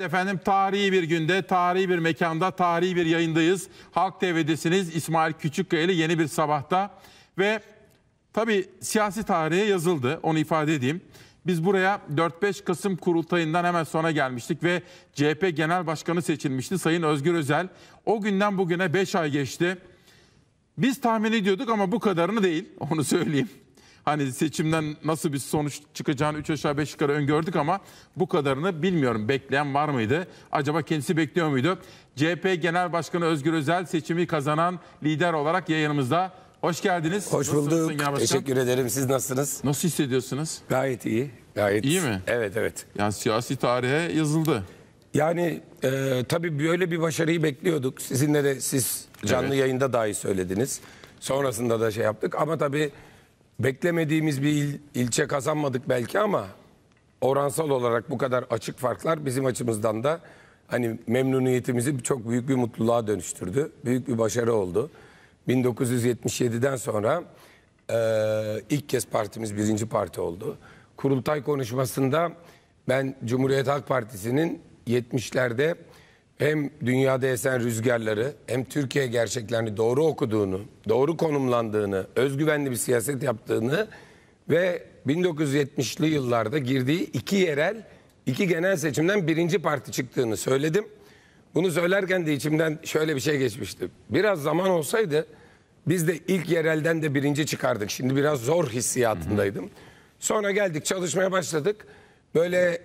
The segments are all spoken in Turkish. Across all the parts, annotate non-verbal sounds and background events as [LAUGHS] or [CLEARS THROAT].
Efendim tarihi bir günde, tarihi bir mekanda, tarihi bir yayındayız. Halk TV'desiniz İsmail Küçükkaya'lı yeni bir sabahta. Ve tabii siyasi tarihe yazıldı, onu ifade edeyim. Biz buraya 4-5 Kasım kurultayından hemen sonra gelmiştik ve CHP Genel Başkanı seçilmişti Sayın Özgür Özel. O günden bugüne 5 ay geçti. Biz tahmin ediyorduk ama bu kadarını değil, onu söyleyeyim. Hani seçimden nasıl bir sonuç çıkacağını 3 aşağı 5 yukarı öngördük ama bu kadarını bilmiyorum. Bekleyen var mıydı? Acaba kendisi bekliyor muydu? CHP Genel Başkanı Özgür Özel seçimi kazanan lider olarak yayınımızda. Hoş geldiniz. Hoş bulduk. Teşekkür ederim. Siz nasılsınız? Nasıl hissediyorsunuz? Gayet iyi. Gayet. İyi mi? Evet evet. Yani siyasi tarihe yazıldı. Yani e, tabii böyle bir başarıyı bekliyorduk. Sizinle de siz canlı evet. yayında dahi söylediniz. Sonrasında da şey yaptık ama tabii Beklemediğimiz bir il, ilçe kazanmadık belki ama oransal olarak bu kadar açık farklar bizim açımızdan da hani memnuniyetimizi çok büyük bir mutluluğa dönüştürdü. Büyük bir başarı oldu. 1977'den sonra e, ilk kez partimiz birinci parti oldu. Kurultay konuşmasında ben Cumhuriyet Halk Partisi'nin 70'lerde hem dünyada esen rüzgarları hem Türkiye gerçeklerini doğru okuduğunu, doğru konumlandığını, özgüvenli bir siyaset yaptığını ve 1970'li yıllarda girdiği iki yerel, iki genel seçimden birinci parti çıktığını söyledim. Bunu söylerken de içimden şöyle bir şey geçmişti. Biraz zaman olsaydı biz de ilk yerelden de birinci çıkardık. Şimdi biraz zor hissiyatındaydım. Sonra geldik çalışmaya başladık. Böyle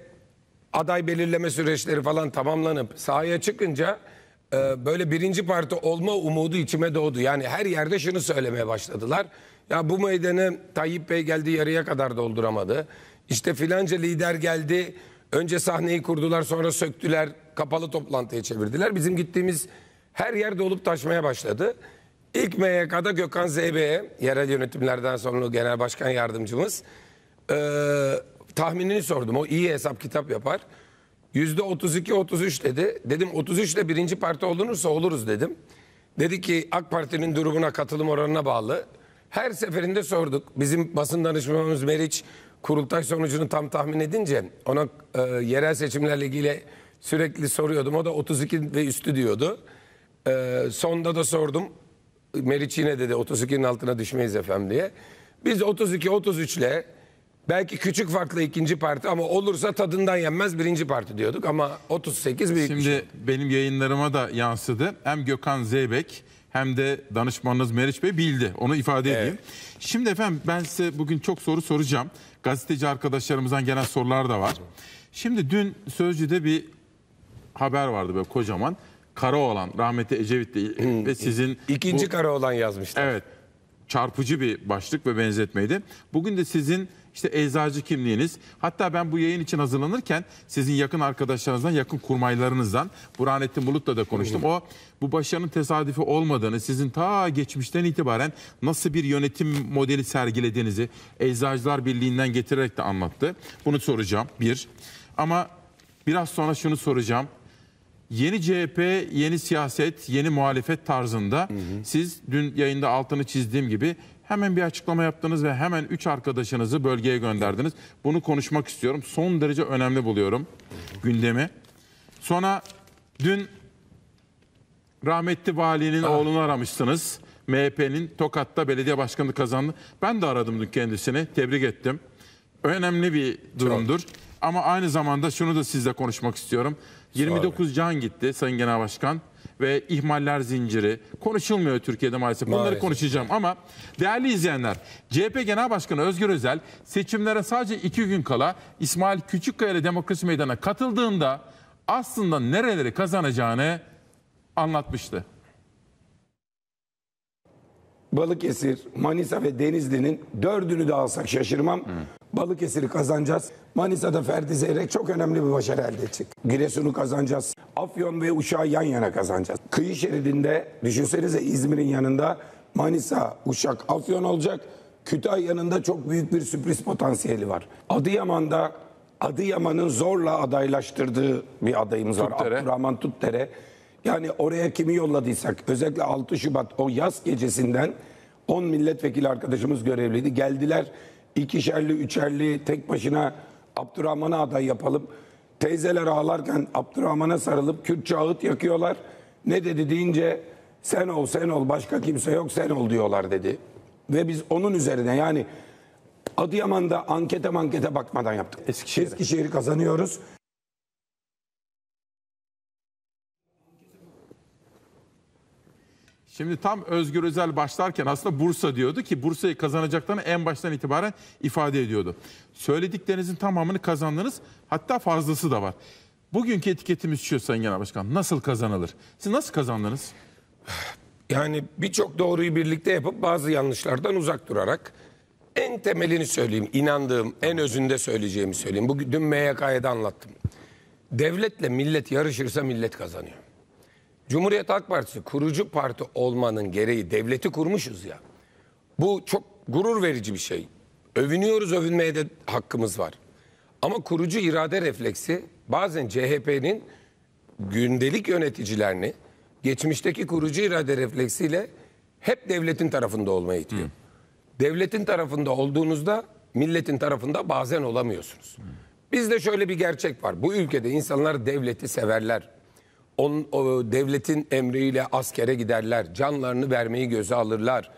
aday belirleme süreçleri falan tamamlanıp sahaya çıkınca e, böyle birinci parti olma umudu içime doğdu. Yani her yerde şunu söylemeye başladılar. Ya bu meydanı Tayyip Bey geldi yarıya kadar dolduramadı. İşte filanca lider geldi. Önce sahneyi kurdular sonra söktüler. Kapalı toplantıya çevirdiler. Bizim gittiğimiz her yer dolup taşmaya başladı. İlk MYK'da Gökhan Zeybe'ye yerel yönetimlerden sonra genel başkan yardımcımız... Ee, tahminini sordum. O iyi hesap kitap yapar. Yüzde 32-33 dedi. Dedim 33 ile birinci parti olunursa oluruz dedim. Dedi ki AK Parti'nin durumuna katılım oranına bağlı. Her seferinde sorduk. Bizim basın danışmanımız Meriç kurultay sonucunu tam tahmin edince ona e, yerel seçimlerle ilgili sürekli soruyordum. O da 32 ve üstü diyordu. E, sonda da sordum. Meriç yine dedi 32'nin altına düşmeyiz efendim diye. Biz 32-33 ile Belki küçük farklı ikinci parti ama olursa tadından yenmez birinci parti diyorduk ama 38 büyük. Şimdi şey. benim yayınlarıma da yansıdı. Hem Gökhan Zeybek hem de danışmanınız Meriç Bey bildi. Onu ifade evet. edeyim. Şimdi efendim ben size bugün çok soru soracağım. Gazeteci arkadaşlarımızdan gelen sorular da var. Şimdi dün Sözcü'de bir haber vardı böyle kocaman. Karaoğlan rahmetli Ecevit'le hmm. ve sizin... ikinci bu, Karaoğlan yazmışlar. Evet. Çarpıcı bir başlık ve benzetmeydi. Bugün de sizin işte eczacı kimliğiniz. Hatta ben bu yayın için hazırlanırken sizin yakın arkadaşlarınızdan, yakın kurmaylarınızdan Burhanettin Bulut'la da konuştum. O bu başarının tesadüfi olmadığını, sizin ta geçmişten itibaren nasıl bir yönetim modeli sergilediğinizi Eczacılar Birliği'nden getirerek de anlattı. Bunu soracağım bir. Ama biraz sonra şunu soracağım. Yeni CHP, yeni siyaset, yeni muhalefet tarzında hı hı. siz dün yayında altını çizdiğim gibi Hemen bir açıklama yaptınız ve hemen 3 arkadaşınızı bölgeye gönderdiniz. Bunu konuşmak istiyorum. Son derece önemli buluyorum gündemi. Sonra dün rahmetli valinin ah. oğlunu aramışsınız. MHP'nin Tokat'ta belediye başkanı kazandı. Ben de aradım dün kendisini. Tebrik ettim. Önemli bir durumdur. Çok. Ama aynı zamanda şunu da sizle konuşmak istiyorum. 29 can gitti Sayın Genel Başkan ve ihmaller zinciri konuşulmuyor Türkiye'de maalesef. Bunları maalesef. konuşacağım ama değerli izleyenler CHP Genel Başkanı Özgür Özel seçimlere sadece iki gün kala İsmail Küçükkaya ile Demokrasi Meydanı'na katıldığında aslında nereleri kazanacağını anlatmıştı. Balıkesir, Manisa ve Denizli'nin dördünü de alsak şaşırmam. Hı. Balıkesir'i kazanacağız. Manisa'da Ferdi Zeyrek çok önemli bir başarı elde edecek. Giresun'u kazanacağız. Afyon ve Uşak'ı yan yana kazanacağız. Kıyı şeridinde düşünsenize İzmir'in yanında Manisa, Uşak, Afyon olacak. Kütahya yanında çok büyük bir sürpriz potansiyeli var. Adıyaman'da Adıyaman'ın zorla adaylaştırdığı bir adayımız var. Tutdere. Abdurrahman Tutdere. Yani oraya kimi yolladıysak özellikle 6 Şubat o yaz gecesinden 10 milletvekili arkadaşımız görevliydi. Geldiler ikişerli, üçerli tek başına Abdurrahman'a aday yapalım. Teyzeler ağlarken Abdurrahman'a sarılıp Kürtçe ağıt yakıyorlar. Ne dedi deyince sen ol sen ol başka kimse yok sen ol diyorlar dedi. Ve biz onun üzerine yani Adıyaman'da ankete mankete bakmadan yaptık. Eskişehir'i Eskişehir kazanıyoruz. Şimdi tam Özgür Özel başlarken aslında Bursa diyordu ki Bursa'yı kazanacaklarını en baştan itibaren ifade ediyordu. Söylediklerinizin tamamını kazandınız hatta fazlası da var. Bugünkü etiketimiz şu Sayın Genel Başkan nasıl kazanılır? Siz nasıl kazandınız? Yani birçok doğruyu birlikte yapıp bazı yanlışlardan uzak durarak en temelini söyleyeyim, inandığım, en özünde söyleyeceğimi söyleyeyim. Bugün dün MYK'ya anlattım. Devletle millet yarışırsa millet kazanıyor. Cumhuriyet Halk Partisi kurucu parti olmanın gereği devleti kurmuşuz ya. Bu çok gurur verici bir şey. Övünüyoruz, övünmeye de hakkımız var. Ama kurucu irade refleksi bazen CHP'nin gündelik yöneticilerini geçmişteki kurucu irade refleksiyle hep devletin tarafında olmaya itiyor. Hı. Devletin tarafında olduğunuzda milletin tarafında bazen olamıyorsunuz. Hı. Bizde şöyle bir gerçek var. Bu ülkede insanlar devleti severler on, o, devletin emriyle askere giderler. Canlarını vermeyi göze alırlar.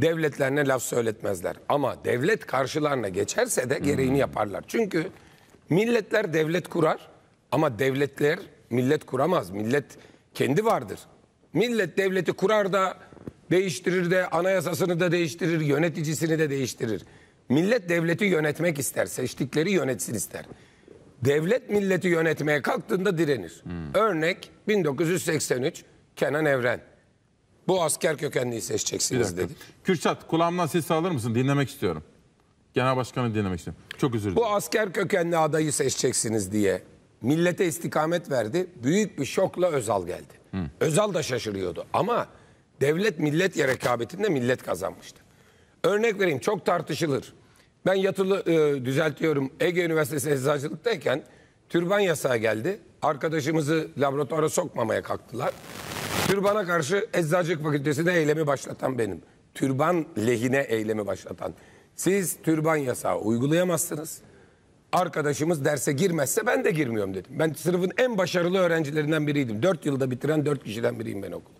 Devletlerine laf söyletmezler. Ama devlet karşılarına geçerse de gereğini hmm. yaparlar. Çünkü milletler devlet kurar ama devletler millet kuramaz. Millet kendi vardır. Millet devleti kurar da değiştirir de anayasasını da değiştirir, yöneticisini de değiştirir. Millet devleti yönetmek ister, seçtikleri yönetsin ister devlet milleti yönetmeye kalktığında direnir. Hmm. Örnek 1983 Kenan Evren. Bu asker kökenliyi seçeceksiniz dedi. Kürşat kulağımdan sesi alır mısın? Dinlemek istiyorum. Genel Başkanı dinlemek istiyorum. Çok özür dilerim. Bu asker kökenli adayı seçeceksiniz diye millete istikamet verdi. Büyük bir şokla Özal geldi. Hı. Özal da şaşırıyordu ama devlet millet rekabetinde millet kazanmıştı. Örnek vereyim çok tartışılır. Ben yatılı e, düzeltiyorum Ege Üniversitesi eczacılıktayken türban yasağı geldi. Arkadaşımızı laboratuvara sokmamaya kalktılar. Türbana karşı eczacılık fakültesinde eylemi başlatan benim. Türban lehine eylemi başlatan. Siz türban yasağı uygulayamazsınız. Arkadaşımız derse girmezse ben de girmiyorum dedim. Ben sınıfın en başarılı öğrencilerinden biriydim. Dört yılda bitiren dört kişiden biriyim ben okulu.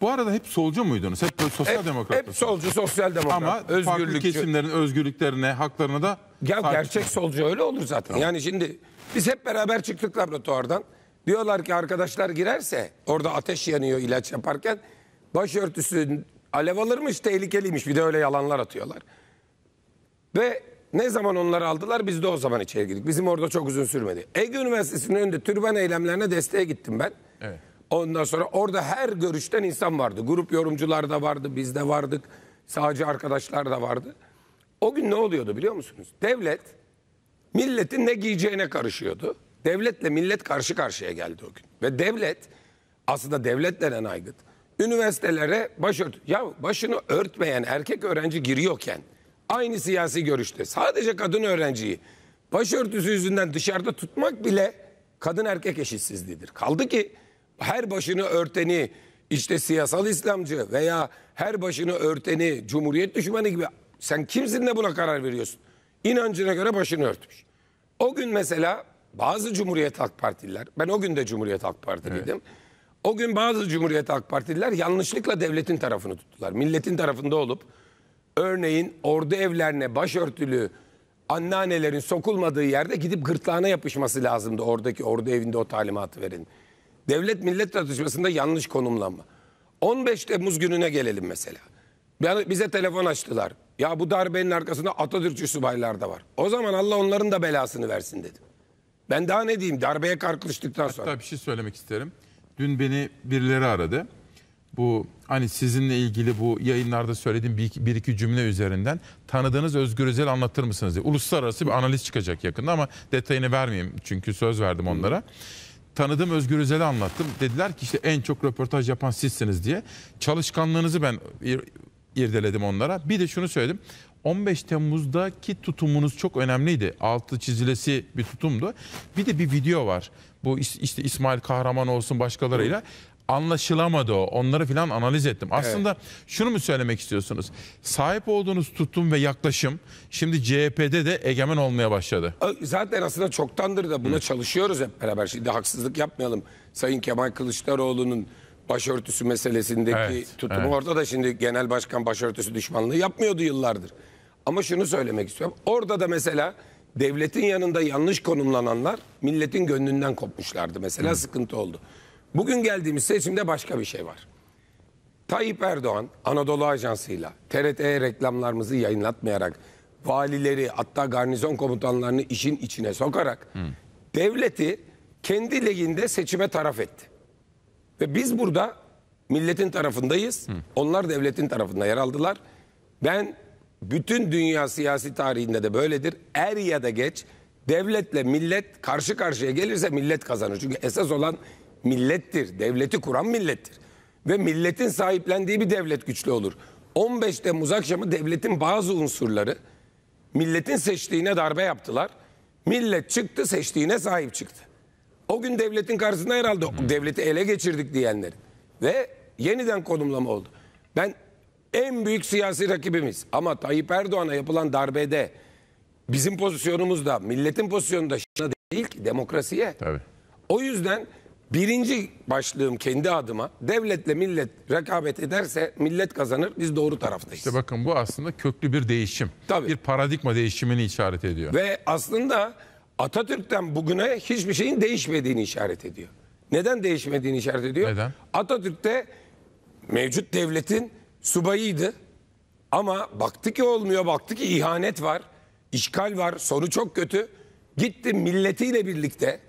Bu arada hep solcu muydunuz? Hep böyle sosyal hep, demokrat. Hep solcu, sosyal demokrat. Ama özgürlükçü. farklı kesimlerin özgürlüklerine, haklarına da ya gerçek solcu öyle olur zaten. Tamam. Yani şimdi biz hep beraber çıktık laboratuvardan. Diyorlar ki arkadaşlar girerse orada ateş yanıyor ilaç yaparken başörtüsü alev alırmış tehlikeliymiş bir de öyle yalanlar atıyorlar. Ve ne zaman onları aldılar biz de o zaman içeri girdik. Bizim orada çok uzun sürmedi. Ege Üniversitesi'nin önünde türban eylemlerine desteğe gittim ben. Evet. Ondan sonra orada her görüşten insan vardı. Grup yorumcular da vardı, biz de vardık. Sağcı arkadaşlar da vardı. O gün ne oluyordu biliyor musunuz? Devlet milletin ne giyeceğine karışıyordu. Devletle millet karşı karşıya geldi o gün. Ve devlet aslında devlet denen aygıt üniversitelere başörtü ya başını örtmeyen erkek öğrenci giriyorken aynı siyasi görüşte sadece kadın öğrenciyi başörtüsü yüzünden dışarıda tutmak bile kadın erkek eşitsizliğidir. Kaldı ki her başını örteni işte siyasal İslamcı veya her başını örteni cumhuriyet düşmanı gibi sen kimsin de buna karar veriyorsun? İnancına göre başını örtmüş. O gün mesela bazı Cumhuriyet Halk Partililer, ben o gün de Cumhuriyet Halk Partiliydim. Evet. O gün bazı Cumhuriyet Halk Partililer yanlışlıkla devletin tarafını tuttular. Milletin tarafında olup örneğin ordu evlerine başörtülü anneannelerin sokulmadığı yerde gidip gırtlağına yapışması lazımdı oradaki ordu evinde o talimatı verin. Devlet millet tartışmasında yanlış konumlanma. 15 Temmuz gününe gelelim mesela. Yani bize telefon açtılar. Ya bu darbenin arkasında Atatürkçü subaylar da var. O zaman Allah onların da belasını versin dedim. Ben daha ne diyeyim darbeye karkılıştıktan sonra. Hatta bir şey söylemek isterim. Dün beni birileri aradı. Bu hani sizinle ilgili bu yayınlarda söylediğim bir, bir iki cümle üzerinden tanıdığınız Özgür Özel anlatır mısınız diye. Uluslararası bir analiz çıkacak yakında ama detayını vermeyeyim çünkü söz verdim onlara. Hı tanıdığım Özgür Özel'i anlattım. Dediler ki işte en çok röportaj yapan sizsiniz diye. Çalışkanlığınızı ben irdeledim onlara. Bir de şunu söyledim. 15 Temmuz'daki tutumunuz çok önemliydi. Altı çizilesi bir tutumdu. Bir de bir video var. Bu işte İsmail Kahraman olsun başkalarıyla anlaşılamadı o. Onları filan analiz ettim. Aslında evet. şunu mu söylemek istiyorsunuz? Sahip olduğunuz tutum ve yaklaşım şimdi CHP'de de egemen olmaya başladı. Zaten aslında çoktandır da buna Hı. çalışıyoruz hep beraber. Şimdi haksızlık yapmayalım. Sayın Kemal Kılıçdaroğlu'nun başörtüsü meselesindeki evet, tutumu evet. orada da şimdi genel başkan başörtüsü düşmanlığı yapmıyordu yıllardır. Ama şunu söylemek istiyorum. Orada da mesela devletin yanında yanlış konumlananlar milletin gönlünden kopmuşlardı. Mesela Hı. sıkıntı oldu. Bugün geldiğimiz seçimde başka bir şey var. Tayyip Erdoğan Anadolu Ajansı'yla TRT'ye reklamlarımızı yayınlatmayarak valileri hatta garnizon komutanlarını işin içine sokarak hmm. devleti kendi lehinde seçime taraf etti. Ve biz burada milletin tarafındayız. Hmm. Onlar devletin tarafında yer aldılar. Ben bütün dünya siyasi tarihinde de böyledir. Er ya da geç devletle millet karşı karşıya gelirse millet kazanır. Çünkü esas olan millettir. Devleti kuran millettir. Ve milletin sahiplendiği bir devlet güçlü olur. 15 Temmuz akşamı devletin bazı unsurları milletin seçtiğine darbe yaptılar. Millet çıktı seçtiğine sahip çıktı. O gün devletin karşısında herhalde hmm. devleti ele geçirdik diyenlerin. Ve yeniden konumlama oldu. Ben en büyük siyasi rakibimiz ama Tayyip Erdoğan'a yapılan darbede bizim pozisyonumuz da milletin pozisyonu da değil ki demokrasiye. Tabii. O yüzden Birinci başlığım kendi adıma devletle millet rekabet ederse millet kazanır biz doğru taraftayız. İşte bakın bu aslında köklü bir değişim. Tabii. Bir paradigma değişimini işaret ediyor. Ve aslında Atatürk'ten bugüne hiçbir şeyin değişmediğini işaret ediyor. Neden değişmediğini işaret ediyor? Neden? Atatürk'te mevcut devletin subayıydı. Ama baktı ki olmuyor, baktı ki ihanet var, işgal var, sonu çok kötü. Gitti milletiyle birlikte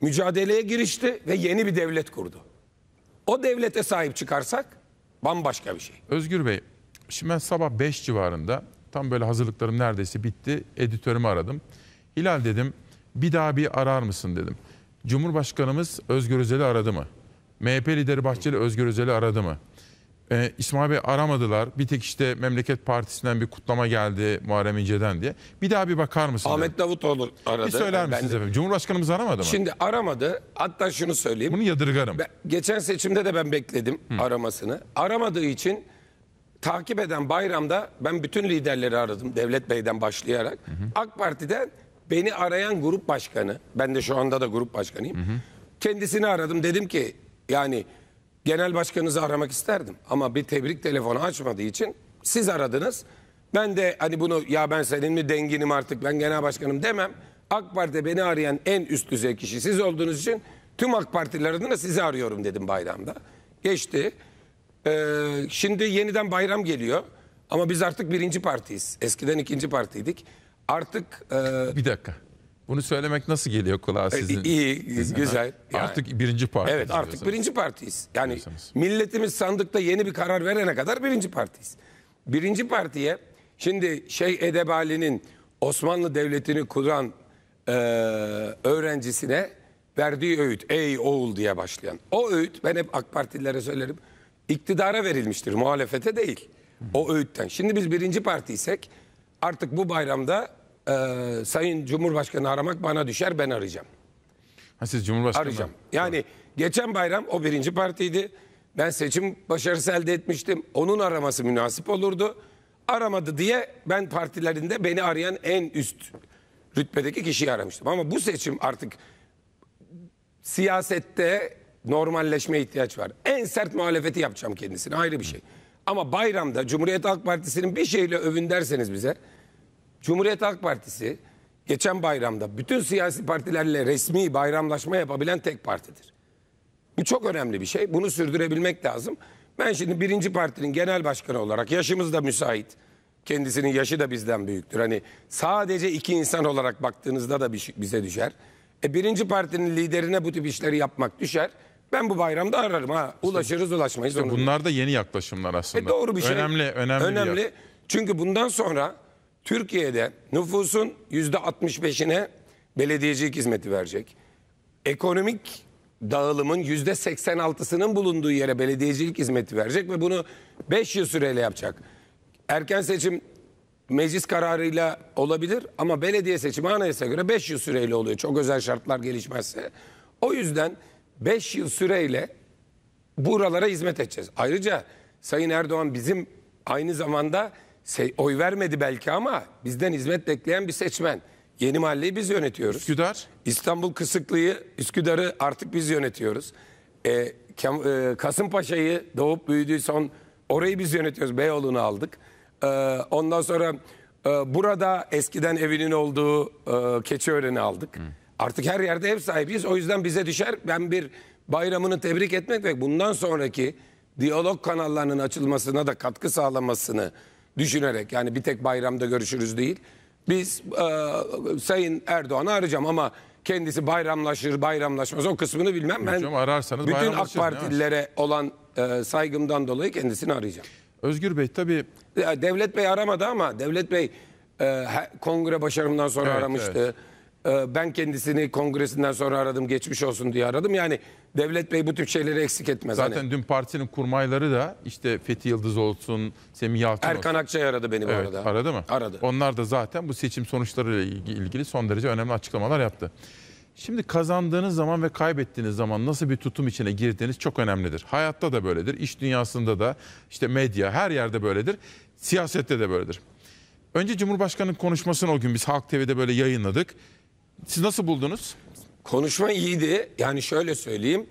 mücadeleye girişti ve yeni bir devlet kurdu. O devlete sahip çıkarsak bambaşka bir şey. Özgür Bey, şimdi ben sabah 5 civarında tam böyle hazırlıklarım neredeyse bitti. Editörümü aradım. Hilal dedim bir daha bir arar mısın dedim. Cumhurbaşkanımız Özgür Özel'i aradı mı? MHP lideri Bahçeli Özgür Özel'i aradı mı? E, İsmail Bey aramadılar. Bir tek işte Memleket Partisi'nden bir kutlama geldi Muharrem İnce'den diye. Bir daha bir bakar mısınız? Ahmet Davutoğlu aradı. Bir söyler misiniz efendim? Cumhurbaşkanımız aramadı mı? Şimdi aramadı. Hatta şunu söyleyeyim. Bunu yadırgarım. Ben, geçen seçimde de ben bekledim Hı. aramasını. Aramadığı için takip eden bayramda ben bütün liderleri aradım. Devlet Bey'den başlayarak. Hı AK Parti'den beni arayan grup başkanı. Ben de şu anda da grup başkanıyım. hı. Kendisini aradım. Dedim ki yani genel başkanınızı aramak isterdim. Ama bir tebrik telefonu açmadığı için siz aradınız. Ben de hani bunu ya ben senin mi denginim artık ben genel başkanım demem. AK Parti beni arayan en üst düzey kişi siz olduğunuz için tüm AK Partiler adına sizi arıyorum dedim bayramda. Geçti. Ee, şimdi yeniden bayram geliyor. Ama biz artık birinci partiyiz. Eskiden ikinci partiydik. Artık... E... Bir dakika. Bunu söylemek nasıl geliyor kulağa e, sizin? iyi, sizin güzel. Yani. Artık birinci parti. Evet artık birinci partiyiz. Yani milletimiz sandıkta yeni bir karar verene kadar birinci partiyiz. Birinci partiye şimdi şey Edebali'nin Osmanlı Devleti'ni kuran e, öğrencisine verdiği öğüt. Ey oğul diye başlayan. O öğüt ben hep AK Partililere söylerim. iktidara verilmiştir muhalefete değil. O öğütten. Şimdi biz birinci partiysek, artık bu bayramda e, Sayın Cumhurbaşkanı aramak bana düşer ben arayacağım. Ha siz Cumhurbaşkanı Arayacağım. Yani geçen bayram o birinci partiydi. Ben seçim başarısı elde etmiştim. Onun araması münasip olurdu. Aramadı diye ben partilerinde beni arayan en üst rütbedeki kişiyi aramıştım. Ama bu seçim artık siyasette normalleşme ihtiyaç var. En sert muhalefeti yapacağım kendisine ayrı bir şey. Ama bayramda Cumhuriyet Halk Partisi'nin bir şeyle övün derseniz bize Cumhuriyet Halk Partisi geçen bayramda bütün siyasi partilerle resmi bayramlaşma yapabilen tek partidir. Bu çok önemli bir şey. Bunu sürdürebilmek lazım. Ben şimdi birinci partinin genel başkanı olarak yaşımız da müsait. Kendisinin yaşı da bizden büyüktür. Hani sadece iki insan olarak baktığınızda da bize düşer. E birinci partinin liderine bu tip işleri yapmak düşer. Ben bu bayramda ararım ha. Ulaşırız ulaşmayız. İşte bunlar da yeni yaklaşımlar e, aslında. E doğru bir şey. Önemli, önemli. Önemli. Bir Çünkü bundan sonra Türkiye'de nüfusun yüzde 65'ine belediyecilik hizmeti verecek. Ekonomik dağılımın yüzde 86'sının bulunduğu yere belediyecilik hizmeti verecek ve bunu 5 yıl süreyle yapacak. Erken seçim meclis kararıyla olabilir ama belediye seçimi anayasaya göre 5 yıl süreyle oluyor. Çok özel şartlar gelişmezse. O yüzden 5 yıl süreyle buralara hizmet edeceğiz. Ayrıca Sayın Erdoğan bizim aynı zamanda oy vermedi belki ama bizden hizmet bekleyen bir seçmen. Yeni mahalleyi biz yönetiyoruz. Üsküdar. İstanbul Kısıklığı, Üsküdar'ı artık biz yönetiyoruz. Ee, Kem, e, Kasımpaşa'yı doğup büyüdüğü son orayı biz yönetiyoruz. Beyoğlu'nu aldık. Ee, ondan sonra e, burada eskiden evinin olduğu e, Keçiören'i aldık. Hı. Artık her yerde ev sahibiyiz. O yüzden bize düşer. Ben bir bayramını tebrik etmek ve bundan sonraki diyalog kanallarının açılmasına da katkı sağlamasını düşünerek yani bir tek bayramda görüşürüz değil. Biz e, Sayın Erdoğan'ı arayacağım ama kendisi bayramlaşır bayramlaşmaz o kısmını bilmem. Ben Hocam ararsanız bütün AK Partililere olan e, saygımdan dolayı kendisini arayacağım. Özgür Bey tabii Devlet Bey aramadı ama Devlet Bey e, kongre Başarımından sonra Evet, aramıştı. Ee, ben kendisini kongresinden sonra aradım geçmiş olsun diye aradım. Yani Devlet Bey bu tip şeyleri eksik etmez. Zaten hani. dün partinin kurmayları da işte Fethi Yıldız olsun, Semih Yalçın Erkan olsun. Akçay aradı beni bu evet, arada. Aradı mı? Aradı. Onlar da zaten bu seçim sonuçlarıyla ilgili son derece önemli açıklamalar yaptı. Şimdi kazandığınız zaman ve kaybettiğiniz zaman nasıl bir tutum içine girdiğiniz çok önemlidir. Hayatta da böyledir, iş dünyasında da, işte medya her yerde böyledir, siyasette de böyledir. Önce Cumhurbaşkanı'nın konuşmasını o gün biz Halk TV'de böyle yayınladık. Siz nasıl buldunuz? Konuşma iyiydi. Yani şöyle söyleyeyim.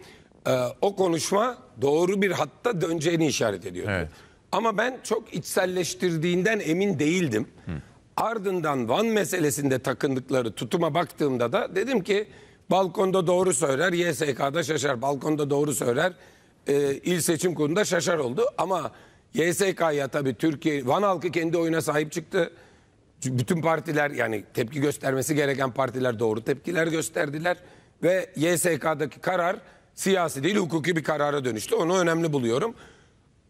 Ee, o konuşma doğru bir hatta döneceğini işaret ediyordu. Evet. Ama ben çok içselleştirdiğinden emin değildim. Hı. Ardından Van meselesinde takındıkları tutuma baktığımda da dedim ki balkonda doğru söyler, YSK'da şaşar. Balkonda doğru söyler, e, il seçim kurulunda şaşar oldu. Ama YSK'ya tabii Türkiye, Van halkı kendi oyuna sahip çıktı bütün partiler yani tepki göstermesi gereken partiler doğru tepkiler gösterdiler ve YSK'daki karar siyasi değil hukuki bir karara dönüştü. Onu önemli buluyorum.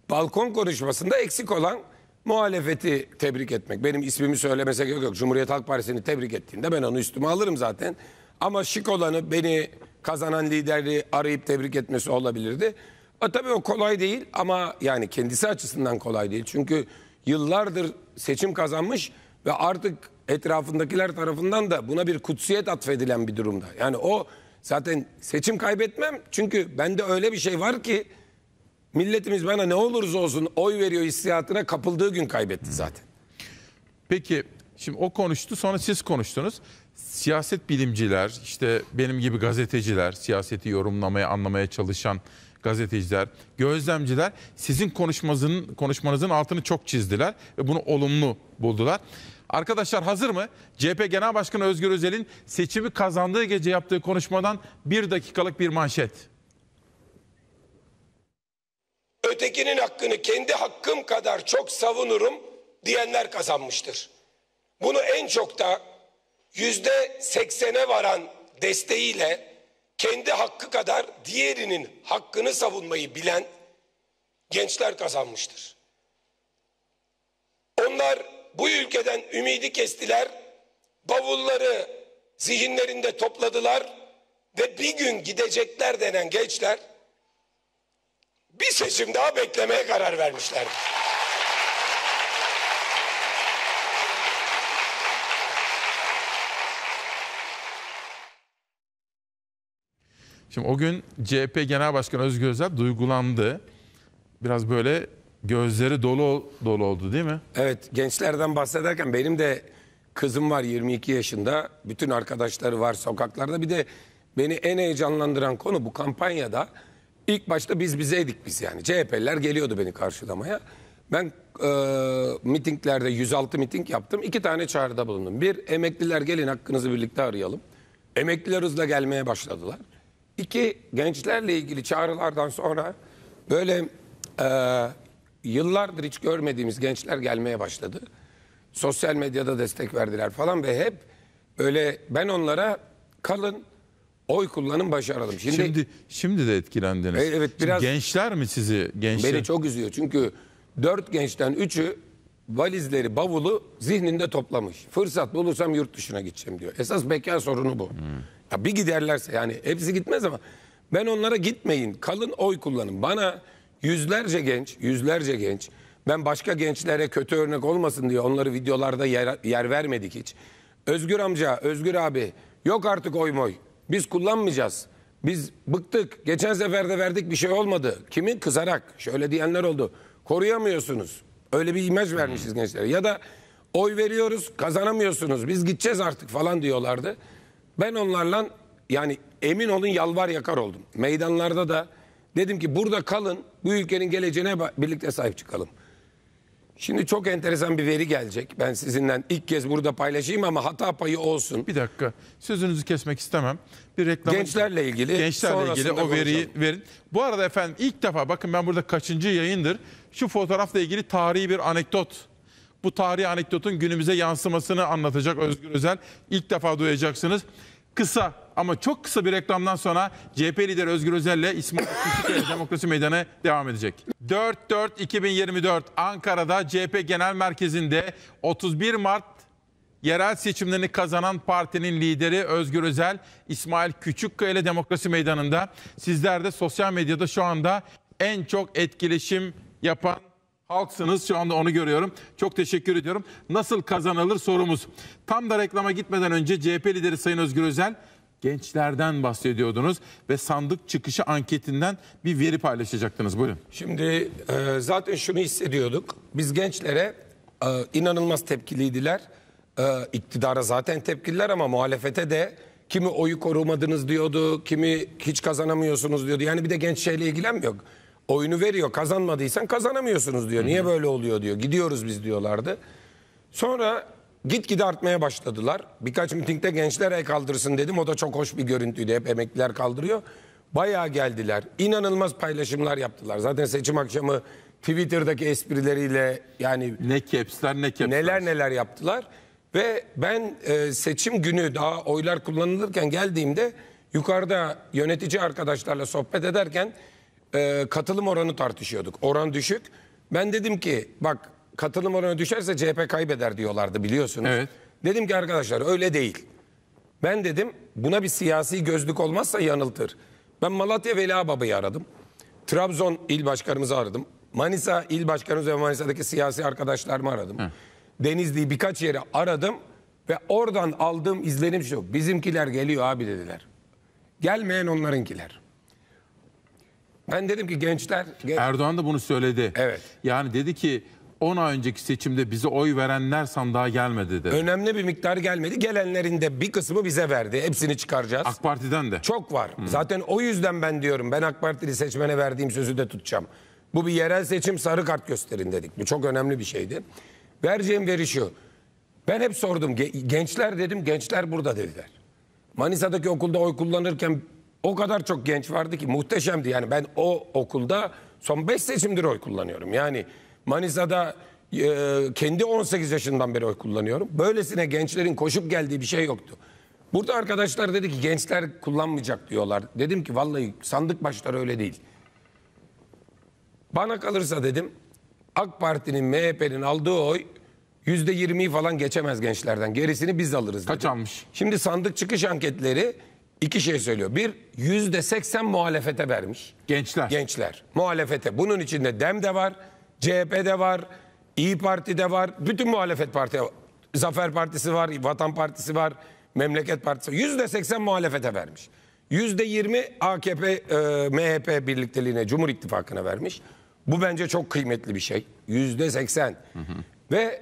Balkon konuşmasında eksik olan muhalefeti tebrik etmek. Benim ismimi söylemese yok yok. Cumhuriyet Halk Partisi'ni tebrik ettiğinde ben onu üstüme alırım zaten. Ama şık olanı beni kazanan lideri arayıp tebrik etmesi olabilirdi. A, e, tabii o kolay değil ama yani kendisi açısından kolay değil. Çünkü yıllardır seçim kazanmış ve artık etrafındakiler tarafından da buna bir kutsiyet atfedilen bir durumda. Yani o zaten seçim kaybetmem çünkü bende öyle bir şey var ki milletimiz bana ne olursa olsun oy veriyor hissiyatına kapıldığı gün kaybetti zaten. Peki şimdi o konuştu sonra siz konuştunuz. Siyaset bilimciler işte benim gibi gazeteciler siyaseti yorumlamaya anlamaya çalışan gazeteciler, gözlemciler sizin konuşmanızın, konuşmanızın altını çok çizdiler ve bunu olumlu buldular. Arkadaşlar hazır mı? CHP Genel Başkanı Özgür Özel'in seçimi kazandığı gece yaptığı konuşmadan bir dakikalık bir manşet. Ötekinin hakkını kendi hakkım kadar çok savunurum diyenler kazanmıştır. Bunu en çok da yüzde seksene varan desteğiyle kendi hakkı kadar diğerinin hakkını savunmayı bilen gençler kazanmıştır. Onlar bu ülkeden ümidi kestiler, bavulları zihinlerinde topladılar ve bir gün gidecekler denen gençler bir seçim daha beklemeye karar vermişler. Şimdi o gün CHP Genel Başkanı Özgür Özel duygulandı. Biraz böyle gözleri dolu dolu oldu değil mi? Evet gençlerden bahsederken benim de kızım var 22 yaşında. Bütün arkadaşları var sokaklarda. Bir de beni en heyecanlandıran konu bu kampanyada ilk başta biz bizeydik biz yani. CHP'liler geliyordu beni karşılamaya. Ben e, mitinglerde 106 miting yaptım. iki tane çağrıda bulundum. Bir emekliler gelin hakkınızı birlikte arayalım. Emekliler hızla gelmeye başladılar. İki, gençlerle ilgili çağrılardan sonra böyle e, yıllardır hiç görmediğimiz gençler gelmeye başladı. Sosyal medyada destek verdiler falan ve hep böyle ben onlara kalın oy kullanın başaralım. Şimdi şimdi, şimdi de etkilendiniz. E, evet biraz gençler mi sizi gençler? Beni çok üzüyor çünkü dört gençten üçü valizleri, bavulu zihninde toplamış. Fırsat bulursam yurt dışına gideceğim diyor. Esas bekar sorunu bu. Hmm. Ya bir giderlerse yani hepsi gitmez ama ben onlara gitmeyin. Kalın oy kullanın. Bana yüzlerce genç, yüzlerce genç ben başka gençlere kötü örnek olmasın diye onları videolarda yer, yer vermedik hiç. Özgür amca, Özgür abi yok artık oy moy. Biz kullanmayacağız. Biz bıktık. Geçen seferde verdik bir şey olmadı. Kimin kızarak şöyle diyenler oldu. Koruyamıyorsunuz. Öyle bir imaj vermişiz gençlere. Ya da oy veriyoruz kazanamıyorsunuz. Biz gideceğiz artık falan diyorlardı. Ben onlarla yani emin olun yalvar yakar oldum. Meydanlarda da dedim ki burada kalın bu ülkenin geleceğine birlikte sahip çıkalım. Şimdi çok enteresan bir veri gelecek. Ben sizinle ilk kez burada paylaşayım ama hata payı olsun. Bir dakika. Sözünüzü kesmek istemem. Bir reklam gençlerle ilgili gençlerle ilgili o veriyi konuşalım. verin. Bu arada efendim ilk defa bakın ben burada kaçıncı yayındır şu fotoğrafla ilgili tarihi bir anekdot bu tarihi anekdotun günümüze yansımasını anlatacak Özgür Özel. İlk defa duyacaksınız. Kısa ama çok kısa bir reklamdan sonra CHP lideri Özgür Özel ile İsmail Küçüköy'le Demokrasi Meydanı devam edecek. 4-4-2024 Ankara'da CHP Genel Merkezi'nde 31 Mart yerel seçimlerini kazanan partinin lideri Özgür Özel, İsmail Küçükkaya ile Demokrasi Meydanı'nda. Sizler de sosyal medyada şu anda en çok etkileşim yapan Halksınız şu anda onu görüyorum. Çok teşekkür ediyorum. Nasıl kazanılır sorumuz. Tam da reklama gitmeden önce CHP lideri Sayın Özgür Özel gençlerden bahsediyordunuz ve sandık çıkışı anketinden bir veri paylaşacaktınız. Buyurun. Şimdi e, zaten şunu hissediyorduk. Biz gençlere e, inanılmaz tepkiliydiler. E, iktidara zaten tepkililer ama muhalefete de kimi oyu korumadınız diyordu, kimi hiç kazanamıyorsunuz diyordu. Yani bir de genç şeyle ilgilenmiyor oyunu veriyor. Kazanmadıysan kazanamıyorsunuz diyor. Niye böyle oluyor diyor. Gidiyoruz biz diyorlardı. Sonra gitgide artmaya başladılar. Birkaç mitingde gençler el kaldırsın dedim. O da çok hoş bir görüntüydü. Hep emekliler kaldırıyor. Bayağı geldiler. İnanılmaz paylaşımlar yaptılar. Zaten seçim akşamı Twitter'daki esprileriyle yani Ne kepsler ne kepsler. neler neler yaptılar. Ve ben e, seçim günü daha oylar kullanılırken geldiğimde yukarıda yönetici arkadaşlarla sohbet ederken e, katılım oranı tartışıyorduk. Oran düşük. Ben dedim ki bak katılım oranı düşerse CHP kaybeder diyorlardı biliyorsunuz. Evet. Dedim ki arkadaşlar öyle değil. Ben dedim buna bir siyasi gözlük olmazsa yanıltır. Ben Malatya Veli Baba'yı aradım. Trabzon il başkanımızı aradım. Manisa il başkanımız ve Manisa'daki siyasi arkadaşlarımı aradım. Hı. Denizli'yi birkaç yere aradım ve oradan aldığım izlenim şu. Bizimkiler geliyor abi dediler. Gelmeyen onlarınkiler. Ben dedim ki gençler... Gen Erdoğan da bunu söyledi. Evet. Yani dedi ki 10 ay önceki seçimde bize oy verenler sandığa gelmedi dedi. Önemli bir miktar gelmedi. Gelenlerin de bir kısmı bize verdi. Hepsini çıkaracağız. AK Parti'den de. Çok var. Hmm. Zaten o yüzden ben diyorum ben AK Partili seçmene verdiğim sözü de tutacağım. Bu bir yerel seçim sarı kart gösterin dedik. Bu çok önemli bir şeydi. Vereceğim veri şu. Ben hep sordum gençler dedim gençler burada dediler. Manisa'daki okulda oy kullanırken o kadar çok genç vardı ki muhteşemdi. Yani ben o okulda son 5 seçimdir oy kullanıyorum. Yani Manisa'da e, kendi 18 yaşından beri oy kullanıyorum. Böylesine gençlerin koşup geldiği bir şey yoktu. Burada arkadaşlar dedi ki gençler kullanmayacak diyorlar. Dedim ki vallahi sandık başları öyle değil. Bana kalırsa dedim AK Parti'nin MHP'nin aldığı oy %20'yi falan geçemez gençlerden. Gerisini biz alırız dedim. Kaç almış? Şimdi sandık çıkış anketleri İki şey söylüyor. Bir, yüzde seksen muhalefete vermiş. Gençler. Gençler. Muhalefete. Bunun içinde DEM de var, CHP de var, İyi Parti de var. Bütün muhalefet parti Zafer Partisi var, Vatan Partisi var, Memleket Partisi var. Yüzde seksen muhalefete vermiş. Yüzde yirmi AKP, e, MHP birlikteliğine, Cumhur İttifakı'na vermiş. Bu bence çok kıymetli bir şey. Yüzde seksen. Ve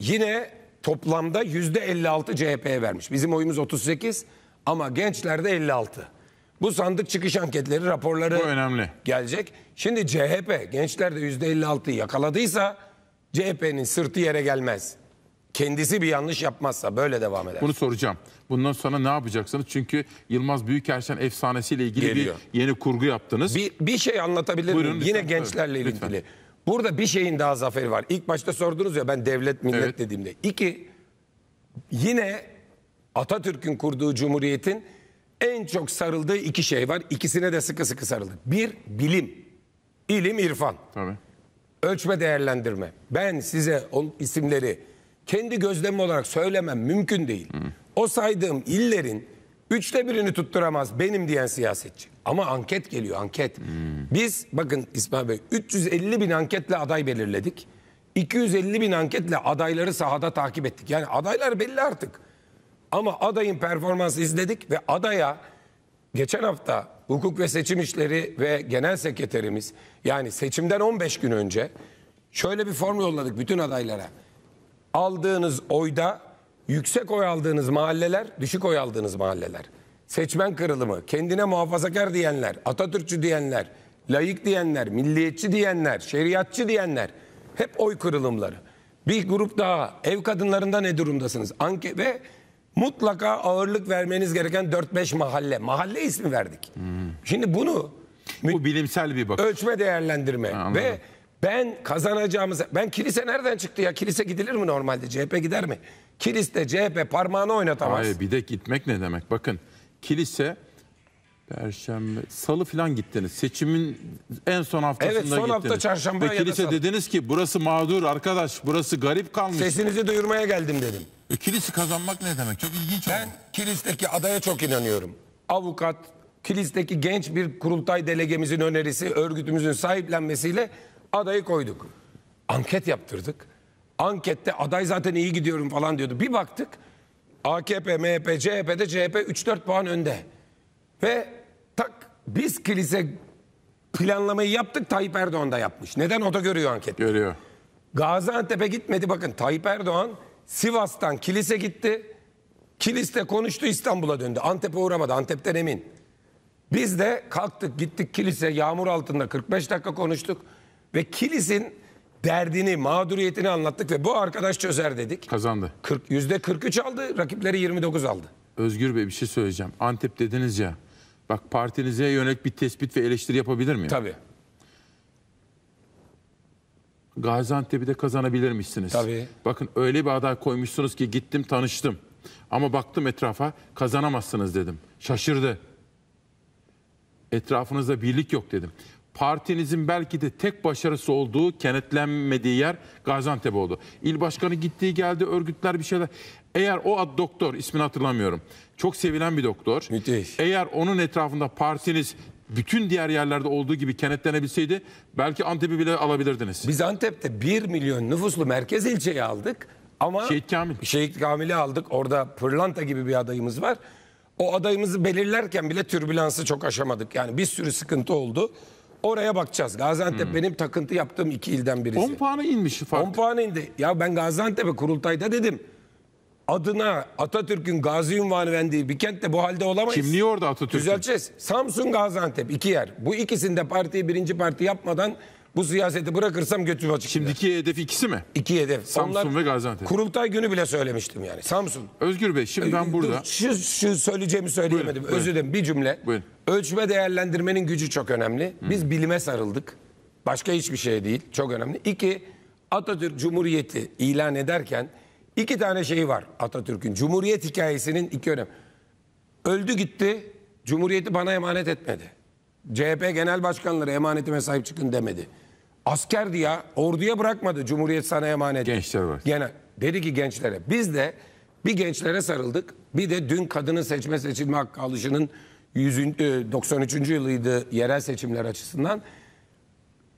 yine toplamda yüzde elli altı CHP'ye vermiş. Bizim oyumuz 38, ama gençlerde 56. Bu sandık çıkış anketleri raporları Bu önemli. gelecek. Şimdi CHP gençlerde %56'yı yakaladıysa CHP'nin sırtı yere gelmez. Kendisi bir yanlış yapmazsa böyle devam eder. Bunu soracağım. Bundan sonra ne yapacaksınız? Çünkü Yılmaz Büyükerşen efsanesiyle ilgili Geliyor. bir yeni kurgu yaptınız. Bir, bir şey anlatabilir Buyurun, miyim? Lütfen. Yine gençlerle evet, ilgili. Lütfen. Burada bir şeyin daha zaferi var. İlk başta sordunuz ya ben devlet millet evet. dediğimde. İki, yine Atatürk'ün kurduğu cumhuriyetin en çok sarıldığı iki şey var. İkisine de sıkı sıkı sarıldık. Bir, bilim. İlim, irfan. Tabii. Ölçme, değerlendirme. Ben size o isimleri kendi gözlemim olarak söylemem mümkün değil. Hı. O saydığım illerin üçte birini tutturamaz benim diyen siyasetçi. Ama anket geliyor, anket. Hı. Biz bakın İsmail Bey 350 bin anketle aday belirledik. 250 bin anketle adayları sahada takip ettik. Yani adaylar belli artık. Ama adayın performansı izledik ve adaya geçen hafta hukuk ve seçim işleri ve genel sekreterimiz yani seçimden 15 gün önce şöyle bir form yolladık bütün adaylara. Aldığınız oyda yüksek oy aldığınız mahalleler, düşük oy aldığınız mahalleler. Seçmen kırılımı, kendine muhafazakar diyenler, Atatürkçü diyenler, layık diyenler, milliyetçi diyenler, şeriatçı diyenler hep oy kırılımları. Bir grup daha ev kadınlarında ne durumdasınız? Anket ve mutlaka ağırlık vermeniz gereken 4-5 mahalle. Mahalle ismi verdik. Hmm. Şimdi bunu Bu bilimsel bir bakış. Ölçme değerlendirme ha, ve ben kazanacağımız ben kilise nereden çıktı ya? Kilise gidilir mi normalde? CHP gider mi? Kiliste CHP parmağını oynatamaz. Hayır bir de gitmek ne demek? Bakın kilise Perşembe, Salı falan gittiniz. Seçimin en son haftasında gittiniz. Evet son gittiniz. hafta çarşamba Ve ya kilise da salı. dediniz ki burası mağdur arkadaş, burası garip kalmış. Sesinizi duyurmaya geldim dedim. E, kilisi kazanmak ne demek? Çok ilginç Ben oldu. kilisteki adaya çok inanıyorum. Avukat, kilisteki genç bir kurultay delegemizin önerisi, örgütümüzün sahiplenmesiyle adayı koyduk. Anket yaptırdık. Ankette aday zaten iyi gidiyorum falan diyordu. Bir baktık AKP, MHP, CHP'de CHP 3-4 puan önde. Ve tak biz kilise planlamayı yaptık Tayyip Erdoğan da yapmış. Neden? O da görüyor anket? Görüyor. Gaziantep'e gitmedi bakın Tayyip Erdoğan Sivas'tan kilise gitti. Kiliste konuştu İstanbul'a döndü. Antep'e uğramadı. Antep'ten emin. Biz de kalktık gittik kilise yağmur altında 45 dakika konuştuk. Ve kilisin derdini, mağduriyetini anlattık ve bu arkadaş çözer dedik. Kazandı. 40, %43 aldı, rakipleri 29 aldı. Özgür Bey bir şey söyleyeceğim. Antep dediniz ya. Bak partinize yönelik bir tespit ve eleştiri yapabilir miyim? Tabii. Gaziantep'i de kazanabilirmişsiniz. Tabii. Bakın öyle bir aday koymuşsunuz ki gittim tanıştım. Ama baktım etrafa kazanamazsınız dedim. Şaşırdı. Etrafınızda birlik yok dedim. Partinizin belki de tek başarısı olduğu, kenetlenmediği yer Gaziantep oldu. İl başkanı gittiği geldi, örgütler bir şeyler. Eğer o ad doktor, ismini hatırlamıyorum. Çok sevilen bir doktor. Müthiş. Eğer onun etrafında partiniz bütün diğer yerlerde olduğu gibi kenetlenebilseydi belki Antep'i bile alabilirdiniz. Biz Antep'te 1 milyon nüfuslu merkez ilçeyi aldık ama Şehit Kamil. Şehit Kamil'i aldık. Orada Pırlanta gibi bir adayımız var. O adayımızı belirlerken bile türbülansı çok aşamadık. Yani bir sürü sıkıntı oldu. Oraya bakacağız. Gaziantep hmm. benim takıntı yaptığım iki ilden birisi. 10 puanı inmiş fark. 10 puanı indi. Ya ben Gaziantep'e kurultayda dedim adına Atatürk'ün gazi unvanı verdiği bir kentte bu halde olamayız. Kimliği orada Atatürk'ün. Düzelteceğiz. Samsun, Gaziantep iki yer. Bu ikisinde partiyi birinci parti yapmadan bu siyaseti bırakırsam götür açık. Şimdiki gider. hedef ikisi mi? İki hedef. Samsun Onlar, ve Gaziantep. Kurultay günü bile söylemiştim yani. Samsun. Özgür Bey şimdi ben ee, burada. Dur, şu, şu söyleyeceğimi söyleyemedim. Buyurun, buyurun. Özür dilerim bir cümle. Buyurun. Ölçme değerlendirmenin gücü çok önemli. Biz hmm. bilime sarıldık. Başka hiçbir şey değil. Çok önemli. İki Atatürk Cumhuriyeti ilan ederken İki tane şeyi var Atatürk'ün. Cumhuriyet hikayesinin iki önem. Öldü gitti, Cumhuriyeti bana emanet etmedi. CHP genel başkanları emanetime sahip çıkın demedi. Askerdi ya, orduya bırakmadı Cumhuriyet sana emanet. Gençler var. Genel. Dedi ki gençlere, biz de bir gençlere sarıldık, bir de dün kadının seçme seçilme hakkı alışının 100, 93. E, yılıydı yerel seçimler açısından.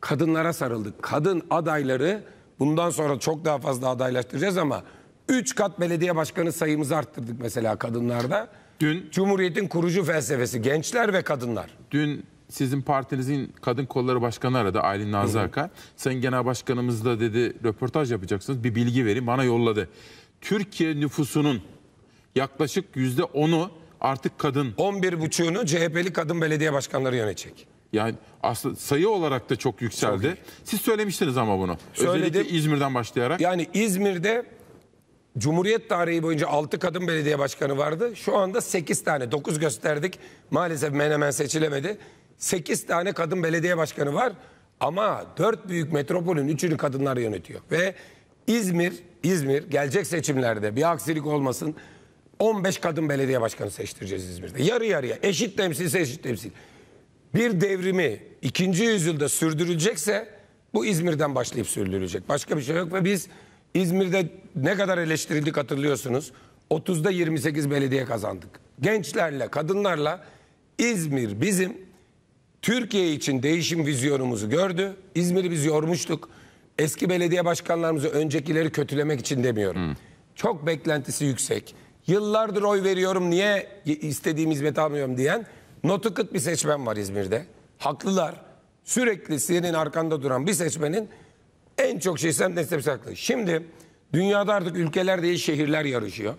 Kadınlara sarıldık. Kadın adayları bundan sonra çok daha fazla adaylaştıracağız ama 3 kat belediye başkanı sayımızı arttırdık mesela kadınlarda. Dün Cumhuriyet'in kurucu felsefesi gençler ve kadınlar. Dün sizin partinizin kadın kolları başkanı aradı Aylin Nazı Akar. Sen genel başkanımızla dedi röportaj yapacaksınız bir bilgi verin bana yolladı. Türkiye nüfusunun yaklaşık yüzde 10'u artık kadın. 11,5'unu CHP'li kadın belediye başkanları yönetecek. Yani aslında sayı olarak da çok yükseldi. Çok Siz söylemiştiniz ama bunu. Söyledim. Özellikle İzmir'den başlayarak. Yani İzmir'de Cumhuriyet tarihi boyunca 6 kadın belediye başkanı vardı. Şu anda 8 tane, 9 gösterdik. Maalesef Menemen seçilemedi. 8 tane kadın belediye başkanı var. Ama 4 büyük metropolün 3'ünü kadınlar yönetiyor. Ve İzmir, İzmir gelecek seçimlerde bir aksilik olmasın 15 kadın belediye başkanı seçtireceğiz İzmir'de. Yarı yarıya eşit temsil eşit temsil. Bir devrimi ikinci yüzyılda sürdürülecekse bu İzmir'den başlayıp sürdürülecek. Başka bir şey yok ve biz İzmir'de ne kadar eleştirildik hatırlıyorsunuz. 30'da 28 belediye kazandık. Gençlerle, kadınlarla İzmir bizim Türkiye için değişim vizyonumuzu gördü. İzmir'i biz yormuştuk. Eski belediye başkanlarımızı öncekileri kötülemek için demiyorum. Hmm. Çok beklentisi yüksek. Yıllardır oy veriyorum niye istediğim hizmeti almıyorum diyen notu kıt bir seçmen var İzmir'de. Haklılar. Sürekli senin arkanda duran bir seçmenin en çok şey sen destek haklı. Şimdi dünyada artık ülkeler değil şehirler yarışıyor.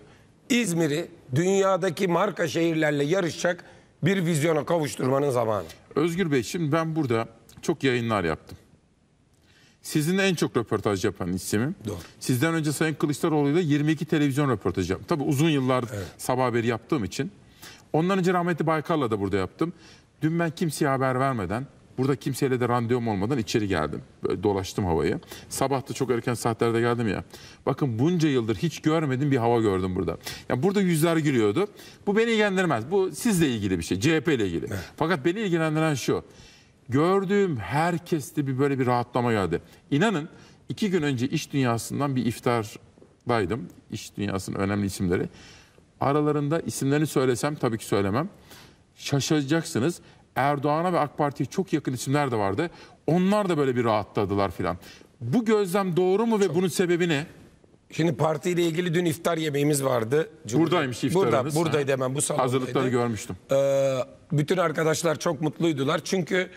İzmir'i dünyadaki marka şehirlerle yarışacak bir vizyona kavuşturmanın zamanı. Özgür Bey şimdi ben burada çok yayınlar yaptım. Sizin en çok röportaj yapan isimim. Doğru. Sizden önce Sayın Kılıçdaroğlu ile 22 televizyon röportajı yaptım. Tabii uzun yıllar evet. sabah haberi yaptığım için. Ondan önce rahmetli Baykal'la da burada yaptım. Dün ben kimseye haber vermeden Burada kimseyle de randevum olmadan içeri geldim. Böyle dolaştım havayı. Sabah da çok erken saatlerde geldim ya. Bakın bunca yıldır hiç görmedim bir hava gördüm burada. Yani burada yüzler gülüyordu. Bu beni ilgilendirmez. Bu sizle ilgili bir şey. CHP ile ilgili. Fakat beni ilgilendiren şu. Gördüğüm herkeste bir böyle bir rahatlama geldi. İnanın iki gün önce iş dünyasından bir iftardaydım. İş dünyasının önemli isimleri. Aralarında isimlerini söylesem tabii ki söylemem. Şaşacaksınız. Erdoğan'a ve AK Parti'ye çok yakın isimler de vardı. Onlar da böyle bir rahatladılar filan. Bu gözlem doğru mu ve çok. bunun sebebi ne? Şimdi partiyle ilgili dün iftar yemeğimiz vardı. Cumhur... Buradaymış iftarımız. Burada, buradaydı hemen bu salondaydı. Hazırlıkları görmüştüm. Ee, bütün arkadaşlar çok mutluydular. Çünkü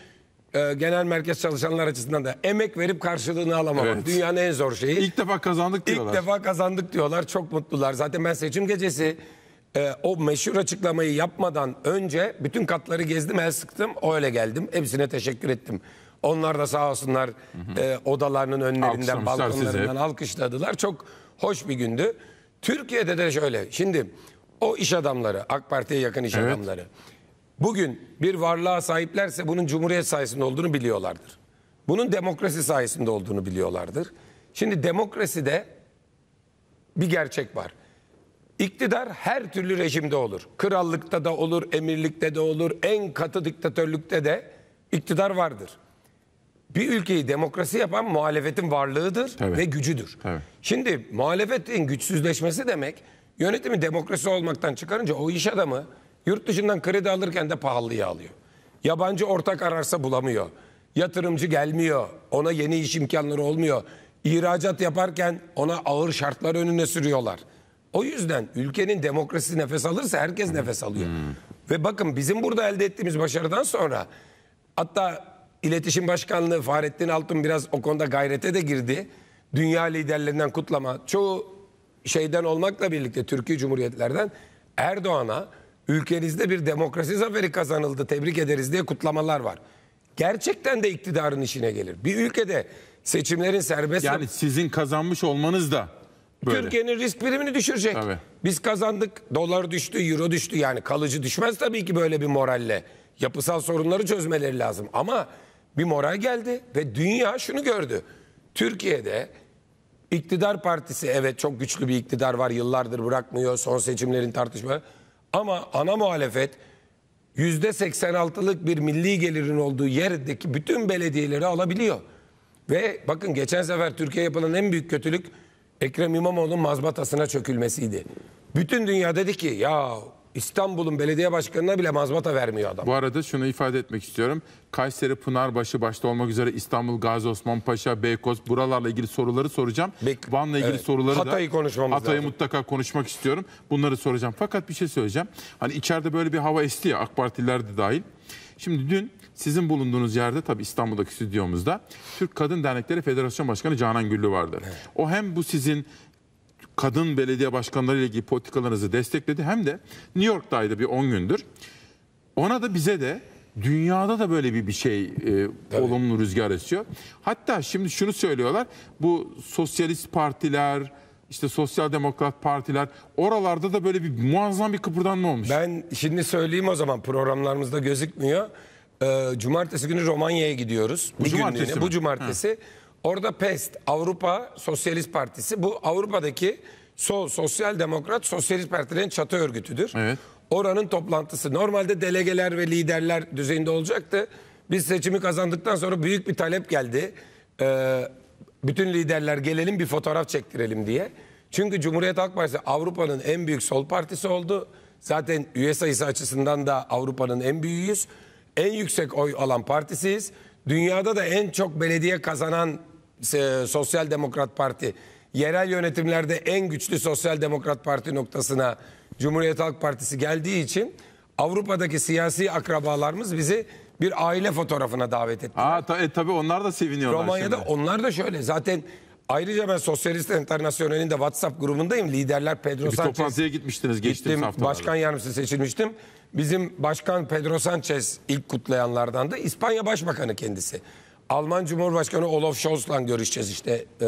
e, genel merkez çalışanlar açısından da emek verip karşılığını alamamak. Evet. Dünyanın en zor şeyi. İlk defa kazandık diyorlar. İlk defa kazandık diyorlar. Çok mutlular. Zaten ben seçim gecesi e, o meşhur açıklamayı yapmadan önce bütün katları gezdim, el sıktım, öyle geldim. Hepsine teşekkür ettim. Onlar da sağ olsunlar e, odalarının önlerinden, balkonlarından sizi. alkışladılar. Çok hoş bir gündü. Türkiye'de de şöyle, şimdi o iş adamları, AK Parti'ye yakın iş Evet. adamları bugün bir varlığa sahiplerse bunun Cumhuriyet sayesinde olduğunu biliyorlardır. Bunun demokrasi sayesinde olduğunu biliyorlardır. Şimdi demokraside bir gerçek var. İktidar her türlü rejimde olur. Krallıkta da olur, emirlikte de olur, en katı diktatörlükte de iktidar vardır. Bir ülkeyi demokrasi yapan muhalefetin varlığıdır evet. ve gücüdür. Evet. Şimdi muhalefetin güçsüzleşmesi demek yönetimi demokrasi olmaktan çıkarınca o iş adamı yurt dışından kredi alırken de pahalıya alıyor. Yabancı ortak ararsa bulamıyor. Yatırımcı gelmiyor. Ona yeni iş imkanları olmuyor. İhracat yaparken ona ağır şartlar önüne sürüyorlar. O yüzden ülkenin demokrasisi nefes alırsa herkes nefes alıyor. Ve bakın bizim burada elde ettiğimiz başarıdan sonra hatta İletişim Başkanlığı Fahrettin Altun biraz o konuda gayrete de girdi. Dünya liderlerinden kutlama. Çoğu şeyden olmakla birlikte Türkiye Cumhuriyetlerden Erdoğan'a ülkenizde bir demokrasi zaferi kazanıldı tebrik ederiz diye kutlamalar var. Gerçekten de iktidarın işine gelir. Bir ülkede seçimlerin serbest... Yani sizin kazanmış olmanız da Böyle. Türkiye'nin risk primini düşürecek. Tabii. Biz kazandık. Dolar düştü, euro düştü. Yani kalıcı düşmez tabii ki böyle bir moralle. Yapısal sorunları çözmeleri lazım. Ama bir moral geldi ve dünya şunu gördü. Türkiye'de iktidar partisi evet çok güçlü bir iktidar var. Yıllardır bırakmıyor son seçimlerin tartışma. Ama ana muhalefet %86'lık bir milli gelirin olduğu yerdeki bütün belediyeleri alabiliyor. Ve bakın geçen sefer Türkiye yapılan en büyük kötülük Ekrem İmamoğlu'nun mazbatasına çökülmesiydi. Bütün dünya dedi ki ya İstanbul'un belediye başkanına bile mazbata vermiyor adam. Bu arada şunu ifade etmek istiyorum. Kayseri, Pınarbaşı başta olmak üzere İstanbul, Gazi Osman Paşa, Beykoz buralarla ilgili soruları soracağım. Bek Van'la ilgili evet. soruları Hatay'ı da Hatay'ı konuşmamız Hatay'ı lazım. mutlaka konuşmak istiyorum. Bunları soracağım. Fakat bir şey söyleyeceğim. Hani içeride böyle bir hava esti ya AK Partililer de dahil. Şimdi dün sizin bulunduğunuz yerde tabii İstanbul'daki stüdyomuzda Türk Kadın Dernekleri Federasyon Başkanı Canan Güllü vardı. Evet. O hem bu sizin kadın belediye başkanları ile ilgili politikalarınızı destekledi hem de New York'taydı bir 10 gündür. Ona da bize de dünyada da böyle bir bir şey e, olumlu rüzgar esiyor. Hatta şimdi şunu söylüyorlar. Bu sosyalist partiler, işte sosyal demokrat partiler oralarda da böyle bir muazzam bir kıpırdanma olmuş. Ben şimdi söyleyeyim o zaman programlarımızda gözükmüyor. Ee, cumartesi günü Romanya'ya gidiyoruz. Bu Bir cumartesi mi? Bu cumartesi. Orada PEST, Avrupa Sosyalist Partisi. Bu Avrupa'daki sol, sosyal demokrat, sosyalist partilerin çatı örgütüdür. Evet. Oranın toplantısı. Normalde delegeler ve liderler düzeyinde olacaktı. Biz seçimi kazandıktan sonra büyük bir talep geldi. Ee, bütün liderler gelelim bir fotoğraf çektirelim diye. Çünkü Cumhuriyet Halk Partisi Avrupa'nın en büyük sol partisi oldu. Zaten üye sayısı açısından da Avrupa'nın en büyüğüyüz en yüksek oy alan partisiyiz. Dünyada da en çok belediye kazanan e, Sosyal Demokrat Parti. Yerel yönetimlerde en güçlü Sosyal Demokrat Parti noktasına Cumhuriyet Halk Partisi geldiği için Avrupa'daki siyasi akrabalarımız bizi bir aile fotoğrafına davet ettiler. Aa, ta, e, tabii onlar da seviniyorlar. Romanya'da şimdi. onlar da şöyle zaten Ayrıca ben Sosyalist Enternasyonel'in de WhatsApp grubundayım. Liderler Pedro e, bir Sanchez. toplantıya gitmiştiniz geçtiğimiz hafta. Başkan yardımcısı seçilmiştim. Bizim başkan Pedro Sanchez ilk kutlayanlardan da İspanya Başbakanı kendisi. Alman Cumhurbaşkanı Olaf Scholz'la görüşeceğiz işte e,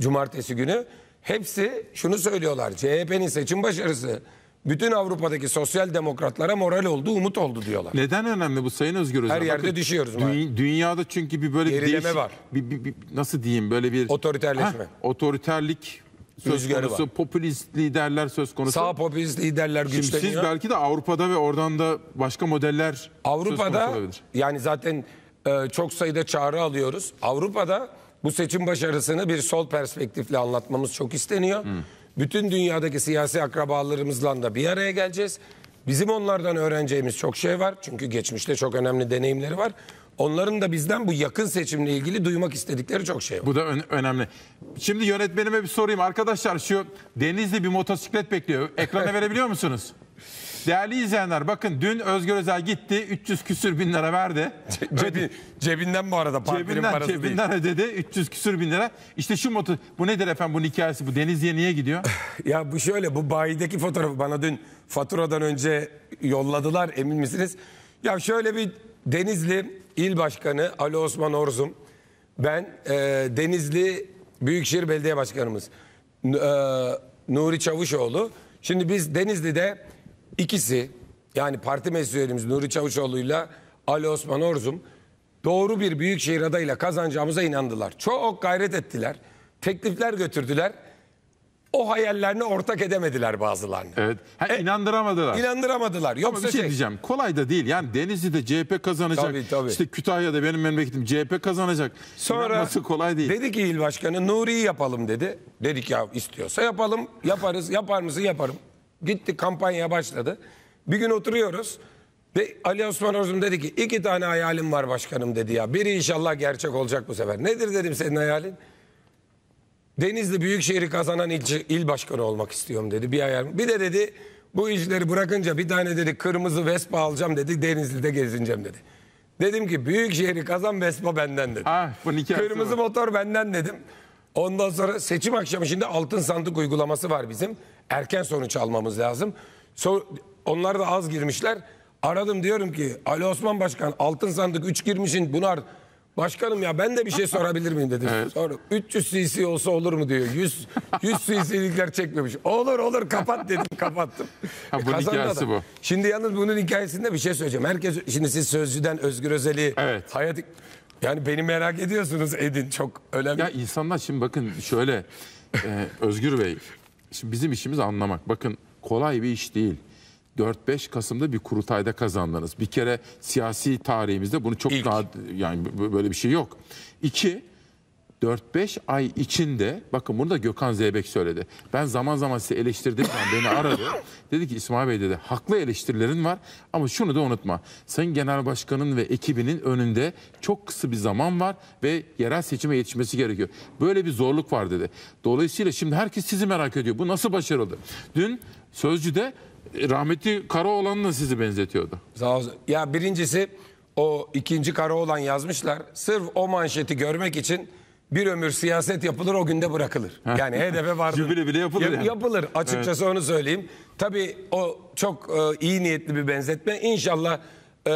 cumartesi günü. Hepsi şunu söylüyorlar. CHP'nin seçim başarısı bütün Avrupa'daki sosyal demokratlara moral oldu, umut oldu diyorlar. Neden önemli bu Sayın Özgür Özel? Her yerde Bakın, düşüyoruz. Dü- dünyada çünkü bir böyle Gerileme değişik, var. Bir, bir, bir, nasıl diyeyim böyle bir... Otoriterleşme. Heh, otoriterlik söz Rüzgarı konusu, var. popülist liderler söz konusu. Sağ popülist liderler güçleniyor. Şimdi siz belki de Avrupa'da ve oradan da başka modeller Avrupa'da yani zaten e, çok sayıda çağrı alıyoruz. Avrupa'da bu seçim başarısını bir sol perspektifle anlatmamız çok isteniyor. Hmm. Bütün dünyadaki siyasi akrabalarımızla da bir araya geleceğiz. Bizim onlardan öğreneceğimiz çok şey var. Çünkü geçmişte çok önemli deneyimleri var. Onların da bizden bu yakın seçimle ilgili duymak istedikleri çok şey var. Bu da önemli. Şimdi yönetmenime bir sorayım. Arkadaşlar şu Denizli bir motosiklet bekliyor. Ekrana verebiliyor musunuz? Değerli izleyenler bakın dün Özgür Özel gitti 300 küsür bin lira verdi. Cebi, cebinden bu arada partilerin cebinden, parası cebinden değil. ödedi 300 küsür bin lira. İşte şu motor bu nedir efendim bunun hikayesi bu Denizli'ye niye gidiyor? [LAUGHS] ya bu şöyle bu bayideki fotoğrafı bana dün faturadan önce yolladılar emin misiniz? Ya şöyle bir Denizli il Başkanı Ali Osman Orzum ben e, Denizli Büyükşehir Belediye Başkanımız e, Nuri Çavuşoğlu. Şimdi biz Denizli'de İkisi yani parti mesleğimiz üyelerimiz Nuri Çavuşoğlu'yla Ali Osman Orzum doğru bir büyükşehir adayıyla kazanacağımıza inandılar. Çok gayret ettiler. Teklifler götürdüler. O hayallerini ortak edemediler bazılarını. Evet. Ha, e, inandıramadılar. İnandıramadılar. Yoksa Ama bir şey, şey diyeceğim. Kolay da değil. Yani Denizli'de CHP kazanacak. Tabii, tabii. İşte Kütahya'da benim memleketim CHP kazanacak. Sonra nasıl kolay değil. Dedi ki il başkanı Nuri'yi yapalım dedi. Dedik ya istiyorsa yapalım. Yaparız. Yapar mısın? Yaparım gitti kampanya başladı. Bir gün oturuyoruz. Ve Ali Osman Rozum dedi ki iki tane hayalim var başkanım dedi ya. Biri inşallah gerçek olacak bu sefer. Nedir dedim senin hayalin? Denizli Büyükşehir'i kazanan il, il başkanı olmak istiyorum dedi bir hayalim. Bir de dedi bu işleri bırakınca bir tane dedi kırmızı Vespa alacağım dedi Denizli'de gezineceğim dedi. Dedim ki Büyükşehir'i kazan Vespa benden dedi. Ah, kırmızı var. motor benden dedim. Ondan sonra seçim akşamı şimdi altın sandık uygulaması var bizim erken sonuç almamız lazım. So, onlar da az girmişler. Aradım diyorum ki Ali Osman Başkan altın sandık 3 girmişin Bunar Başkanım ya ben de bir şey sorabilir miyim dedim. Evet. Sonra 300 cc olsa olur mu diyor. 100 100 cc'likler çekmemiş. Olur olur kapat dedim kapattım. [LAUGHS] Ha, e, bunun hikayesi bu. Şimdi yalnız bunun hikayesinde bir şey söyleyeceğim. Herkes şimdi siz Sözcü'den Özgür Özel'i evet. Hayat yani beni merak ediyorsunuz Edin çok önemli. Ya insanlar şimdi bakın şöyle e, Özgür Bey Şimdi bizim işimiz anlamak. Bakın kolay bir iş değil. 4-5 Kasım'da bir Kurutay'da kazandınız. Bir kere siyasi tarihimizde bunu çok İlk. daha yani böyle bir şey yok. İki, 4-5 ay içinde bakın bunu da Gökhan Zeybek söyledi. Ben zaman zaman sizi eleştirdim ben beni aradı. [LAUGHS] Dedi ki İsmail Bey dedi haklı eleştirilerin var ama şunu da unutma. Sayın Genel Başkan'ın ve ekibinin önünde çok kısa bir zaman var ve yerel seçime yetişmesi gerekiyor. Böyle bir zorluk var dedi. Dolayısıyla şimdi herkes sizi merak ediyor. Bu nasıl başarıldı? Dün Sözcü'de e, rahmetli Karaoğlan'la sizi benzetiyordu. Ya birincisi o ikinci Karaoğlan yazmışlar. Sırf o manşeti görmek için bir ömür siyaset yapılır o günde bırakılır. Yani hedefe [LAUGHS] vardır. Jübile bile yapılır. Yap, yani. Yapılır açıkçası evet. onu söyleyeyim. Tabii o çok e, iyi niyetli bir benzetme. İnşallah e,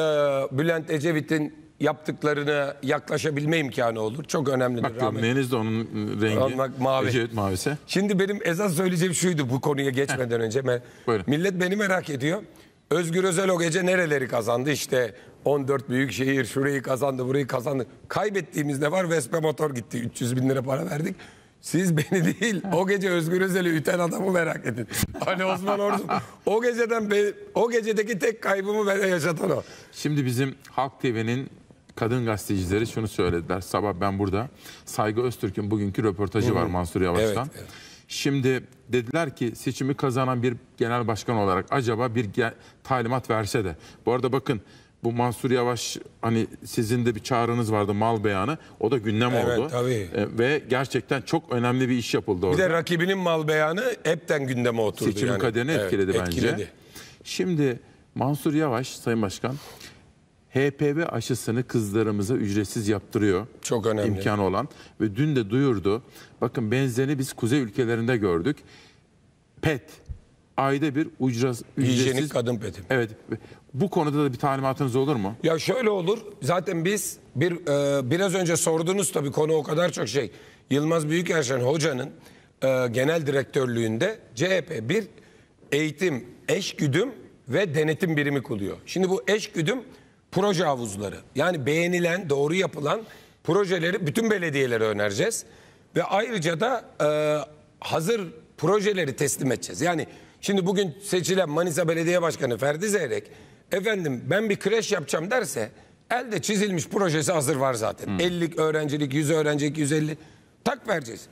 Bülent Ecevit'in yaptıklarına yaklaşabilme imkanı olur. Çok önemli bir rahmet. de onun rengi. Olmak mavi. Ecevit mavisi. Şimdi benim esas söyleyeceğim şuydu bu konuya geçmeden önce. Millet beni merak ediyor. Özgür Özel o gece nereleri kazandı? İşte 14 büyük şehir şurayı kazandı burayı kazandı. Kaybettiğimiz ne var? Vespa motor gitti. 300 bin lira para verdik. Siz beni değil o gece Özgür Özel'i üten adamı merak edin. Hani Osman Ordu o geceden beni, o gecedeki tek kaybımı bana yaşatan o. Şimdi bizim Halk TV'nin kadın gazetecileri şunu söylediler. Sabah ben burada Saygı Öztürk'ün bugünkü röportajı Hı -hı. var Mansur Yavaş'tan. Evet, evet. Şimdi dediler ki seçimi kazanan bir genel başkan olarak acaba bir talimat verse de. Bu arada bakın bu Mansur Yavaş hani sizin de bir çağrınız vardı mal beyanı. O da gündem evet, oldu. Tabii. E, ve gerçekten çok önemli bir iş yapıldı orada. Bir de rakibinin mal beyanı hepten gündeme oturdu. Seçimin yani. kaderini evet, etkiledi bence. Şimdi Mansur Yavaş Sayın Başkan HPV aşısını kızlarımıza ücretsiz yaptırıyor. Çok önemli. İmkanı olan ve dün de duyurdu. Bakın benzerini biz kuzey ülkelerinde gördük. PET ayda bir ucra, ücretsiz. Hijyenik kadın peti. Evet. Bu konuda da bir talimatınız olur mu? Ya şöyle olur. Zaten biz bir e, biraz önce sordunuz tabii konu o kadar çok şey. Yılmaz Büyükerşen hocanın e, genel direktörlüğünde CHP bir eğitim, eşgüdüm ve denetim birimi kuruyor. Şimdi bu eşgüdüm proje havuzları. Yani beğenilen, doğru yapılan projeleri bütün belediyelere önereceğiz. Ve ayrıca da e, hazır projeleri teslim edeceğiz. Yani şimdi bugün seçilen Manisa Belediye Başkanı Ferdi Zeyrek efendim ben bir kreş yapacağım derse elde çizilmiş projesi hazır var zaten. Hmm. 50 öğrencilik, 100 öğrencilik, 150 tak vereceğiz.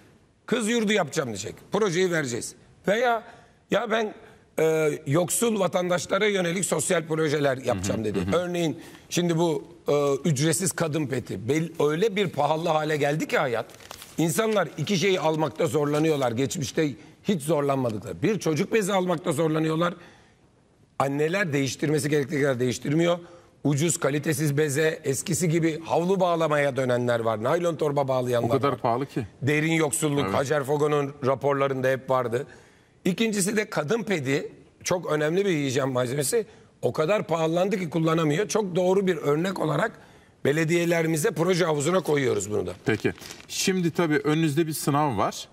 Kız yurdu yapacağım diyecek. Projeyi vereceğiz. Veya ya ben e, yoksul vatandaşlara yönelik sosyal projeler yapacağım dedi. Örneğin şimdi bu e, ücretsiz kadın peti öyle bir pahalı hale geldi ki hayat. İnsanlar iki şeyi almakta zorlanıyorlar. Geçmişte hiç zorlanmadıkları. Bir çocuk bezi almakta zorlanıyorlar. Anneler değiştirmesi gerektiği kadar değiştirmiyor. Ucuz kalitesiz beze eskisi gibi havlu bağlamaya dönenler var. Naylon torba bağlayanlar O kadar var. pahalı ki. Derin yoksulluk evet. Hacer Fogo'nun raporlarında hep vardı. İkincisi de kadın pedi çok önemli bir hijyen malzemesi. O kadar pahalandı ki kullanamıyor. Çok doğru bir örnek olarak belediyelerimize proje havuzuna koyuyoruz bunu da. Peki. Şimdi tabii önünüzde bir sınav var.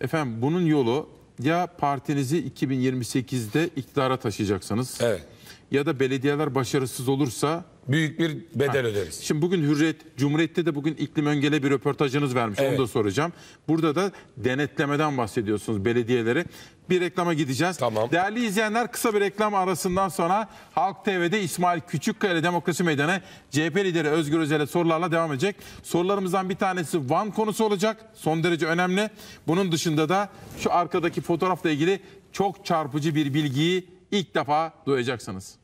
Efendim bunun yolu ya partinizi 2028'de iktidara taşıyacaksınız. Evet ya da belediyeler başarısız olursa büyük bir bedel ha. öderiz. Şimdi bugün Hürriyet, Cumhuriyet'te de bugün iklim öngele bir röportajınız vermiş. Evet. Onu da soracağım. Burada da denetlemeden bahsediyorsunuz belediyeleri. Bir reklama gideceğiz. Tamam. Değerli izleyenler kısa bir reklam arasından sonra Halk TV'de İsmail Küçükkaya Demokrasi Meydanı CHP lideri Özgür Özel'e sorularla devam edecek. Sorularımızdan bir tanesi Van konusu olacak. Son derece önemli. Bunun dışında da şu arkadaki fotoğrafla ilgili çok çarpıcı bir bilgiyi ilk defa duyacaksınız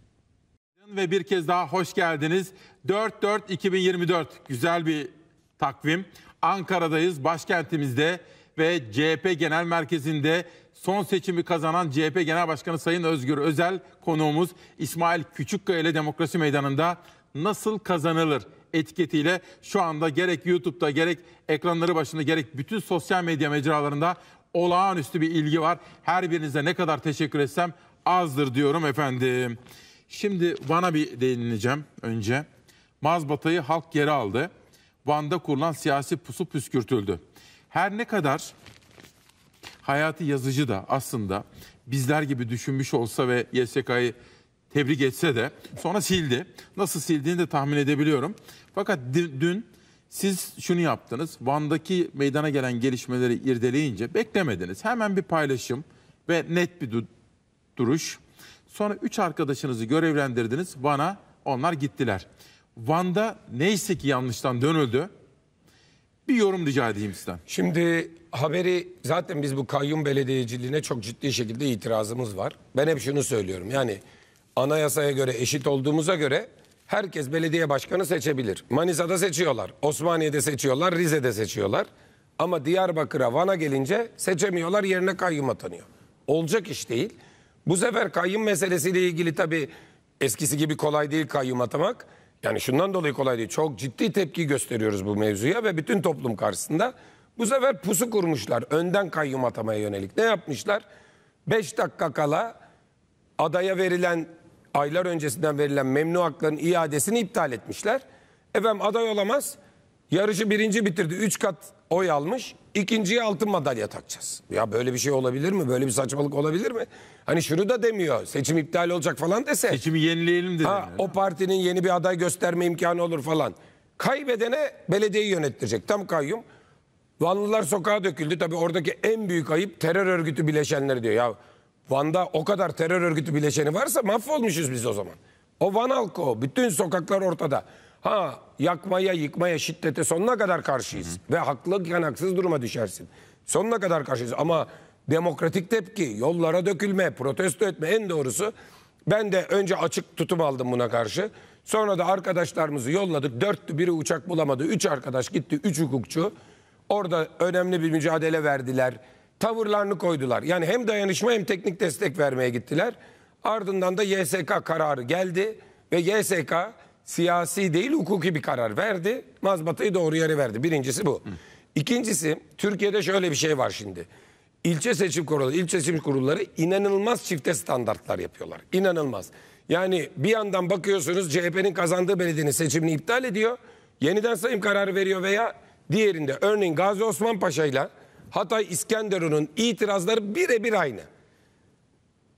ve bir kez daha hoş geldiniz. 4-4-2024 güzel bir takvim. Ankara'dayız, başkentimizde ve CHP Genel Merkezi'nde son seçimi kazanan CHP Genel Başkanı Sayın Özgür Özel konuğumuz İsmail Küçükkaya ile Demokrasi Meydanı'nda nasıl kazanılır etiketiyle şu anda gerek YouTube'da gerek ekranları başında gerek bütün sosyal medya mecralarında olağanüstü bir ilgi var. Her birinize ne kadar teşekkür etsem azdır diyorum efendim. Şimdi Van'a bir değineceğim önce. Mazbata'yı halk geri aldı. Van'da kurulan siyasi pusu püskürtüldü. Her ne kadar hayatı Yazıcı da aslında bizler gibi düşünmüş olsa ve YSK'yı tebrik etse de sonra sildi. Nasıl sildiğini de tahmin edebiliyorum. Fakat dün siz şunu yaptınız. Van'daki meydana gelen gelişmeleri irdeleyince beklemediniz. Hemen bir paylaşım ve net bir du duruş. Sonra üç arkadaşınızı görevlendirdiniz Van'a. Onlar gittiler. Van'da neyse ki yanlıştan dönüldü. Bir yorum rica edeyim sizden. Şimdi haberi zaten biz bu kayyum belediyeciliğine çok ciddi şekilde itirazımız var. Ben hep şunu söylüyorum yani anayasaya göre eşit olduğumuza göre herkes belediye başkanı seçebilir. Manisa'da seçiyorlar, Osmaniye'de seçiyorlar, Rize'de seçiyorlar. Ama Diyarbakır'a, Van'a gelince seçemiyorlar yerine kayyum atanıyor. Olacak iş değil. Bu sefer kayyum meselesiyle ilgili tabii eskisi gibi kolay değil kayyum atamak. Yani şundan dolayı kolay değil. Çok ciddi tepki gösteriyoruz bu mevzuya ve bütün toplum karşısında. Bu sefer pusu kurmuşlar. Önden kayyum atamaya yönelik. Ne yapmışlar? 5 dakika kala adaya verilen, aylar öncesinden verilen memnu hakların iadesini iptal etmişler. Efendim aday olamaz. Yarışı birinci bitirdi. 3 kat oy almış. İkinciye altın madalya takacağız. Ya böyle bir şey olabilir mi? Böyle bir saçmalık olabilir mi? Hani şunu da demiyor. Seçim iptal olacak falan dese. Seçimi yenileyelim dedi. Ha, o partinin yeni bir aday gösterme imkanı olur falan. Kaybedene belediyeyi yönettirecek. Tam kayyum. Vanlılar sokağa döküldü. Tabii oradaki en büyük ayıp terör örgütü bileşenleri diyor. Ya Van'da o kadar terör örgütü bileşeni varsa mahvolmuşuz biz o zaman. O Van halkı o. Bütün sokaklar ortada. Ha yakmaya, yıkmaya, şiddete sonuna kadar karşıyız. Hı hı. Ve haklı, yanaksız duruma düşersin. Sonuna kadar karşıyız ama demokratik tepki, yollara dökülme, protesto etme en doğrusu. Ben de önce açık tutum aldım buna karşı. Sonra da arkadaşlarımızı yolladık. Dörtlü biri uçak bulamadı. Üç arkadaş gitti, üç hukukçu. Orada önemli bir mücadele verdiler. Tavırlarını koydular. Yani hem dayanışma hem teknik destek vermeye gittiler. Ardından da YSK kararı geldi ve YSK siyasi değil hukuki bir karar verdi. Mazbatayı doğru yere verdi. Birincisi bu. İkincisi Türkiye'de şöyle bir şey var şimdi. İlçe seçim kurulu, ilçe seçim kurulları inanılmaz çifte standartlar yapıyorlar. İnanılmaz. Yani bir yandan bakıyorsunuz CHP'nin kazandığı belediyenin seçimini iptal ediyor. Yeniden sayım kararı veriyor veya diğerinde örneğin Gazi Osman Paşa ile Hatay İskenderun'un itirazları birebir aynı.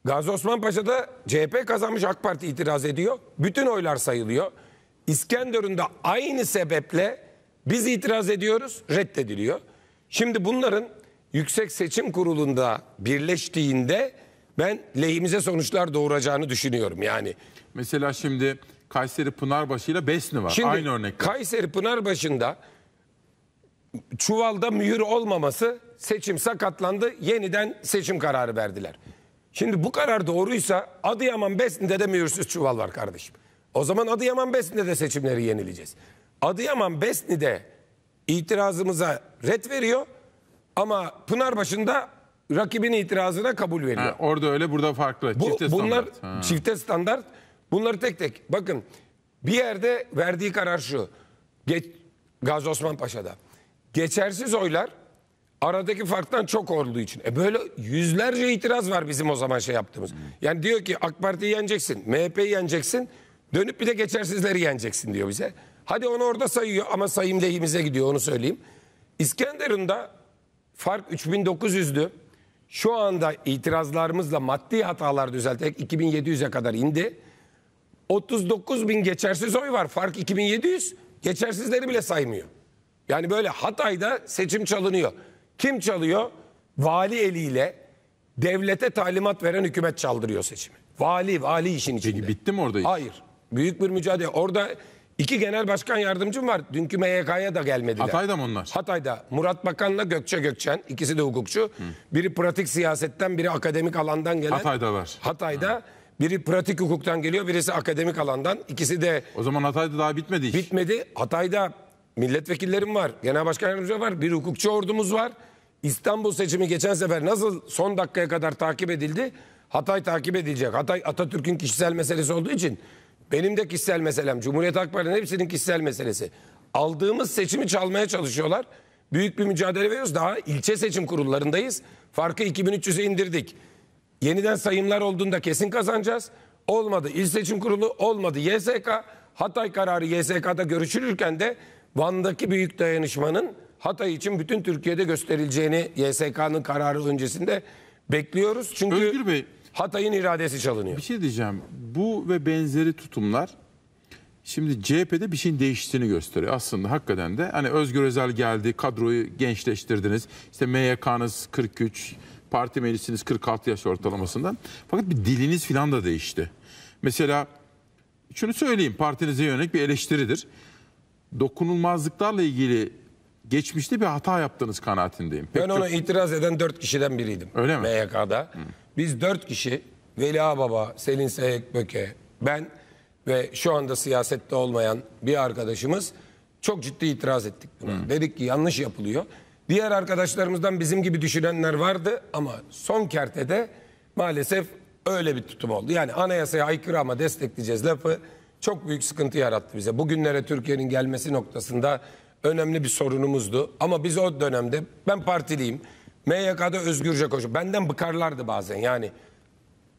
Gazi Osman Paşa'da CHP kazanmış AK Parti itiraz ediyor. Bütün oylar sayılıyor. İskender'un da aynı sebeple biz itiraz ediyoruz, reddediliyor. Şimdi bunların Yüksek Seçim Kurulu'nda birleştiğinde ben lehimize sonuçlar doğuracağını düşünüyorum. Yani mesela şimdi Kayseri Pınarbaşı ile Besni var. Şimdi, Aynı örnek. Kayseri Pınarbaşı'nda çuvalda mühür olmaması seçim sakatlandı. Yeniden seçim kararı verdiler. Şimdi bu karar doğruysa Adıyaman Besin'de de mühürsüz çuval var kardeşim. O zaman Adıyaman Besin'de de seçimleri yenileceğiz. Adıyaman Besni'de itirazımıza ret veriyor ama Pınarbaşı'nda rakibin itirazına kabul veriyor. Ha, orada öyle burada farklı. Bu, çifte bunlar standart. çifte standart. Bunları tek tek bakın bir yerde verdiği karar şu. Geç, Gazi Osman Paşa'da. Geçersiz oylar Aradaki farktan çok olduğu için. E böyle yüzlerce itiraz var bizim o zaman şey yaptığımız. Yani diyor ki AK Parti'yi yeneceksin, MHP'yi yeneceksin, dönüp bir de geçersizleri yeneceksin diyor bize. Hadi onu orada sayıyor ama sayım lehimize gidiyor onu söyleyeyim. İskenderun'da fark 3900'dü. Şu anda itirazlarımızla maddi hatalar düzelterek 2700'e kadar indi. 39 bin geçersiz oy var. Fark 2700. Geçersizleri bile saymıyor. Yani böyle Hatay'da seçim çalınıyor. Kim çalıyor? Vali eliyle devlete talimat veren hükümet çaldırıyor seçimi. Vali, vali işin içinde. Peki bitti mi orada iş? Hayır. Büyük bir mücadele. Orada iki genel başkan yardımcım var. Dünkü MYK'ya da gelmediler. Hatay'da mı onlar? Hatay'da. Murat Bakan'la Gökçe Gökçen. ikisi de hukukçu. Hı. Biri pratik siyasetten, biri akademik alandan gelen. Hatay'da var. Hatay'da. Hı. Biri pratik hukuktan geliyor, birisi akademik alandan. İkisi de... O zaman Hatay'da daha bitmedi iş. Bitmedi. Hatay'da milletvekillerim var, genel başkan yardımcıları var, bir hukukçu ordumuz var. İstanbul seçimi geçen sefer nasıl son dakikaya kadar takip edildi? Hatay takip edilecek. Hatay Atatürk'ün kişisel meselesi olduğu için benim de kişisel meselem. Cumhuriyet Halk Partisi'nin hepsinin kişisel meselesi. Aldığımız seçimi çalmaya çalışıyorlar. Büyük bir mücadele veriyoruz. Daha ilçe seçim kurullarındayız. Farkı 2300'e indirdik. Yeniden sayımlar olduğunda kesin kazanacağız. Olmadı İl Seçim Kurulu, olmadı YSK. Hatay kararı YSK'da görüşülürken de Van'daki büyük dayanışmanın Hatay için bütün Türkiye'de gösterileceğini YSK'nın kararı öncesinde bekliyoruz. Çünkü Özgür Bey, Hatay'ın iradesi çalınıyor. Bir şey diyeceğim. Bu ve benzeri tutumlar şimdi CHP'de bir şeyin değiştiğini gösteriyor. Aslında hakikaten de hani Özgür Özel geldi, kadroyu gençleştirdiniz. İşte MYK'nız 43, parti meclisiniz 46 yaş ortalamasından. Fakat bir diliniz filan da değişti. Mesela şunu söyleyeyim partinize yönelik bir eleştiridir. Dokunulmazlıklarla ilgili geçmişte bir hata yaptığınız kanaatindeyim. Pek ben ona çok... itiraz eden dört kişiden biriydim. Öyle mi? MYK'da. Biz dört kişi Veli Ağbaba, Selin Seyek Böke, ben ve şu anda siyasette olmayan bir arkadaşımız çok ciddi itiraz ettik buna. Hı. Dedik ki yanlış yapılıyor. Diğer arkadaşlarımızdan bizim gibi düşünenler vardı ama son kertede maalesef öyle bir tutum oldu. Yani anayasaya aykırı ama destekleyeceğiz lafı çok büyük sıkıntı yarattı bize. Bugünlere Türkiye'nin gelmesi noktasında önemli bir sorunumuzdu. Ama biz o dönemde ben partiliyim. MYK'da özgürce koşu. Benden bıkarlardı bazen yani.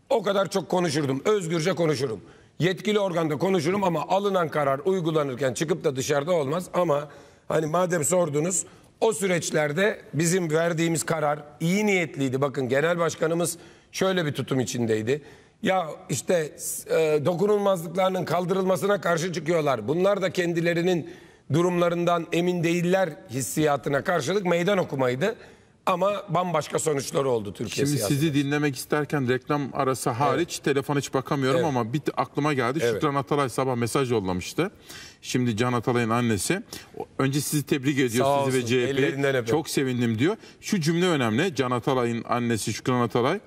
O kadar çok konuşurdum. Özgürce konuşurum. Yetkili organda konuşurum ama alınan karar uygulanırken çıkıp da dışarıda olmaz. Ama hani madem sordunuz o süreçlerde bizim verdiğimiz karar iyi niyetliydi. Bakın genel başkanımız şöyle bir tutum içindeydi. Ya işte e, dokunulmazlıklarının kaldırılmasına karşı çıkıyorlar. Bunlar da kendilerinin durumlarından emin değiller hissiyatına karşılık meydan okumaydı. Ama bambaşka sonuçlar oldu Türkiye Şimdi siyaset. sizi dinlemek isterken reklam arası hariç evet. telefona hiç bakamıyorum evet. ama bir aklıma geldi. Evet. Şükran Atalay sabah mesaj yollamıştı. Şimdi Can Atalay'ın annesi. Önce sizi tebrik ediyor Sağ sizi olsun. ve CHP'yi. Çok sevindim diyor. Şu cümle önemli. Can Atalay'ın annesi Şükran Atalay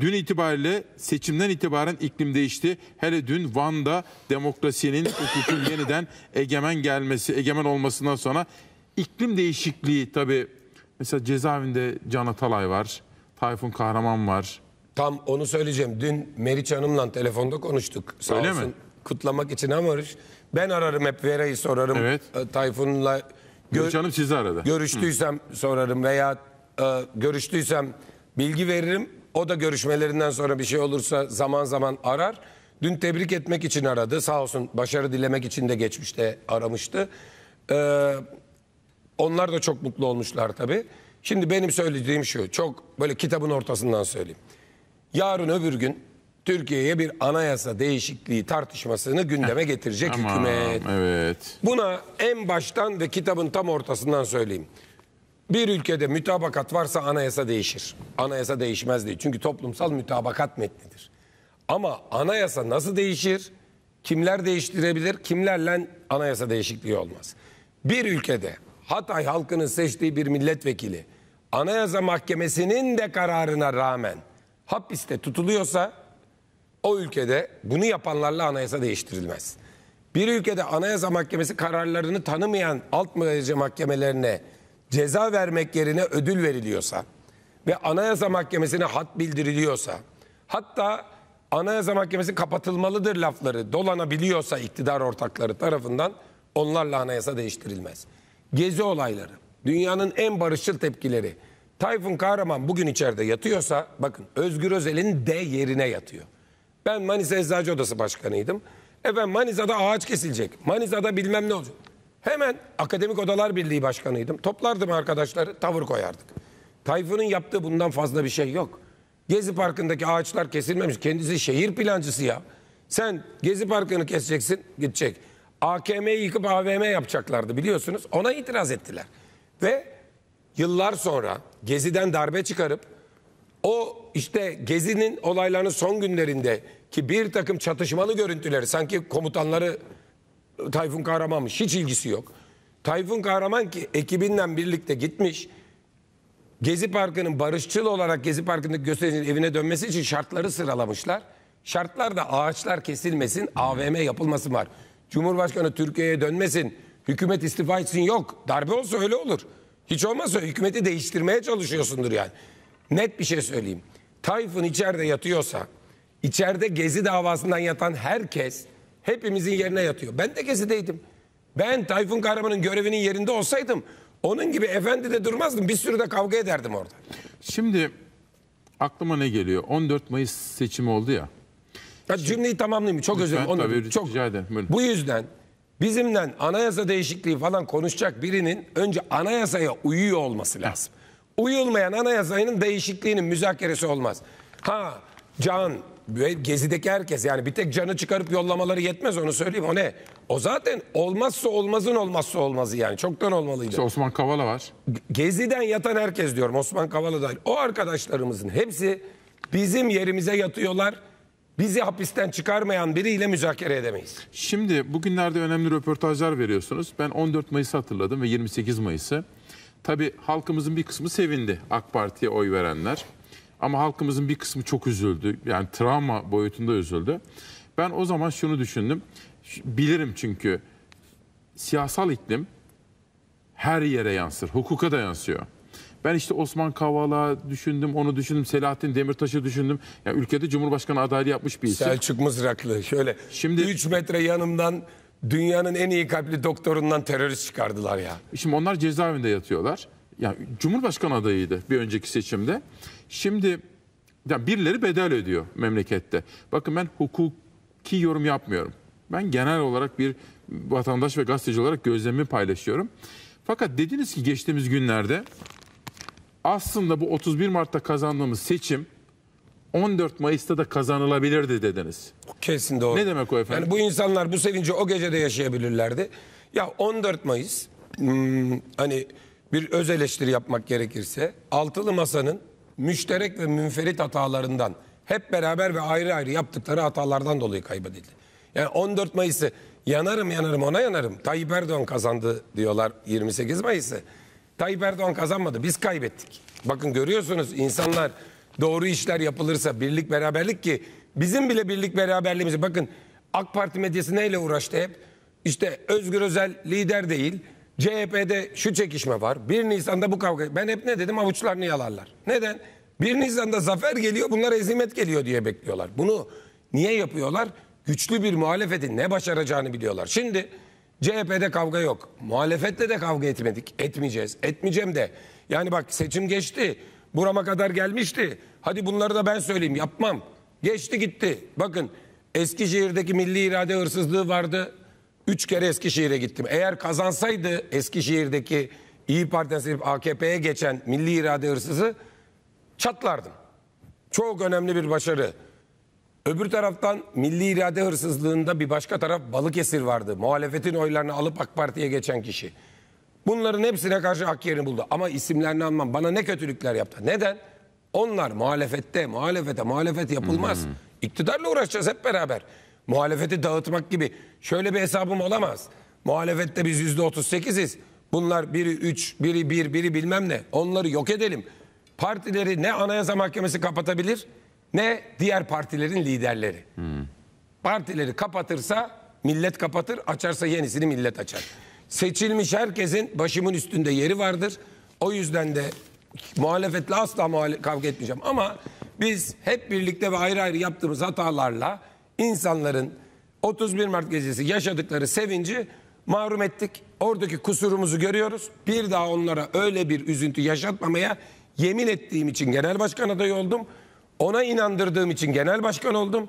Dün itibariyle seçimden itibaren iklim değişti. Hele dün Van'da demokrasinin, hukukun [LAUGHS] yeniden egemen gelmesi, egemen olmasından sonra iklim değişikliği tabii mesela cezaevinde Can Atalay var, Tayfun Kahraman var. Tam onu söyleyeceğim. Dün Meriç Hanım'la telefonda konuştuk. Sağ Öyle olsun. mi? Kutlamak için amarış. Ben ararım hep Vera'yı sorarım. Evet. Ee, Tayfun'la Meriç Hanım sizi aradı. Görüştüysem Hı. sorarım veya e, görüştüysem bilgi veririm. O da görüşmelerinden sonra bir şey olursa zaman zaman arar. Dün tebrik etmek için aradı. Sağ olsun başarı dilemek için de geçmişte aramıştı. Ee, onlar da çok mutlu olmuşlar tabii. Şimdi benim söylediğim şu. Çok böyle kitabın ortasından söyleyeyim. Yarın öbür gün Türkiye'ye bir anayasa değişikliği tartışmasını gündeme getirecek Aman, hükümet. Evet. Buna en baştan ve kitabın tam ortasından söyleyeyim. Bir ülkede mütabakat varsa anayasa değişir. Anayasa değişmez değil. Çünkü toplumsal mütabakat metnidir. Ama anayasa nasıl değişir? Kimler değiştirebilir? Kimlerle anayasa değişikliği olmaz? Bir ülkede Hatay halkının seçtiği bir milletvekili Anayasa Mahkemesi'nin de kararına rağmen hapiste tutuluyorsa o ülkede bunu yapanlarla anayasa değiştirilmez. Bir ülkede Anayasa Mahkemesi kararlarını tanımayan alt meclis mahkemelerine ceza vermek yerine ödül veriliyorsa ve Anayasa Mahkemesi'ne hat bildiriliyorsa hatta Anayasa Mahkemesi kapatılmalıdır lafları dolanabiliyorsa iktidar ortakları tarafından onlarla anayasa değiştirilmez. Gezi olayları, dünyanın en barışçıl tepkileri. Tayfun Kahraman bugün içeride yatıyorsa bakın Özgür Özel'in de yerine yatıyor. Ben Manisa Eczacı Odası Başkanıydım. Efendim Manisa'da ağaç kesilecek. Manisa'da bilmem ne olacak. Hemen Akademik Odalar Birliği Başkanıydım. Toplardım arkadaşları, tavır koyardık. Tayfun'un yaptığı bundan fazla bir şey yok. Gezi Parkı'ndaki ağaçlar kesilmemiş. Kendisi şehir plancısı ya. Sen Gezi Parkı'nı keseceksin, gidecek. AKM'yi yıkıp AVM yapacaklardı biliyorsunuz. Ona itiraz ettiler. Ve yıllar sonra Gezi'den darbe çıkarıp o işte Gezi'nin olaylarının son günlerinde ki bir takım çatışmalı görüntüleri sanki komutanları Tayfun Kahraman'mış. Hiç ilgisi yok. Tayfun Kahraman ki ekibinden birlikte gitmiş. Gezi Parkı'nın barışçıl olarak Gezi Parkı'ndaki göstericinin evine dönmesi için şartları sıralamışlar. Şartlar da ağaçlar kesilmesin, AVM yapılmasın var. Cumhurbaşkanı Türkiye'ye dönmesin, hükümet istifa etsin yok. Darbe olsa öyle olur. Hiç olmazsa hükümeti değiştirmeye çalışıyorsundur yani. Net bir şey söyleyeyim. Tayfun içeride yatıyorsa, içeride Gezi davasından yatan herkes hepimizin yerine yatıyor. Ben de gezideydim. Ben Tayfun Kahraman'ın görevinin yerinde olsaydım onun gibi efendi de durmazdım. Bir sürü de kavga ederdim orada. Şimdi aklıma ne geliyor? 14 Mayıs seçimi oldu ya. ya cümleyi tamamlayayım. Çok özür dilerim. çok, rica ederim. Buyurun. Bu yüzden bizimden anayasa değişikliği falan konuşacak birinin önce anayasaya uyuyor olması lazım. Uyulmayan anayasanın değişikliğinin müzakeresi olmaz. Ha Can Gezideki herkes yani bir tek canı çıkarıp yollamaları yetmez onu söyleyeyim. O ne? O zaten olmazsa olmazın olmazsa olmazı yani. Çoktan olmalıydı. İşte Osman Kavala var. Gezi'den yatan herkes diyorum Osman Kavala dahil. O arkadaşlarımızın hepsi bizim yerimize yatıyorlar. Bizi hapisten çıkarmayan biriyle müzakere edemeyiz. Şimdi bugünlerde önemli röportajlar veriyorsunuz. Ben 14 Mayıs'ı hatırladım ve 28 Mayıs'ı. Tabii halkımızın bir kısmı sevindi AK Parti'ye oy verenler. Ama halkımızın bir kısmı çok üzüldü. Yani travma boyutunda üzüldü. Ben o zaman şunu düşündüm. Bilirim çünkü siyasal iklim her yere yansır. Hukuka da yansıyor. Ben işte Osman Kavala düşündüm, onu düşündüm, Selahattin Demirtaş'ı düşündüm. Yani ülkede Cumhurbaşkanı adaylığı yapmış bir isim. Selçuk Mızraklı şöyle Şimdi, 3 metre yanımdan dünyanın en iyi kalpli doktorundan terörist çıkardılar ya. Şimdi onlar cezaevinde yatıyorlar. Yani Cumhurbaşkanı adayıydı bir önceki seçimde. Şimdi ya birileri bedel ödüyor memlekette. Bakın ben hukuki yorum yapmıyorum. Ben genel olarak bir vatandaş ve gazeteci olarak gözlemimi paylaşıyorum. Fakat dediniz ki geçtiğimiz günlerde aslında bu 31 Mart'ta kazandığımız seçim 14 Mayıs'ta da kazanılabilirdi dediniz. Kesin doğru. Ne demek o efendim? Yani bu insanlar bu sevinci o gecede yaşayabilirlerdi. Ya 14 Mayıs hmm, hani bir öz eleştiri yapmak gerekirse altılı masanın müşterek ve münferit hatalarından, hep beraber ve ayrı ayrı yaptıkları hatalardan dolayı kaybedildi. Yani 14 Mayıs'ı yanarım yanarım ona yanarım. Tayyip Erdoğan kazandı diyorlar 28 Mayıs'ı. Tayyip Erdoğan kazanmadı biz kaybettik. Bakın görüyorsunuz insanlar doğru işler yapılırsa birlik beraberlik ki bizim bile birlik beraberliğimizi bakın AK Parti medyası neyle uğraştı hep? İşte Özgür Özel lider değil. CHP'de şu çekişme var. 1 Nisan'da bu kavga. Ben hep ne dedim? Avuçlarını yalarlar. Neden? 1 Nisan'da zafer geliyor, bunlara ezimet geliyor diye bekliyorlar. Bunu niye yapıyorlar? Güçlü bir muhalefetin ne başaracağını biliyorlar. Şimdi CHP'de kavga yok. Muhalefetle de kavga etmedik. Etmeyeceğiz. Etmeyeceğim de. Yani bak seçim geçti. Burama kadar gelmişti. Hadi bunları da ben söyleyeyim. Yapmam. Geçti gitti. Bakın Eskişehir'deki milli irade hırsızlığı vardı. Üç kere Eskişehir'e gittim. Eğer kazansaydı Eskişehir'deki İyi Parti'den AKP'ye geçen milli irade hırsızı çatlardım. Çok önemli bir başarı. Öbür taraftan milli irade hırsızlığında bir başka taraf Balıkesir vardı. Muhalefetin oylarını alıp AK Parti'ye geçen kişi. Bunların hepsine karşı hak yerini buldu. Ama isimlerini anmam. bana ne kötülükler yaptı. Neden? Onlar muhalefette, muhalefete, muhalefet yapılmaz. Hmm. İktidarla uğraşacağız hep beraber. Muhalefeti dağıtmak gibi şöyle bir hesabım olamaz. Muhalefette biz yüzde otuz sekiziz. Bunlar biri üç, biri bir, biri bilmem ne. Onları yok edelim. Partileri ne Anayasa Mahkemesi kapatabilir ne diğer partilerin liderleri. Hmm. Partileri kapatırsa millet kapatır, açarsa yenisini millet açar. Seçilmiş herkesin başımın üstünde yeri vardır. O yüzden de muhalefetle asla muhale kavga etmeyeceğim. Ama biz hep birlikte ve ayrı ayrı yaptığımız hatalarla insanların 31 Mart gecesi yaşadıkları sevinci mahrum ettik. Oradaki kusurumuzu görüyoruz. Bir daha onlara öyle bir üzüntü yaşatmamaya yemin ettiğim için genel başkan adayı oldum. Ona inandırdığım için genel başkan oldum.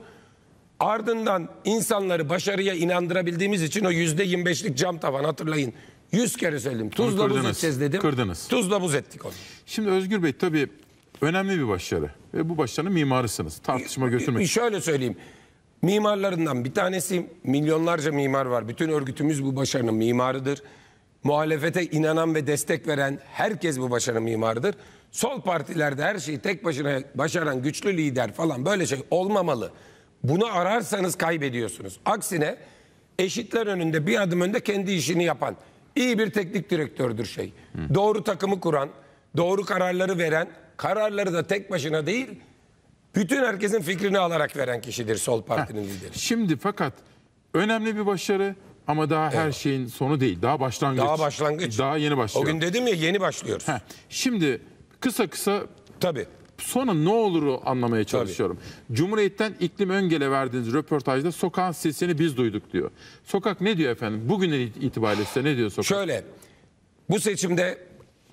Ardından insanları başarıya inandırabildiğimiz için o yüzde 25'lik cam tavan hatırlayın. 100 kere söyledim. Tuzla kırdınız, buz edeceğiz dedim. Kırdınız. Tuzla buz ettik onu. Şimdi Özgür Bey tabii önemli bir başarı. Ve bu başarının mimarısınız. Tartışma götürmek. Şöyle söyleyeyim. Mimarlarından bir tanesi milyonlarca mimar var. Bütün örgütümüz bu başarının mimarıdır. Muhalefete inanan ve destek veren herkes bu başarının mimarıdır. Sol partilerde her şeyi tek başına başaran güçlü lider falan böyle şey olmamalı. Bunu ararsanız kaybediyorsunuz. Aksine eşitler önünde bir adım önde kendi işini yapan iyi bir teknik direktördür şey. Hı. Doğru takımı kuran, doğru kararları veren, kararları da tek başına değil bütün herkesin fikrini alarak veren kişidir sol partinin lideri. Şimdi fakat önemli bir başarı ama daha her evet. şeyin sonu değil. Daha başlangıç. Daha başlangıç. Daha yeni başlıyor. O gün dedim ya yeni başlıyoruz. Heh. Şimdi kısa kısa Tabii. sonra ne oluru anlamaya çalışıyorum. Tabii. Cumhuriyet'ten iklim öngele verdiğiniz röportajda sokağın sesini biz duyduk diyor. Sokak ne diyor efendim? Bugün itibariyle size ne diyor sokak? Şöyle bu seçimde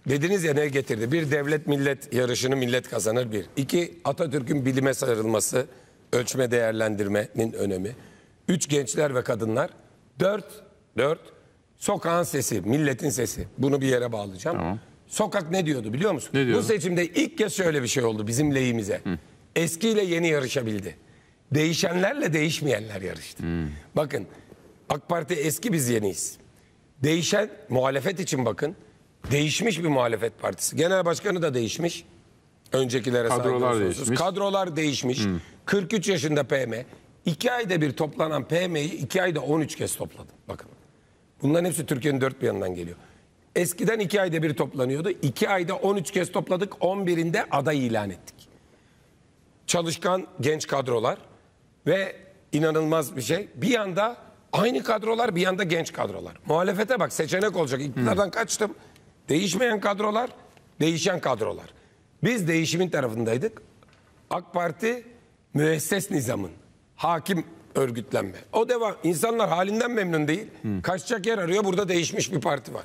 Dediniz ya ne getirdi? Bir devlet millet yarışını millet kazanır bir. İki Atatürk'ün bilime sarılması, ölçme değerlendirmenin önemi. Üç gençler ve kadınlar. Dört, dört sokağın sesi, milletin sesi. Bunu bir yere bağlayacağım. Tamam. Sokak ne diyordu biliyor musun? diyordu? Bu seçimde ilk kez şöyle bir şey oldu bizim lehimize. Hı. Eskiyle yeni yarışabildi. Değişenlerle değişmeyenler yarıştı. Hı. Bakın AK Parti eski biz yeniyiz. Değişen muhalefet için bakın Değişmiş bir muhalefet partisi. Genel başkanı da değişmiş. Öncekilere Kadrolar saygı değişmiş. Kadrolar değişmiş. 43 hmm. yaşında PM. 2 ayda bir toplanan PM'yi 2 ayda 13 kez topladı. Bakın. Bunların hepsi Türkiye'nin dört bir yanından geliyor. Eskiden 2 ayda bir toplanıyordu. 2 ayda 13 kez topladık. 11'inde aday ilan ettik. Çalışkan genç kadrolar ve inanılmaz bir şey. Bir yanda aynı kadrolar bir yanda genç kadrolar. Muhalefete bak seçenek olacak. İktidardan hmm. kaçtım. Değişmeyen kadrolar, değişen kadrolar. Biz değişimin tarafındaydık. AK Parti müesses nizamın, hakim örgütlenme. O devam. İnsanlar halinden memnun değil. Hı. Kaçacak yer arıyor. Burada değişmiş bir parti var.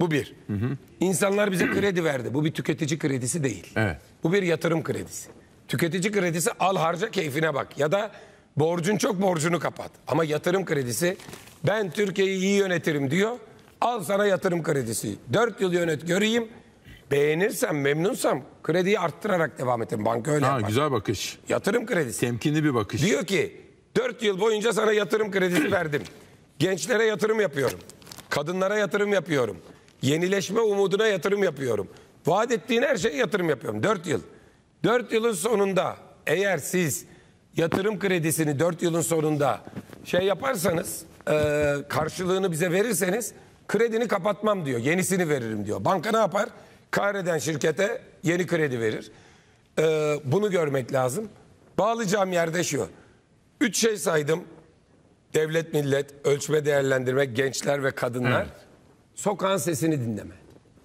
Bu bir. Hı hı. İnsanlar bize kredi verdi. Bu bir tüketici kredisi değil. Evet. Bu bir yatırım kredisi. Tüketici kredisi al harca keyfine bak. Ya da borcun çok borcunu kapat. Ama yatırım kredisi ben Türkiye'yi iyi yönetirim diyor. Al sana yatırım kredisi. 4 yıl yönet göreyim. Beğenirsem, memnunsam krediyi arttırarak devam ederim. Banka öyle ha, yapar. Güzel bakış. Yatırım kredisi. Temkinli bir bakış. Diyor ki 4 yıl boyunca sana yatırım kredisi [CLEARS THROAT] verdim. Gençlere yatırım yapıyorum. Kadınlara yatırım yapıyorum. Yenileşme umuduna yatırım yapıyorum. Vaat ettiğin her şeye yatırım yapıyorum. 4 yıl. 4 yılın sonunda eğer siz yatırım kredisini 4 yılın sonunda şey yaparsanız karşılığını bize verirseniz Kredini kapatmam diyor. Yenisini veririm diyor. Banka ne yapar? Kahreden şirkete yeni kredi verir. Ee, bunu görmek lazım. Bağlayacağım yerde şu. Üç şey saydım. Devlet, millet, ölçme, değerlendirme, gençler ve kadınlar. Evet. Sokağın sesini dinleme.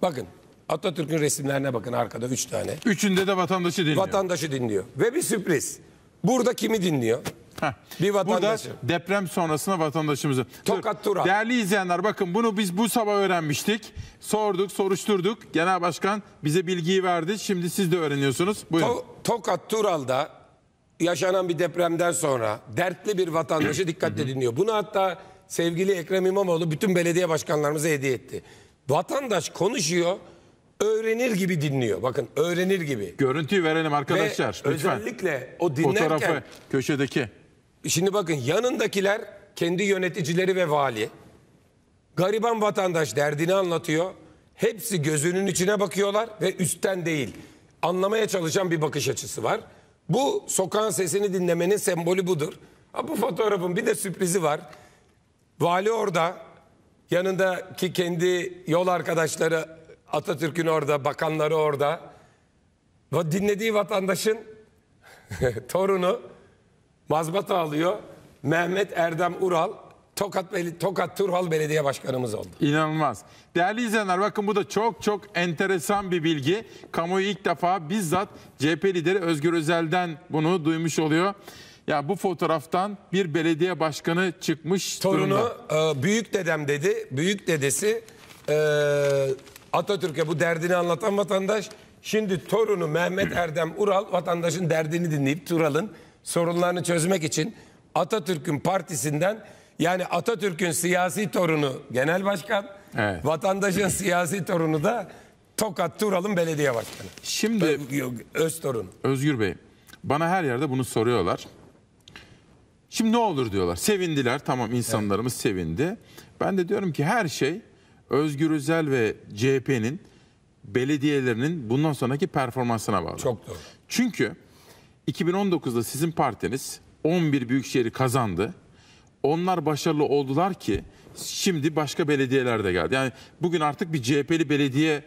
Bakın Atatürk'ün resimlerine bakın arkada üç tane. Üçünde de vatandaşı dinliyor. Vatandaşı dinliyor. Ve bir sürpriz. Burada kimi dinliyor? Heh. Bir vatandaşı. Burada deprem sonrasında vatandaşımızı. Tokat Turan. Değerli izleyenler bakın bunu biz bu sabah öğrenmiştik. Sorduk, soruşturduk. Genel Başkan bize bilgiyi verdi. Şimdi siz de öğreniyorsunuz. Buyurun. To Tokat Tural'da yaşanan bir depremden sonra dertli bir vatandaşı dikkatle dinliyor. Bunu hatta sevgili Ekrem İmamoğlu bütün belediye başkanlarımıza hediye etti. Vatandaş konuşuyor, öğrenir gibi dinliyor. Bakın öğrenir gibi. Görüntüyü verelim arkadaşlar. Ve lütfen. özellikle o dinlerken... Fotoğrafı köşedeki. Şimdi bakın yanındakiler kendi yöneticileri ve vali. Gariban vatandaş derdini anlatıyor. Hepsi gözünün içine bakıyorlar ve üstten değil. Anlamaya çalışan bir bakış açısı var. Bu sokağın sesini dinlemenin sembolü budur. Ha, bu fotoğrafın bir de sürprizi var. Vali orada yanındaki kendi yol arkadaşları Atatürk'ün orada, bakanları orada. Dinlediği vatandaşın [LAUGHS] torunu Mazbata alıyor. Mehmet Erdem Ural Tokat, Beli, Tokat Turhal Belediye Başkanımız oldu. İnanılmaz. Değerli izleyenler bakın bu da çok çok enteresan bir bilgi. Kamuoyu ilk defa bizzat CHP lideri Özgür Özel'den bunu duymuş oluyor. Ya bu fotoğraftan bir belediye başkanı çıkmış Torunu e, büyük dedem dedi. Büyük dedesi e, Atatürk'e bu derdini anlatan vatandaş. Şimdi torunu Mehmet Erdem Ural vatandaşın derdini dinleyip Tural'ın sorunlarını çözmek için Atatürk'ün partisinden yani Atatürk'ün siyasi torunu genel başkan, evet. vatandaşın siyasi torunu da Tokat Tural'ın belediye başkanı. Şimdi Ö öz torun. Özgür Bey, bana her yerde bunu soruyorlar. Şimdi ne olur diyorlar. Sevindiler. Tamam insanlarımız evet. sevindi. Ben de diyorum ki her şey Özgür Özel ve CHP'nin belediyelerinin bundan sonraki performansına bağlı. Çok doğru. Çünkü 2019'da sizin partiniz 11 büyükşehiri kazandı. Onlar başarılı oldular ki şimdi başka belediyeler de geldi. Yani bugün artık bir CHP'li belediye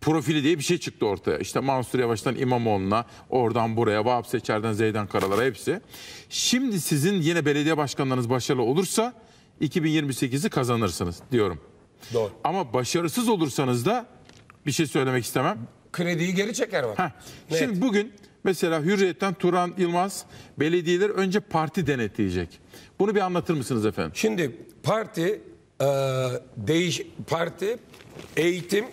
profili diye bir şey çıktı ortaya. İşte Mansur Yavaş'tan İmamoğlu'na, oradan buraya, Vahap Seçer'den Zeydan Karalar'a hepsi. Şimdi sizin yine belediye başkanlarınız başarılı olursa 2028'i kazanırsınız diyorum. Doğru. Ama başarısız olursanız da bir şey söylemek istemem. Krediyi geri çeker bak. Heh. Şimdi bugün Mesela Hürriyet'ten Turan Yılmaz belediyeler önce parti denetleyecek. Bunu bir anlatır mısınız efendim? Şimdi parti e, değiş parti eğitim,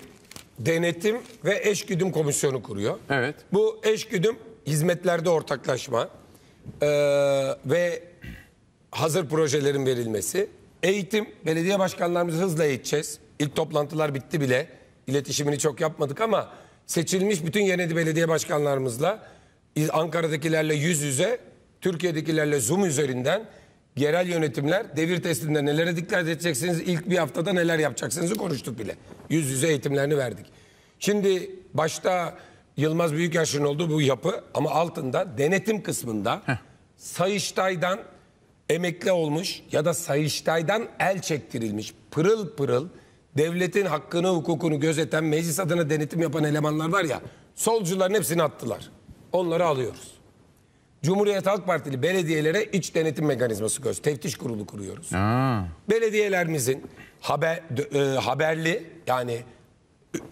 denetim ve eşgüdüm komisyonu kuruyor. Evet. Bu eşgüdüm hizmetlerde ortaklaşma e, ve hazır projelerin verilmesi. Eğitim, belediye başkanlarımızı hızla eğiteceğiz. İlk toplantılar bitti bile. İletişimini çok yapmadık ama seçilmiş bütün yeni belediye başkanlarımızla biz Ankara'dakilerle yüz yüze, Türkiye'dekilerle Zoom üzerinden yerel yönetimler devir testinde nelere dikkat edeceksiniz, ilk bir haftada neler yapacaksınızı konuştuk bile. Yüz yüze eğitimlerini verdik. Şimdi başta Yılmaz Büyükelçinin olduğu bu yapı ama altında denetim kısmında Heh. Sayıştay'dan emekli olmuş ya da Sayıştay'dan el çektirilmiş pırıl pırıl devletin hakkını hukukunu gözeten meclis adına denetim yapan elemanlar var ya solcuların hepsini attılar. Onları alıyoruz. Cumhuriyet Halk Partili belediyelere iç denetim mekanizması göz, teftiş kurulu kuruyoruz. Aa. Belediyelerimizin haber e, haberli yani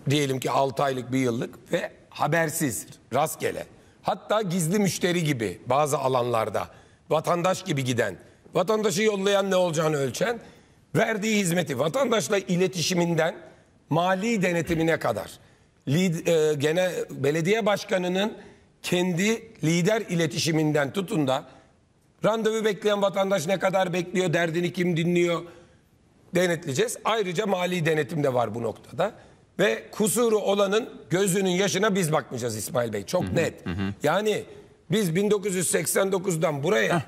diyelim ki 6 aylık bir yıllık ve habersiz rastgele hatta gizli müşteri gibi bazı alanlarda vatandaş gibi giden vatandaşı yollayan ne olacağını ölçen verdiği hizmeti vatandaşla iletişiminden mali denetimine kadar Lid, e, gene belediye başkanının kendi lider iletişiminden tutun da randevu bekleyen vatandaş ne kadar bekliyor, derdini kim dinliyor denetleyeceğiz. Ayrıca mali denetim de var bu noktada. Ve kusuru olanın gözünün yaşına biz bakmayacağız İsmail Bey. Çok hı hı, net. Hı. Yani biz 1989'dan buraya Heh.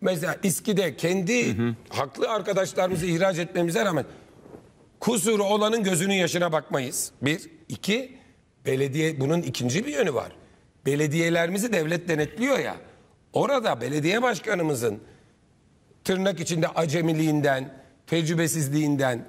mesela İSKİ'de kendi hı hı. haklı arkadaşlarımızı ihraç etmemize rağmen kusuru olanın gözünün yaşına bakmayız. Bir. iki belediye bunun ikinci bir yönü var belediyelerimizi devlet denetliyor ya. Orada belediye başkanımızın tırnak içinde acemiliğinden, tecrübesizliğinden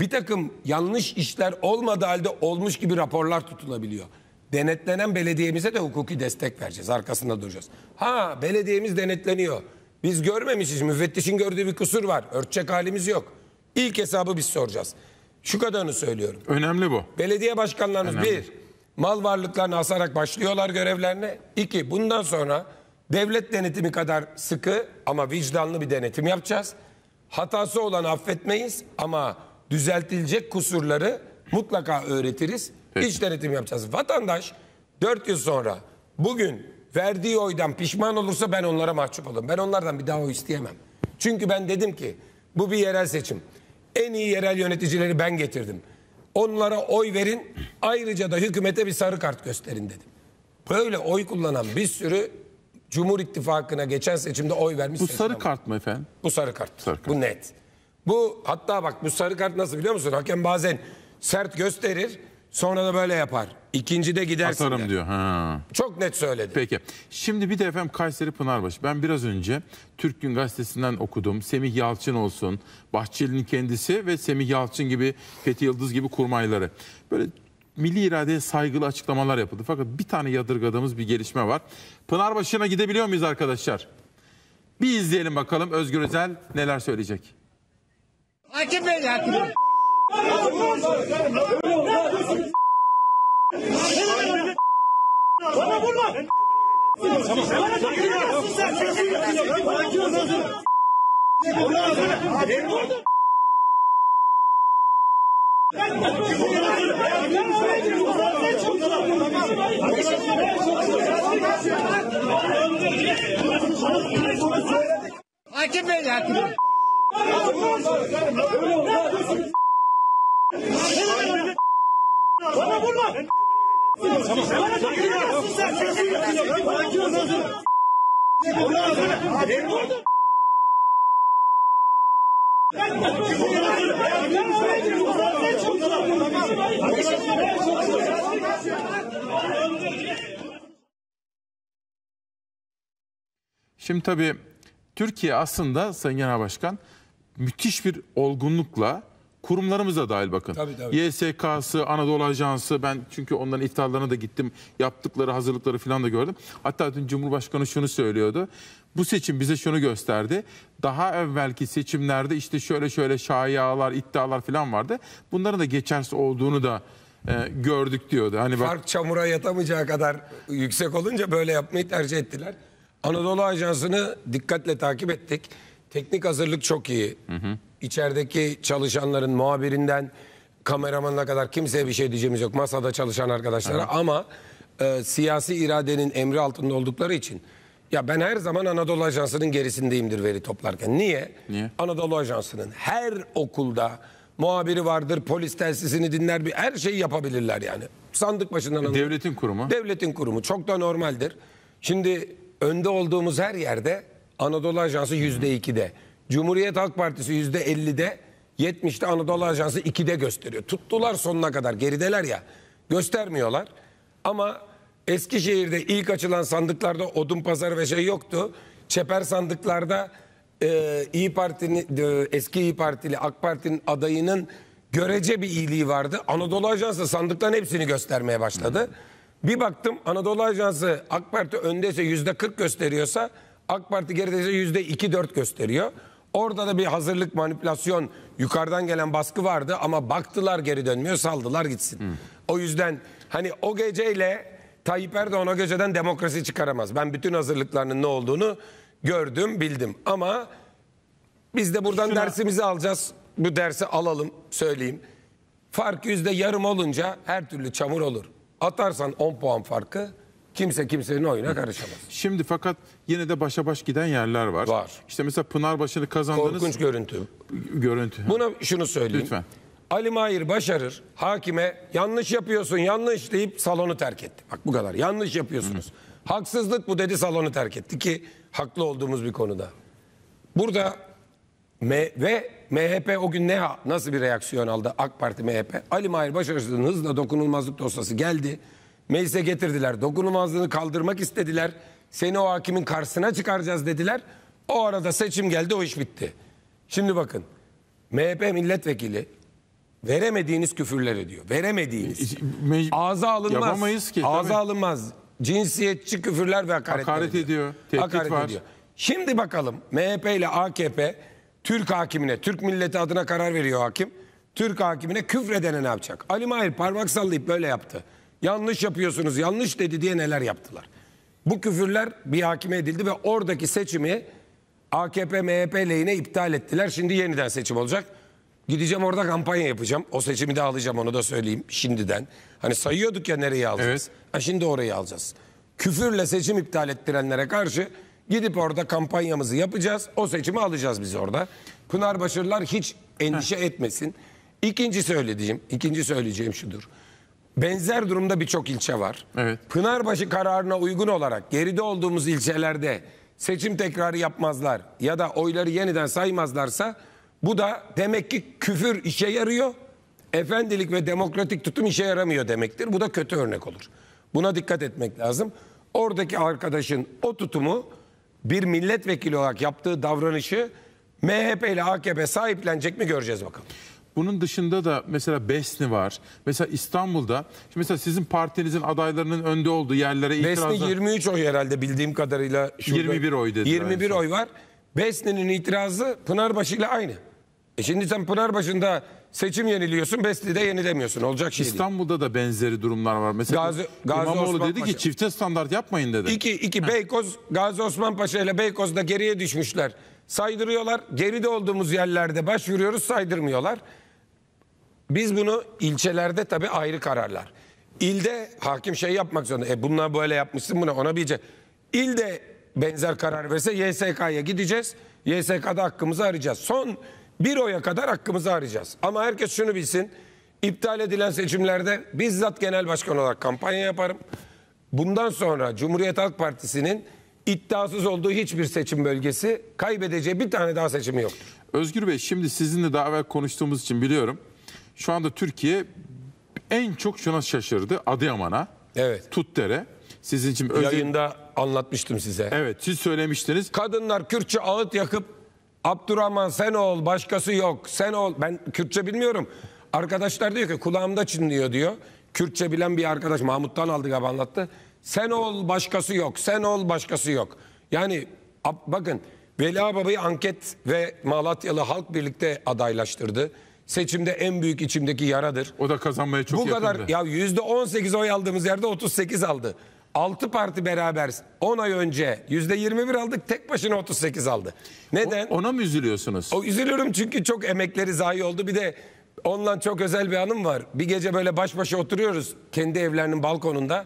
bir takım yanlış işler olmadığı halde olmuş gibi raporlar tutulabiliyor. Denetlenen belediyemize de hukuki destek vereceğiz. Arkasında duracağız. Ha belediyemiz denetleniyor. Biz görmemişiz. Müfettişin gördüğü bir kusur var. Örtecek halimiz yok. İlk hesabı biz soracağız. Şu kadarını söylüyorum. Önemli bu. Belediye başkanlarımız Önemli. bir, mal varlıklarını asarak başlıyorlar görevlerine. İki, bundan sonra devlet denetimi kadar sıkı ama vicdanlı bir denetim yapacağız. Hatası olan affetmeyiz ama düzeltilecek kusurları mutlaka öğretiriz. Peki. İç denetim yapacağız. Vatandaş 4 yıl sonra bugün verdiği oydan pişman olursa ben onlara mahcup olurum. Ben onlardan bir daha o isteyemem. Çünkü ben dedim ki bu bir yerel seçim. En iyi yerel yöneticileri ben getirdim. Onlara oy verin. Ayrıca da hükümete bir sarı kart gösterin dedim. Böyle oy kullanan bir sürü Cumhur İttifakı'na geçen seçimde oy vermiş. Bu sarı kart mı efendim? Bu sarı kart. sarı kart. Bu net. Bu hatta bak bu sarı kart nasıl biliyor musun? Hakem bazen sert gösterir. Sonra da böyle yapar. İkinci de gidersin. Atarım de. diyor. Ha. Çok net söyledi. Peki. Şimdi bir de efendim Kayseri Pınarbaşı. Ben biraz önce Türk Gün Gazetesi'nden okudum. Semih Yalçın olsun, Bahçeli'nin kendisi ve Semih Yalçın gibi, Fethi Yıldız gibi kurmayları. Böyle milli iradeye saygılı açıklamalar yapıldı. Fakat bir tane yadırgadığımız bir gelişme var. Pınarbaşı'na gidebiliyor muyuz arkadaşlar? Bir izleyelim bakalım Özgür Özel neler söyleyecek. Hakim Bey, Hakim bana vurma! Bana takılıyorsun sen! Bana takılıyorsun! Hakim Bey, hakim Bey. Bana vurma. Şimdi tabii Türkiye aslında Sayın Genel Başkan müthiş bir olgunlukla Kurumlarımız da dahil bakın. Tabii, tabii. YSK'sı, Anadolu Ajansı ben çünkü onların iftarlarına da gittim. Yaptıkları hazırlıkları falan da gördüm. Hatta dün Cumhurbaşkanı şunu söylüyordu. Bu seçim bize şunu gösterdi. Daha evvelki seçimlerde işte şöyle şöyle şayialar, iddialar falan vardı. Bunların da geçersiz olduğunu da e, gördük diyordu. Hani bak... Fark çamura yatamayacağı kadar yüksek olunca böyle yapmayı tercih ettiler. Anadolu Ajansı'nı dikkatle takip ettik. Teknik hazırlık çok iyi. Hı hı içerideki çalışanların muhabirinden kameramanına kadar kimseye bir şey diyeceğimiz yok. Masada çalışan arkadaşlara evet. ama e, siyasi iradenin emri altında oldukları için ya ben her zaman Anadolu Ajansı'nın gerisindeyimdir veri toplarken. Niye? Niye? Anadolu Ajansı'nın her okulda muhabiri vardır, polis telsizini dinler, bir her şeyi yapabilirler yani. Sandık başından Devletin kurumu. Devletin kurumu. Çok da normaldir. Şimdi önde olduğumuz her yerde Anadolu Ajansı yüzde ikide. Cumhuriyet Halk Partisi %50'de 70'de Anadolu Ajansı 2'de gösteriyor. Tuttular sonuna kadar gerideler ya göstermiyorlar. Ama Eskişehir'de ilk açılan sandıklarda odun pazarı ve şey yoktu. Çeper sandıklarda e, İyi Parti'nin e, eski İyi Partili AK Parti'nin adayının görece bir iyiliği vardı. Anadolu Ajansı sandıkların hepsini göstermeye başladı. Bir baktım Anadolu Ajansı AK Parti öndeyse yüzde 40 gösteriyorsa AK Parti gerideyse yüzde 2-4 gösteriyor. Orada da bir hazırlık manipülasyon yukarıdan gelen baskı vardı ama baktılar geri dönmüyor saldılar gitsin. Hı. O yüzden hani o geceyle Tayyip Erdoğan o geceden demokrasi çıkaramaz. Ben bütün hazırlıklarının ne olduğunu gördüm bildim ama biz de buradan Şuna... dersimizi alacağız. Bu dersi alalım söyleyeyim. Fark yüzde yarım olunca her türlü çamur olur. Atarsan 10 puan farkı Kimse kimsenin oyuna karışamaz. Şimdi fakat yine de başa baş giden yerler var. Var. İşte mesela Pınarbaşı'nı kazandınız. Korkunç görüntü. Görüntü. Buna şunu söyleyeyim. Lütfen. Ali Mahir başarır. Hakime yanlış yapıyorsun yanlış deyip salonu terk etti. Bak bu kadar yanlış yapıyorsunuz. Hı. Haksızlık bu dedi salonu terk etti ki haklı olduğumuz bir konuda. Burada M ve MHP o gün ne nasıl bir reaksiyon aldı AK Parti MHP? Ali Mahir başarısının hızla dokunulmazlık dosyası geldi. Meclise getirdiler. Dokunulmazlığını kaldırmak istediler. Seni o hakimin karşısına çıkaracağız dediler. O arada seçim geldi o iş bitti. Şimdi bakın MHP milletvekili veremediğiniz küfürler ediyor. Veremediğiniz. E, e, Me Ağza alınmaz. Yapamayız ki. Ağza alınmaz. Cinsiyetçi küfürler ve hakaretler Hakaret ediyor. ediyor. hakaret var. ediyor. Şimdi bakalım MHP ile AKP Türk hakimine, Türk milleti adına karar veriyor hakim. Türk hakimine küfredene ne yapacak? Ali Mahir parmak sallayıp böyle yaptı yanlış yapıyorsunuz, yanlış dedi diye neler yaptılar. Bu küfürler bir hakime edildi ve oradaki seçimi AKP MHP lehine iptal ettiler. Şimdi yeniden seçim olacak. Gideceğim orada kampanya yapacağım. O seçimi de alacağım onu da söyleyeyim şimdiden. Hani sayıyorduk ya nereye alacağız. Evet. Ha, şimdi orayı alacağız. Küfürle seçim iptal ettirenlere karşı gidip orada kampanyamızı yapacağız. O seçimi alacağız biz orada. Pınar Başarılar hiç endişe Heh. etmesin. İkinci söylediğim, ikinci söyleyeceğim şudur. Benzer durumda birçok ilçe var. Evet. Pınarbaşı kararına uygun olarak geride olduğumuz ilçelerde seçim tekrarı yapmazlar ya da oyları yeniden saymazlarsa bu da demek ki küfür işe yarıyor. Efendilik ve demokratik tutum işe yaramıyor demektir. Bu da kötü örnek olur. Buna dikkat etmek lazım. Oradaki arkadaşın o tutumu bir milletvekili olarak yaptığı davranışı MHP ile AKP sahiplenecek mi göreceğiz bakalım. Bunun dışında da mesela Besni var. Mesela İstanbul'da şimdi mesela sizin partinizin adaylarının önde olduğu yerlere itirazı... Besni 23 oy herhalde bildiğim kadarıyla. Şurada, 21 oy dedi. 21 oy var. Besni'nin itirazı Pınarbaşı ile aynı. E şimdi sen Pınarbaşı'nda seçim yeniliyorsun, Besli'de yenilemiyorsun. Olacak şey İstanbul'da değil. da benzeri durumlar var. Mesela Gazi, Gazi İmamoğlu Osman dedi Paşa. ki çifte standart yapmayın dedi. İki, iki Beykoz, Gazi Osman Paşa ile Beykoz'da geriye düşmüşler. Saydırıyorlar. Geride olduğumuz yerlerde başvuruyoruz, saydırmıyorlar. Biz bunu ilçelerde tabii ayrı kararlar. İlde hakim şey yapmak zorunda. E bunlar böyle yapmışsın bunu ona bilecek. İlde benzer karar verse YSK'ya gideceğiz. YSK'da hakkımızı arayacağız. Son bir oya kadar hakkımızı arayacağız. Ama herkes şunu bilsin. İptal edilen seçimlerde bizzat genel başkan olarak kampanya yaparım. Bundan sonra Cumhuriyet Halk Partisi'nin iddiasız olduğu hiçbir seçim bölgesi kaybedeceği bir tane daha seçimi yoktur. Özgür Bey şimdi sizinle daha evvel konuştuğumuz için biliyorum. Şu anda Türkiye en çok şuna şaşırdı. Adıyaman'a, evet. Tutdere. Sizin için özel... Yayında anlatmıştım size. Evet siz söylemiştiniz. Kadınlar Kürtçe ağıt yakıp Abdurrahman sen ol başkası yok sen ol. Ben Kürtçe bilmiyorum. Arkadaşlar diyor ki kulağımda çınlıyor diyor. Kürtçe bilen bir arkadaş Mahmut'tan aldı galiba anlattı. Sen ol başkası yok sen ol başkası yok. Yani bakın Veli Baba'yı anket ve Malatyalı halk birlikte adaylaştırdı seçimde en büyük içimdeki yaradır. O da kazanmaya çok Bu yakındı. kadar ya yüzde 18 oy aldığımız yerde 38 aldı. 6 parti beraber 10 ay önce yüzde 21 aldık tek başına 38 aldı. Neden? O, ona mı üzülüyorsunuz? O üzülüyorum çünkü çok emekleri zayi oldu. Bir de ondan çok özel bir anım var. Bir gece böyle baş başa oturuyoruz kendi evlerinin balkonunda.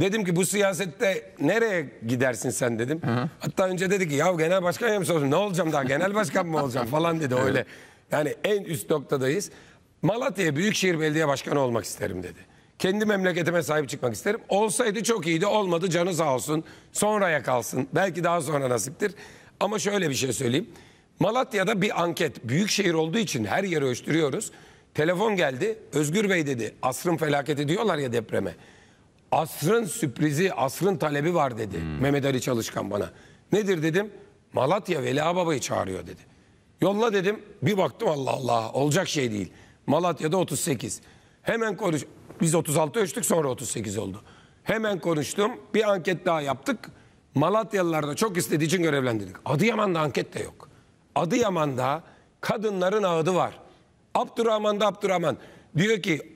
Dedim ki bu siyasette nereye gidersin sen dedim. Hı hı. Hatta önce dedi ki ya genel başkan ya mı Ne olacağım daha genel başkan mı olacağım falan dedi öyle. Yani en üst noktadayız. Malatya Büyükşehir Belediye Başkanı olmak isterim dedi. Kendi memleketime sahip çıkmak isterim. Olsaydı çok iyiydi. Olmadı canı sağ olsun. Sonraya kalsın. Belki daha sonra nasiptir. Ama şöyle bir şey söyleyeyim. Malatya'da bir anket. Büyükşehir olduğu için her yeri ölçtürüyoruz. Telefon geldi. Özgür Bey dedi. Asrın felaketi diyorlar ya depreme. Asrın sürprizi, asrın talebi var dedi. Hmm. Mehmet Ali Çalışkan bana. Nedir dedim? Malatya Veli Ağbaba'yı çağırıyor dedi. Yolla dedim. Bir baktım Allah Allah. Olacak şey değil. Malatya'da 38. Hemen konuş. Biz 36 ölçtük sonra 38 oldu. Hemen konuştum. Bir anket daha yaptık. Malatyalılar da çok istediği için görevlendirdik. Adıyaman'da anket de yok. Adıyaman'da kadınların ağıdı var. Abdurrahman da Abdurrahman diyor ki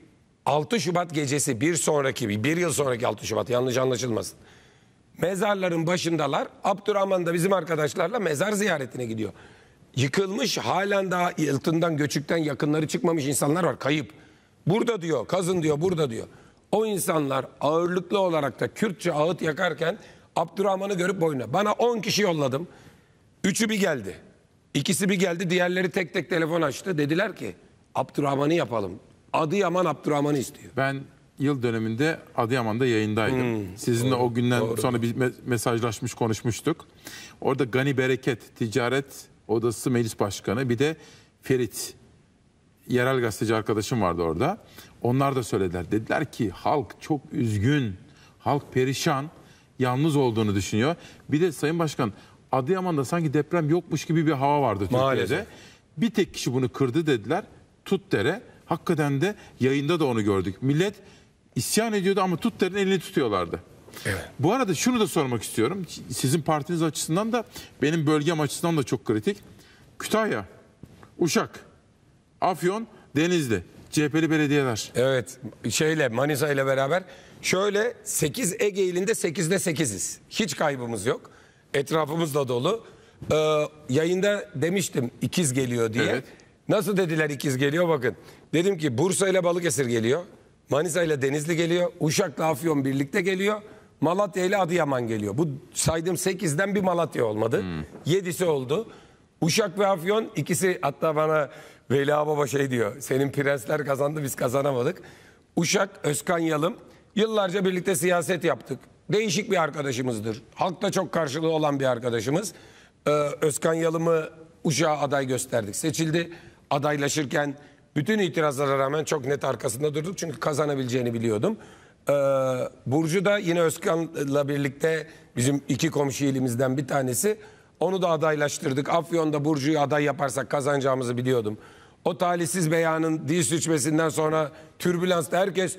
6 Şubat gecesi bir sonraki bir yıl sonraki 6 Şubat yanlış anlaşılmasın. Mezarların başındalar. Abdurrahman da bizim arkadaşlarla mezar ziyaretine gidiyor yıkılmış halen daha yıltından göçükten yakınları çıkmamış insanlar var kayıp. Burada diyor kazın diyor burada diyor. O insanlar ağırlıklı olarak da Kürtçe ağıt yakarken Abdurrahman'ı görüp boyuna. Bana 10 kişi yolladım. Üçü bir geldi. İkisi bir geldi diğerleri tek tek telefon açtı. Dediler ki Abdurrahman'ı yapalım. Adıyaman Abdurrahman'ı istiyor. Ben yıl döneminde Adıyaman'da yayındaydım. Hmm, Sizinle doğru, o günden doğru. sonra bir mesajlaşmış konuşmuştuk. Orada Gani Bereket Ticaret odası meclis başkanı bir de Ferit yerel gazeteci arkadaşım vardı orada. Onlar da söylediler. Dediler ki halk çok üzgün, halk perişan, yalnız olduğunu düşünüyor. Bir de Sayın Başkan Adıyaman'da sanki deprem yokmuş gibi bir hava vardı Türkiye'de. Bir tek kişi bunu kırdı dediler. Tut dere. Hakikaten de yayında da onu gördük. Millet isyan ediyordu ama Tutder'in elini tutuyorlardı. Evet. Bu arada şunu da sormak istiyorum. Sizin partiniz açısından da benim bölgem açısından da çok kritik. Kütahya, Uşak, Afyon, Denizli. CHP'li belediyeler. Evet şeyle Manisa ile beraber şöyle 8 Ege ilinde 8'de 8'iz. Hiç kaybımız yok. Etrafımız da dolu. Ee, yayında demiştim ikiz geliyor diye. Evet. Nasıl dediler ikiz geliyor bakın. Dedim ki Bursa ile Balıkesir geliyor. Manisa ile Denizli geliyor. Uşak Uşak'la Afyon birlikte geliyor. Malatya ile Adıyaman geliyor. Bu saydığım 8'den bir Malatya olmadı. Hmm. 7'si oldu. Uşak ve Afyon ikisi hatta bana Veli Baba şey diyor. Senin prensler kazandı biz kazanamadık. Uşak Özkan Yalım. Yıllarca birlikte siyaset yaptık. Değişik bir arkadaşımızdır. Halkta çok karşılığı olan bir arkadaşımız. Ee, Özkan Yalım'ı Uşak'a aday gösterdik. Seçildi. Adaylaşırken bütün itirazlara rağmen çok net arkasında durduk. Çünkü kazanabileceğini biliyordum. Ee, Burcu da yine Özkan'la birlikte bizim iki komşu ilimizden bir tanesi. Onu da adaylaştırdık. Afyon'da Burcu'yu aday yaparsak kazanacağımızı biliyordum. O talihsiz beyanın dil sürçmesinden sonra türbülansta herkes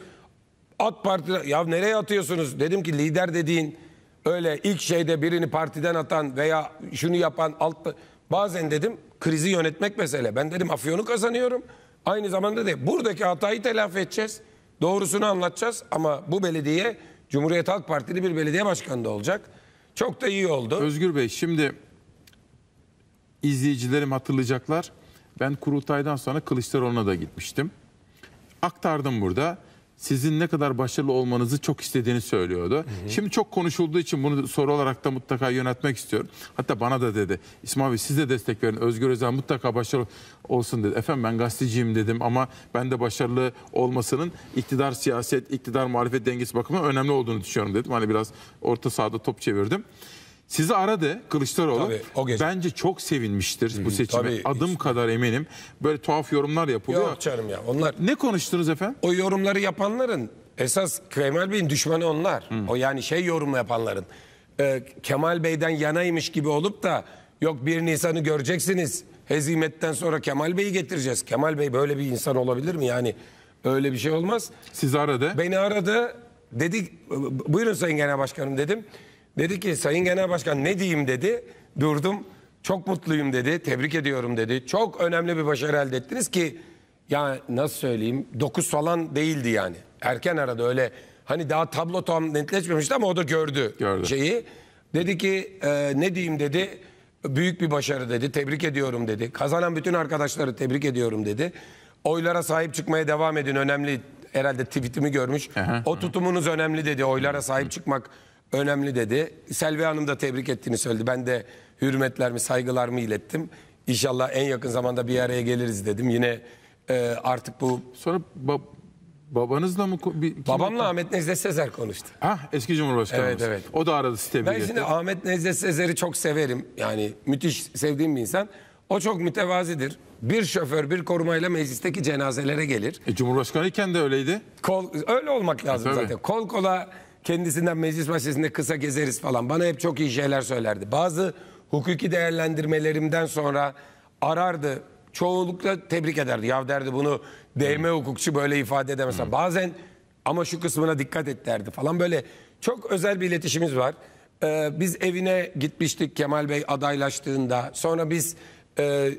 at parti ya nereye atıyorsunuz? Dedim ki lider dediğin öyle ilk şeyde birini partiden atan veya şunu yapan alt bazen dedim krizi yönetmek mesele. Ben dedim Afyon'u kazanıyorum. Aynı zamanda da buradaki hatayı telafi edeceğiz. Doğrusunu anlatacağız ama bu belediye Cumhuriyet Halk Partili bir belediye başkanı da olacak. Çok da iyi oldu. Özgür Bey şimdi izleyicilerim hatırlayacaklar. Ben kurultaydan sonra Kılıçdaroğlu'na da gitmiştim. Aktardım burada sizin ne kadar başarılı olmanızı çok istediğini söylüyordu. Hı hı. Şimdi çok konuşulduğu için bunu soru olarak da mutlaka yönetmek istiyorum. Hatta bana da dedi. İsmail Bey siz de destek verin. Özgür Özel mutlaka başarılı olsun dedi. Efendim ben gazeteciyim dedim ama ben de başarılı olmasının iktidar siyaset, iktidar muhalefet dengesi bakımından önemli olduğunu düşünüyorum dedim. Hani biraz orta sahada top çevirdim. Sizi aradı Kılıçdaroğlu. Tabii, o gece. Bence çok sevinmiştir bu seçime. tabii, Adım hiç- kadar eminim. Böyle tuhaf yorumlar yapılıyor. Yok canım ya onlar Ne konuştunuz efendim? o yorumları yapanların esas Kemal Bey'in düşmanı onlar. O yani şey yorum yapanların. e, Kemal Bey'den yanaymış gibi olup da yok bir Nisan'ı göreceksiniz. Hezimetten sonra Kemal Bey'i getireceğiz. Kemal Bey böyle bir insan olabilir mi? Yani öyle bir şey olmaz. Sizi aradı. Beni aradı. Dedi buyurun Sayın Genel Başkanım dedim. Dedi ki Sayın Genel Başkan ne diyeyim dedi. Durdum. Çok mutluyum dedi. Tebrik ediyorum dedi. Çok önemli bir başarı elde ettiniz ki ya nasıl söyleyeyim 9 falan değildi yani. Erken arada öyle hani daha tablo tam netleşmemişti ama o da gördü, gördü. şeyi. Dedi ki e, ne diyeyim dedi. Büyük bir başarı dedi. Tebrik ediyorum dedi. Kazanan bütün arkadaşları tebrik ediyorum dedi. Oylara sahip çıkmaya devam edin. Önemli herhalde tweetimi görmüş. Aha, o tutumunuz aha. önemli dedi. Oylara sahip çıkmak önemli dedi. Selvi Hanım da tebrik ettiğini söyledi. Ben de hürmetlerimi, saygılarımı ilettim. İnşallah en yakın zamanda bir araya geliriz dedim. Yine e, artık bu... Sonra ba babanızla mı... Bir, Babamla kim? Ahmet Necdet Sezer konuştu. Ha ah, eski Cumhurbaşkanımız. Evet evet. O da aradı sistemi. Ben şimdi Ahmet Necdet Sezer'i çok severim. Yani müthiş sevdiğim bir insan. O çok mütevazidir. Bir şoför bir korumayla meclisteki cenazelere gelir. E, Cumhurbaşkanı iken de öyleydi. Kol, öyle olmak lazım e, zaten. Kol kola kendisinden meclis bahçesinde kısa gezeriz falan. Bana hep çok iyi şeyler söylerdi. Bazı hukuki değerlendirmelerimden sonra arardı. Çoğunlukla tebrik ederdi. Ya derdi bunu DM hukukçu böyle ifade edemez. Bazen ama şu kısmına dikkat et derdi falan böyle. Çok özel bir iletişimiz var. Ee, biz evine gitmiştik Kemal Bey adaylaştığında. Sonra biz e,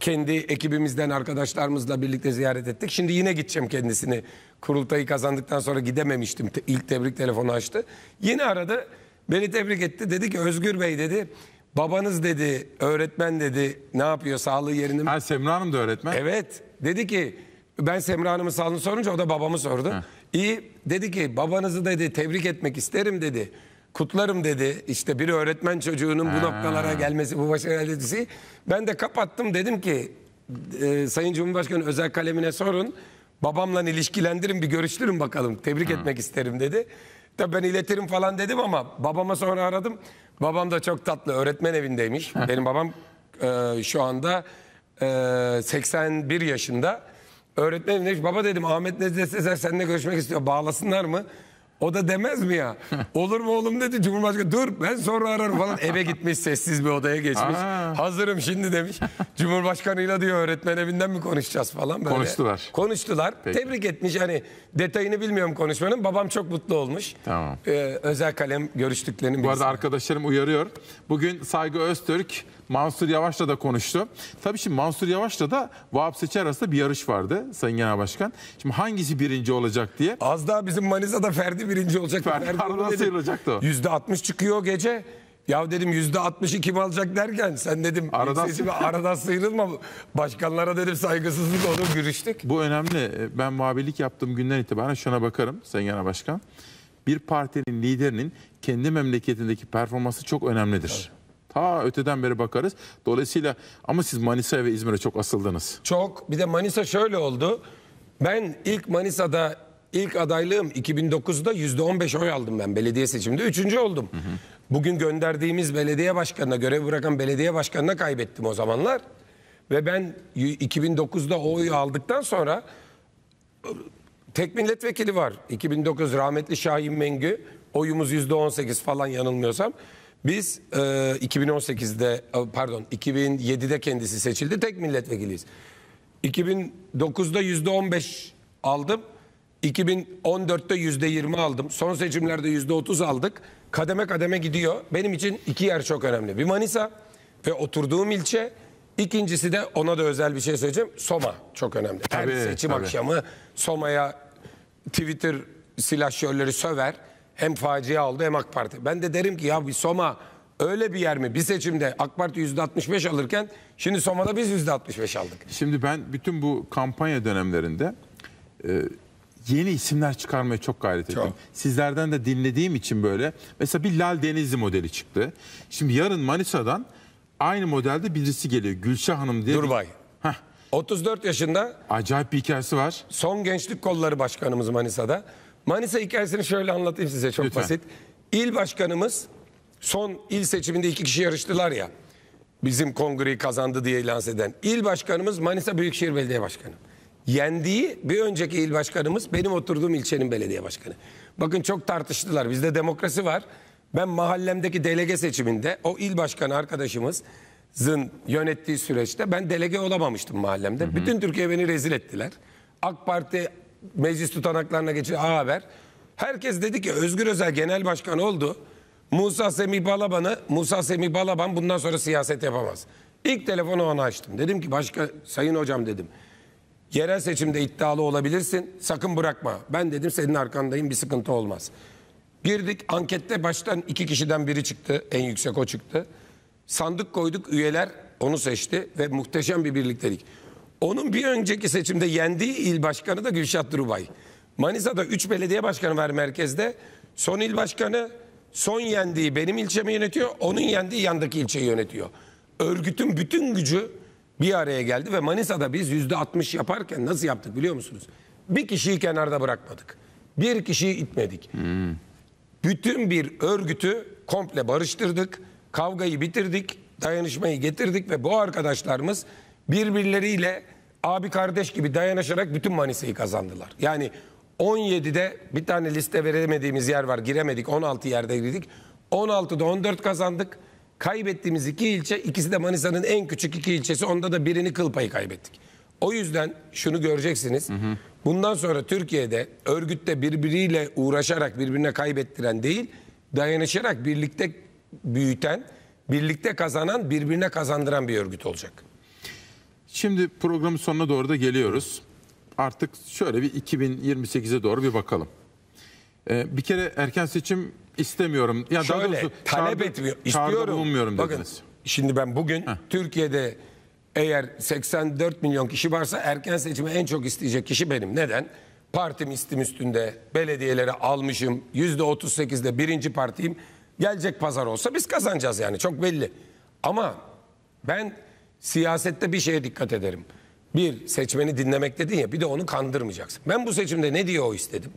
kendi ekibimizden arkadaşlarımızla birlikte ziyaret ettik. Şimdi yine gideceğim kendisini. Kurultayı kazandıktan sonra gidememiştim. Te- İlk tebrik telefonu açtı. Yine aradı. Beni tebrik etti. Dedi ki Özgür Bey dedi. Babanız dedi öğretmen dedi. Ne yapıyor sağlığı yerinde Ha Semra Hanım da öğretmen. Evet. Dedi ki ben Semra Hanım'ın sağlığını sorunca o da babamı sordu. Heh. İyi dedi ki babanızı dedi tebrik etmek isterim dedi kutlarım dedi. İşte bir öğretmen çocuğunun bu noktalara gelmesi, bu başarı elde etmesi. Ben de kapattım dedim ki e, Sayın Cumhurbaşkanı özel kalemine sorun. Babamla ilişkilendirin bir görüştürün bakalım. Tebrik etmek isterim dedi. Tabii ben iletirim falan dedim ama babama sonra aradım. Babam da çok tatlı öğretmen evindeymiş. Benim babam e, şu anda e, 81 yaşında. Öğretmen evindeymiş. Baba dedim Ahmet Necdet Sezer seninle görüşmek istiyor. Bağlasınlar mı? O da demez mi ya? [LAUGHS] Olur mu oğlum dedi Cumhurbaşkanı dur ben sonra ararım falan [LAUGHS] eve gitmiş sessiz bir odaya geçmiş. Aa. Hazırım şimdi demiş. [LAUGHS] Cumhurbaşkanıyla diyor öğretmen evinden mi konuşacağız falan böyle. Konuştular. Konuştular. Peki. Tebrik etmiş hani detayını bilmiyorum konuşmanın. Babam çok mutlu olmuş. Tamam. Ee, özel kalem görüştüklerini. Bu arada arkadaşlarım uyarıyor. Bugün Saygı Öztürk Mansur Yavaş'la da konuştu. Tabii şimdi Mansur Yavaş'la da Vahap Seçer arasında bir yarış vardı Sayın Genel Başkan. Şimdi hangisi birinci olacak diye. Az daha bizim Manisa'da Ferdi birinci olacak. Ferdi, Ferdi nasıl olacaktı %60 çıkıyor gece. Ya dedim yüzde 60'ı kim alacak derken sen dedim aradan, sesimi, aradan sıyrılma. Başkanlara dedim saygısızlık olur görüştük. Bu önemli. E, ben muhabirlik yaptığım günden itibaren şuna bakarım Sayın Genel Başkan. Bir partinin liderinin kendi memleketindeki performansı çok önemlidir. Evet. Ta öteden beri bakarız. Dolayısıyla ama siz Manisa ve İzmir'e çok asıldınız. Çok. Bir de Manisa şöyle oldu. Ben ilk Manisa'da ilk adaylığım 2009'da %15 oy aldım ben belediye seçiminde. Üçüncü oldum. Hı hı. Bugün gönderdiğimiz belediye başkanına, görev bırakan belediye başkanına kaybettim o zamanlar. Ve ben 2009'da oy aldıktan sonra tek milletvekili var. 2009 rahmetli Şahin Mengü. Oyumuz %18 falan yanılmıyorsam. Biz e, 2018'de e, pardon 2007'de kendisi seçildi tek milletvekiliyiz. 2009'da %15 aldım. 2014'te %20 aldım. Son seçimlerde %30 aldık. Kademe kademe gidiyor. Benim için iki yer çok önemli. Bir Manisa ve oturduğum ilçe. İkincisi de ona da özel bir şey söyleyeceğim. Soma çok önemli. Tabii, Her seçim tabii. akşamı Soma'ya Twitter silahşörleri söver. Hem facia oldu hem AK Parti. Ben de derim ki ya bir Soma öyle bir yer mi? Bir seçimde AK Parti %65 alırken şimdi Soma'da biz %65 aldık. Şimdi ben bütün bu kampanya dönemlerinde e, yeni isimler çıkarmaya çok gayret ettim. Çok. Sizlerden de dinlediğim için böyle. Mesela bir Lal Denizli modeli çıktı. Şimdi yarın Manisa'dan aynı modelde birisi geliyor. Gülşah Hanım diye. Durbay. Heh. 34 yaşında. Acayip bir hikayesi var. Son Gençlik Kolları Başkanımız Manisa'da. Manisa hikayesini şöyle anlatayım size çok Lütfen. basit. İl başkanımız son il seçiminde iki kişi yarıştılar ya. Bizim kongreyi kazandı diye ilan eden. İl başkanımız Manisa Büyükşehir Belediye Başkanı. Yendiği bir önceki il başkanımız benim oturduğum ilçenin belediye başkanı. Bakın çok tartıştılar. Bizde demokrasi var. Ben mahallemdeki delege seçiminde o il başkanı arkadaşımızın yönettiği süreçte ben delege olamamıştım mahallemde. Hı hı. Bütün Türkiye beni rezil ettiler. AK Parti meclis tutanaklarına geçen A Haber. Herkes dedi ki Özgür Özel genel başkan oldu. Musa Semih Balaban'ı, Musa Semih Balaban bundan sonra siyaset yapamaz. İlk telefonu ona açtım. Dedim ki başka sayın hocam dedim. Yerel seçimde iddialı olabilirsin. Sakın bırakma. Ben dedim senin arkandayım bir sıkıntı olmaz. Girdik ankette baştan iki kişiden biri çıktı. En yüksek o çıktı. Sandık koyduk üyeler onu seçti ve muhteşem bir birliktelik. Onun bir önceki seçimde yendiği il başkanı da Gülşat Durubay. Manisa'da 3 belediye başkanı var merkezde. Son il başkanı son yendiği benim ilçemi yönetiyor. Onun yendiği yandaki ilçeyi yönetiyor. Örgütün bütün gücü bir araya geldi ve Manisa'da biz %60 yaparken nasıl yaptık biliyor musunuz? Bir kişiyi kenarda bırakmadık. Bir kişiyi itmedik. Hmm. Bütün bir örgütü komple barıştırdık. Kavgayı bitirdik. Dayanışmayı getirdik ve bu arkadaşlarımız birbirleriyle abi kardeş gibi dayanışarak bütün Manisa'yı kazandılar. Yani 17'de bir tane liste veremediğimiz yer var giremedik 16 yerde girdik. 16'da 14 kazandık. Kaybettiğimiz iki ilçe ikisi de Manisa'nın en küçük iki ilçesi onda da birini kıl payı kaybettik. O yüzden şunu göreceksiniz. Hı hı. Bundan sonra Türkiye'de örgütte birbiriyle uğraşarak birbirine kaybettiren değil dayanışarak birlikte büyüten birlikte kazanan birbirine kazandıran bir örgüt olacak. Şimdi programın sonuna doğru da geliyoruz. Artık şöyle bir 2028'e doğru bir bakalım. Ee, bir kere erken seçim istemiyorum. Ya şöyle, daha doğrusu talep çağrı, etmiyor. dediniz. Bakın, şimdi ben bugün Heh. Türkiye'de eğer 84 milyon kişi varsa erken seçimi en çok isteyecek kişi benim. Neden? Partim istim üstünde, belediyeleri almışım. %38'de birinci partiyim. Gelecek pazar olsa biz kazanacağız yani çok belli. Ama ben Siyasette bir şeye dikkat ederim. Bir, seçmeni dinlemek dedin ya bir de onu kandırmayacaksın. Ben bu seçimde ne diye o istedim?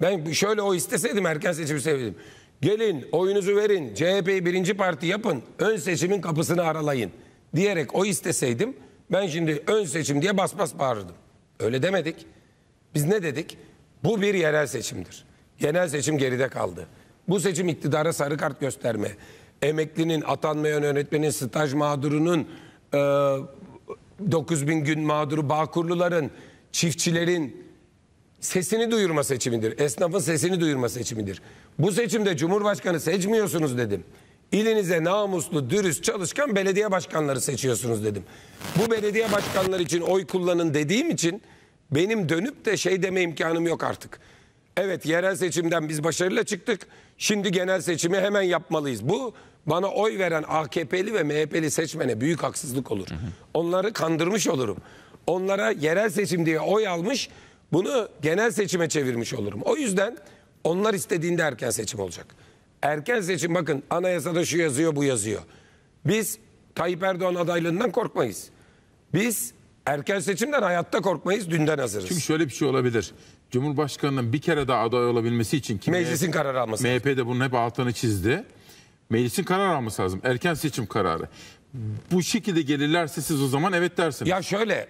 Ben şöyle o isteseydim erken seçimi sevdim. Gelin oyunuzu verin CHP'yi birinci parti yapın ön seçimin kapısını aralayın diyerek o isteseydim ben şimdi ön seçim diye bas bas bağırırdım. Öyle demedik. Biz ne dedik? Bu bir yerel seçimdir. Genel seçim geride kaldı. Bu seçim iktidara sarı kart gösterme. Emeklinin, atanmayan öğretmenin, staj mağdurunun, e, ee, 9 gün mağduru bağkurluların, çiftçilerin sesini duyurma seçimidir. Esnafın sesini duyurma seçimidir. Bu seçimde Cumhurbaşkanı seçmiyorsunuz dedim. İlinize namuslu, dürüst, çalışkan belediye başkanları seçiyorsunuz dedim. Bu belediye başkanları için oy kullanın dediğim için benim dönüp de şey deme imkanım yok artık. Evet yerel seçimden biz başarıyla çıktık. Şimdi genel seçimi hemen yapmalıyız. Bu bana oy veren AKP'li ve MHP'li seçmene büyük haksızlık olur. Onları kandırmış olurum. Onlara yerel seçim diye oy almış, bunu genel seçime çevirmiş olurum. O yüzden onlar istediğinde erken seçim olacak. Erken seçim bakın anayasada şu yazıyor bu yazıyor. Biz Tayyip Erdoğan adaylığından korkmayız. Biz erken seçimden hayatta korkmayız dünden hazırız. Çünkü şöyle bir şey olabilir. Cumhurbaşkanının bir kere daha aday olabilmesi için ki meclisin karar alması. MHP de bunun hep altını çizdi. Meclisin karar alması lazım. Erken seçim kararı. Bu şekilde gelirlerse siz o zaman evet dersiniz. Ya şöyle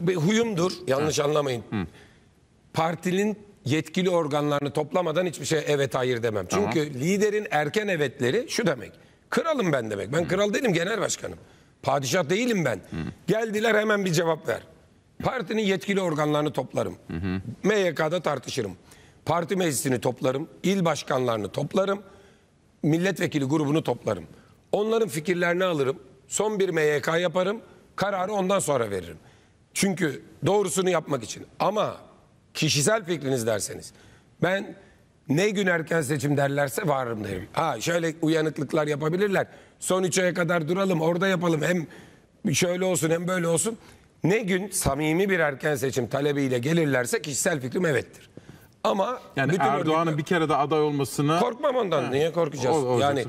bir huyumdur yanlış anlamayın. Hı. Partinin yetkili organlarını toplamadan hiçbir şey evet hayır demem. Çünkü liderin erken evetleri şu demek. Kralım ben demek. Ben kral değilim genel başkanım. Padişah değilim ben. Geldiler hemen bir cevap ver. Partinin yetkili organlarını toplarım. MYK'da tartışırım. Parti meclisini toplarım. İl başkanlarını toplarım milletvekili grubunu toplarım. Onların fikirlerini alırım. Son bir MYK yaparım. Kararı ondan sonra veririm. Çünkü doğrusunu yapmak için. Ama kişisel fikriniz derseniz ben ne gün erken seçim derlerse varım derim. Ha şöyle uyanıklıklar yapabilirler. Son üç aya kadar duralım orada yapalım. Hem şöyle olsun hem böyle olsun. Ne gün samimi bir erken seçim talebiyle gelirlerse kişisel fikrim evettir. Ama yani Erdoğan'ın örgütler... bir kere de aday olmasına korkmam ondan. Ha. Niye korkacağız? Ol, yani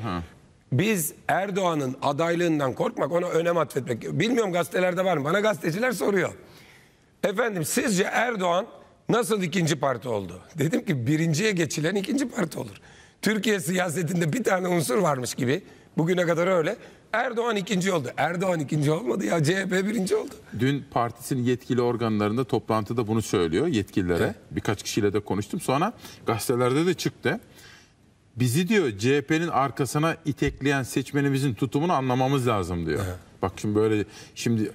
biz Erdoğan'ın adaylığından korkmak, ona önem atfetmek. Bilmiyorum gazetelerde var mı? Bana gazeteciler soruyor. Efendim sizce Erdoğan nasıl ikinci parti oldu? Dedim ki birinciye geçilen ikinci parti olur. Türkiye siyasetinde bir tane unsur varmış gibi. Bugüne kadar öyle. Erdoğan ikinci oldu. Erdoğan ikinci olmadı ya CHP birinci oldu. Dün partisinin yetkili organlarında toplantıda bunu söylüyor yetkililere. Evet. Birkaç kişiyle de konuştum. Sonra gazetelerde de çıktı. Bizi diyor CHP'nin arkasına itekleyen seçmenimizin tutumunu anlamamız lazım diyor. Evet. Bak şimdi böyle şimdi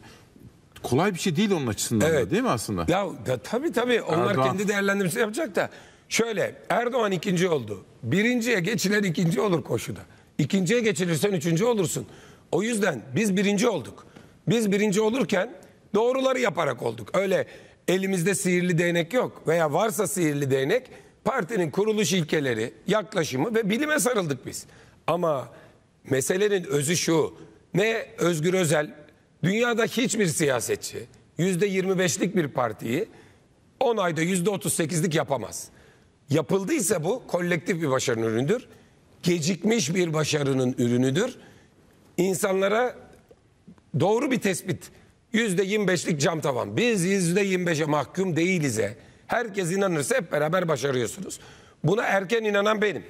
kolay bir şey değil onun açısından evet. da, değil mi aslında? Ya da, tabii tabii onlar Erdoğan... kendi değerlendirmesi yapacak da şöyle Erdoğan ikinci oldu. Birinciye geçilen ikinci olur koşuda. İkinciye geçilirsen üçüncü olursun. O yüzden biz birinci olduk. Biz birinci olurken doğruları yaparak olduk. Öyle elimizde sihirli değnek yok veya varsa sihirli değnek partinin kuruluş ilkeleri, yaklaşımı ve bilime sarıldık biz. Ama meselenin özü şu. Ne Özgür Özel dünyada hiçbir siyasetçi %25'lik bir partiyi 10 ayda %38'lik yapamaz. Yapıldıysa bu kolektif bir başarının ürünüdür. Gecikmiş bir başarının ürünüdür insanlara doğru bir tespit. yüzde yirmi beşlik cam tavan. Biz yüzde yirmi beşe mahkum değilize. Herkes inanırsa hep beraber başarıyorsunuz. Buna erken inanan benim.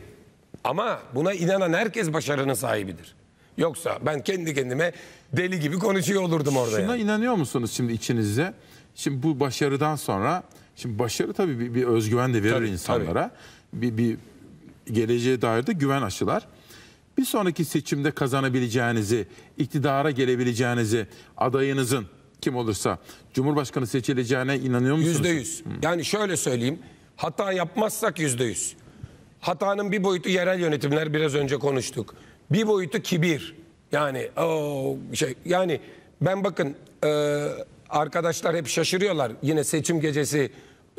Ama buna inanan herkes başarının sahibidir. Yoksa ben kendi kendime deli gibi konuşuyor olurdum orada. Şuna yani. inanıyor musunuz şimdi içinizde? Şimdi bu başarıdan sonra şimdi başarı tabii bir, bir özgüven de verir tabii, insanlara. Tabii. Bir, bir geleceğe dair de güven aşılar bir sonraki seçimde kazanabileceğinizi, iktidara gelebileceğinizi adayınızın kim olursa Cumhurbaşkanı seçileceğine inanıyor musunuz? Yüzde yüz. Yani şöyle söyleyeyim. Hata yapmazsak yüzde yüz. Hatanın bir boyutu yerel yönetimler biraz önce konuştuk. Bir boyutu kibir. Yani o şey yani ben bakın e, arkadaşlar hep şaşırıyorlar. Yine seçim gecesi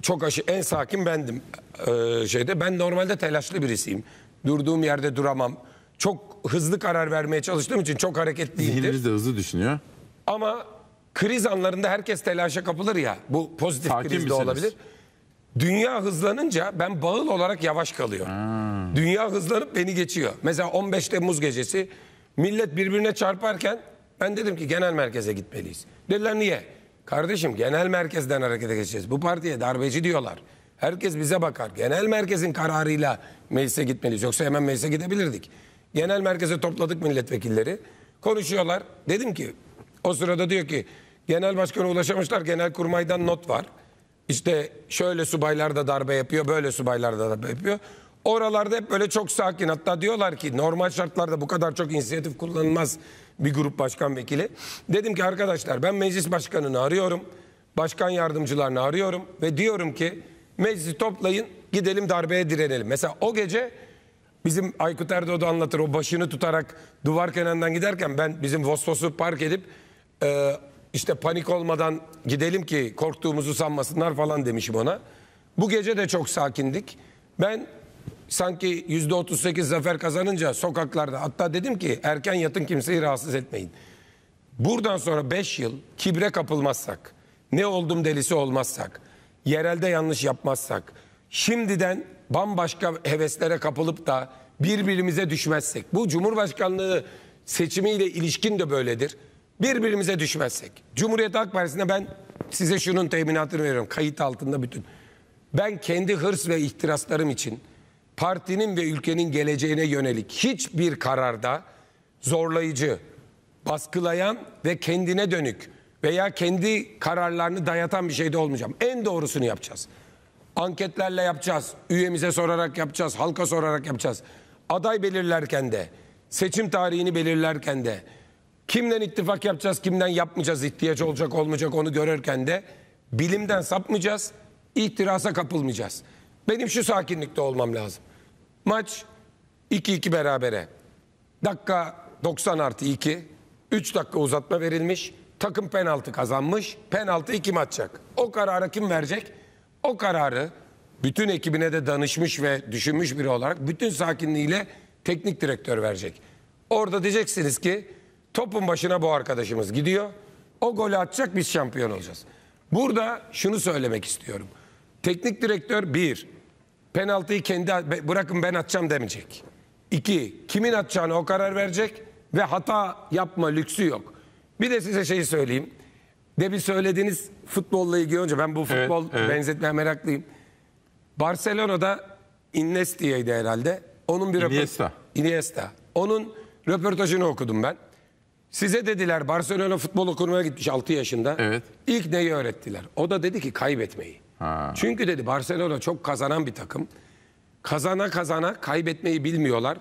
çok aşı en sakin bendim e, şeyde. Ben normalde telaşlı birisiyim. Durduğum yerde duramam çok hızlı karar vermeye çalıştığım için çok hareketliyimdir. Zihniniz de hızlı düşünüyor. Ama kriz anlarında herkes telaşa kapılır ya. Bu pozitif Sakin kriz misiniz? olabilir. Dünya hızlanınca ben bağıl olarak yavaş kalıyorum. Hmm. Dünya hızlanıp beni geçiyor. Mesela 15 Temmuz gecesi millet birbirine çarparken ben dedim ki genel merkeze gitmeliyiz. Dediler niye? Kardeşim genel merkezden harekete geçeceğiz. Bu partiye darbeci diyorlar. Herkes bize bakar. Genel merkezin kararıyla meclise gitmeliyiz. Yoksa hemen meclise gidebilirdik. Genel merkeze topladık milletvekilleri. Konuşuyorlar. Dedim ki o sırada diyor ki genel başkanı ulaşamışlar. Genel kurmaydan not var. İşte şöyle subaylar da darbe yapıyor. Böyle subaylar da darbe yapıyor. Oralarda hep böyle çok sakin. Hatta diyorlar ki normal şartlarda bu kadar çok inisiyatif kullanılmaz bir grup başkan vekili. Dedim ki arkadaşlar ben meclis başkanını arıyorum. Başkan yardımcılarını arıyorum. Ve diyorum ki meclisi toplayın gidelim darbeye direnelim. Mesela o gece Bizim Aykut Erdoğdu anlatır o başını tutarak duvar kenarından giderken ben bizim Vostos'u park edip e, işte panik olmadan gidelim ki korktuğumuzu sanmasınlar falan demişim ona. Bu gece de çok sakindik. Ben sanki yüzde otuz sekiz zafer kazanınca sokaklarda hatta dedim ki erken yatın kimseyi rahatsız etmeyin. Buradan sonra beş yıl kibre kapılmazsak, ne oldum delisi olmazsak, yerelde yanlış yapmazsak, şimdiden bambaşka heveslere kapılıp da birbirimize düşmezsek, bu Cumhurbaşkanlığı seçimiyle ilişkin de böyledir. Birbirimize düşmezsek. Cumhuriyet Halk Partisi'nde ben size şunun teminatını veriyorum. Kayıt altında bütün. Ben kendi hırs ve ihtiraslarım için partinin ve ülkenin geleceğine yönelik hiçbir kararda zorlayıcı, baskılayan ve kendine dönük veya kendi kararlarını dayatan bir şeyde olmayacağım. En doğrusunu yapacağız. Anketlerle yapacağız. Üyemize sorarak yapacağız. Halka sorarak yapacağız. Aday belirlerken de, seçim tarihini belirlerken de, kimden ittifak yapacağız, kimden yapmayacağız, ihtiyaç olacak olmayacak onu görürken de bilimden sapmayacağız, ihtirasa kapılmayacağız. Benim şu sakinlikte olmam lazım. Maç 2-2 berabere. Dakika 90 artı 2. 3 dakika uzatma verilmiş. Takım penaltı kazanmış. Penaltı 2 maçacak. O kararı kim verecek? O kararı bütün ekibine de danışmış ve düşünmüş biri olarak bütün sakinliğiyle teknik direktör verecek. Orada diyeceksiniz ki topun başına bu arkadaşımız gidiyor. O golü atacak biz şampiyon olacağız. Burada şunu söylemek istiyorum. Teknik direktör bir, penaltıyı kendi bırakın ben atacağım demeyecek. İki, kimin atacağını o karar verecek ve hata yapma lüksü yok. Bir de size şeyi söyleyeyim de bir söylediğiniz futbolla ilgili önce ben bu futbol evet, evet. benzetmeye meraklıyım. Barcelona'da Iniesta'ydı herhalde. Onun bir Iniesta. Iniesta. Onun röportajını okudum ben. Size dediler Barcelona futbol okumaya gitmiş 6 yaşında. Evet. İlk neyi öğrettiler? O da dedi ki kaybetmeyi. Ha. Çünkü dedi Barcelona çok kazanan bir takım. Kazana kazana kaybetmeyi bilmiyorlar.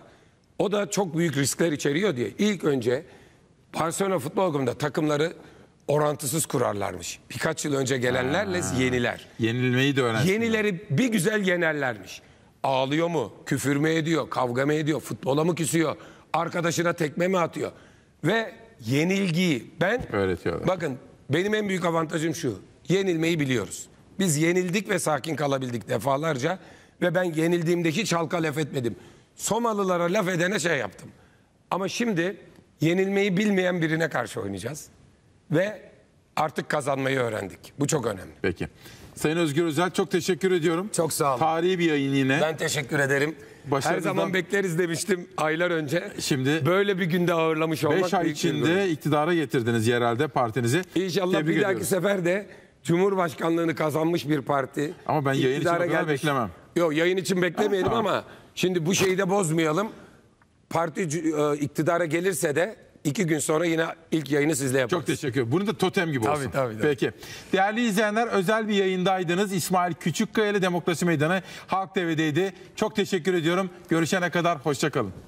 O da çok büyük riskler içeriyor diye. İlk önce Barcelona futbol okumunda takımları orantısız kurarlarmış. Birkaç yıl önce gelenlerle ha, yeniler. Yenilmeyi de öğrensin. Yenileri bir güzel yenerlermiş. Ağlıyor mu? Küfür mü ediyor? Kavga mı ediyor? Futbola mı küsüyor? Arkadaşına tekme mi atıyor? Ve yenilgiyi ben... Öğretiyorlar. Bakın benim en büyük avantajım şu. Yenilmeyi biliyoruz. Biz yenildik ve sakin kalabildik defalarca. Ve ben yenildiğimde hiç halka laf etmedim. Somalılara laf edene şey yaptım. Ama şimdi yenilmeyi bilmeyen birine karşı oynayacağız ve artık kazanmayı öğrendik. Bu çok önemli. Peki. Sayın Özgür Özel çok teşekkür ediyorum. Çok sağ olun. Tarihi bir yayın yine. Ben teşekkür ederim. Başarınızdan... Her zaman bekleriz demiştim aylar önce. Şimdi böyle bir günde ağırlamış olmak. 5 ay içinde gündür. iktidara getirdiniz yerelde partinizi. İnşallah Tebrik bir dahaki ediyoruz. sefer de Cumhurbaşkanlığını kazanmış bir parti. Ama ben yayın için gelmiş. beklemem. Yok yayın için beklemeyelim [LAUGHS] ama şimdi bu şeyi de bozmayalım. Parti e, iktidara gelirse de iki gün sonra yine ilk yayını sizle yaparız. Çok teşekkür ederim. Bunu da totem gibi tabii, olsun. Tabii, tabii. Peki. Değerli izleyenler özel bir yayındaydınız. İsmail Küçükkaya ile Demokrasi Meydanı Halk TV'deydi. Çok teşekkür ediyorum. Görüşene kadar hoşçakalın.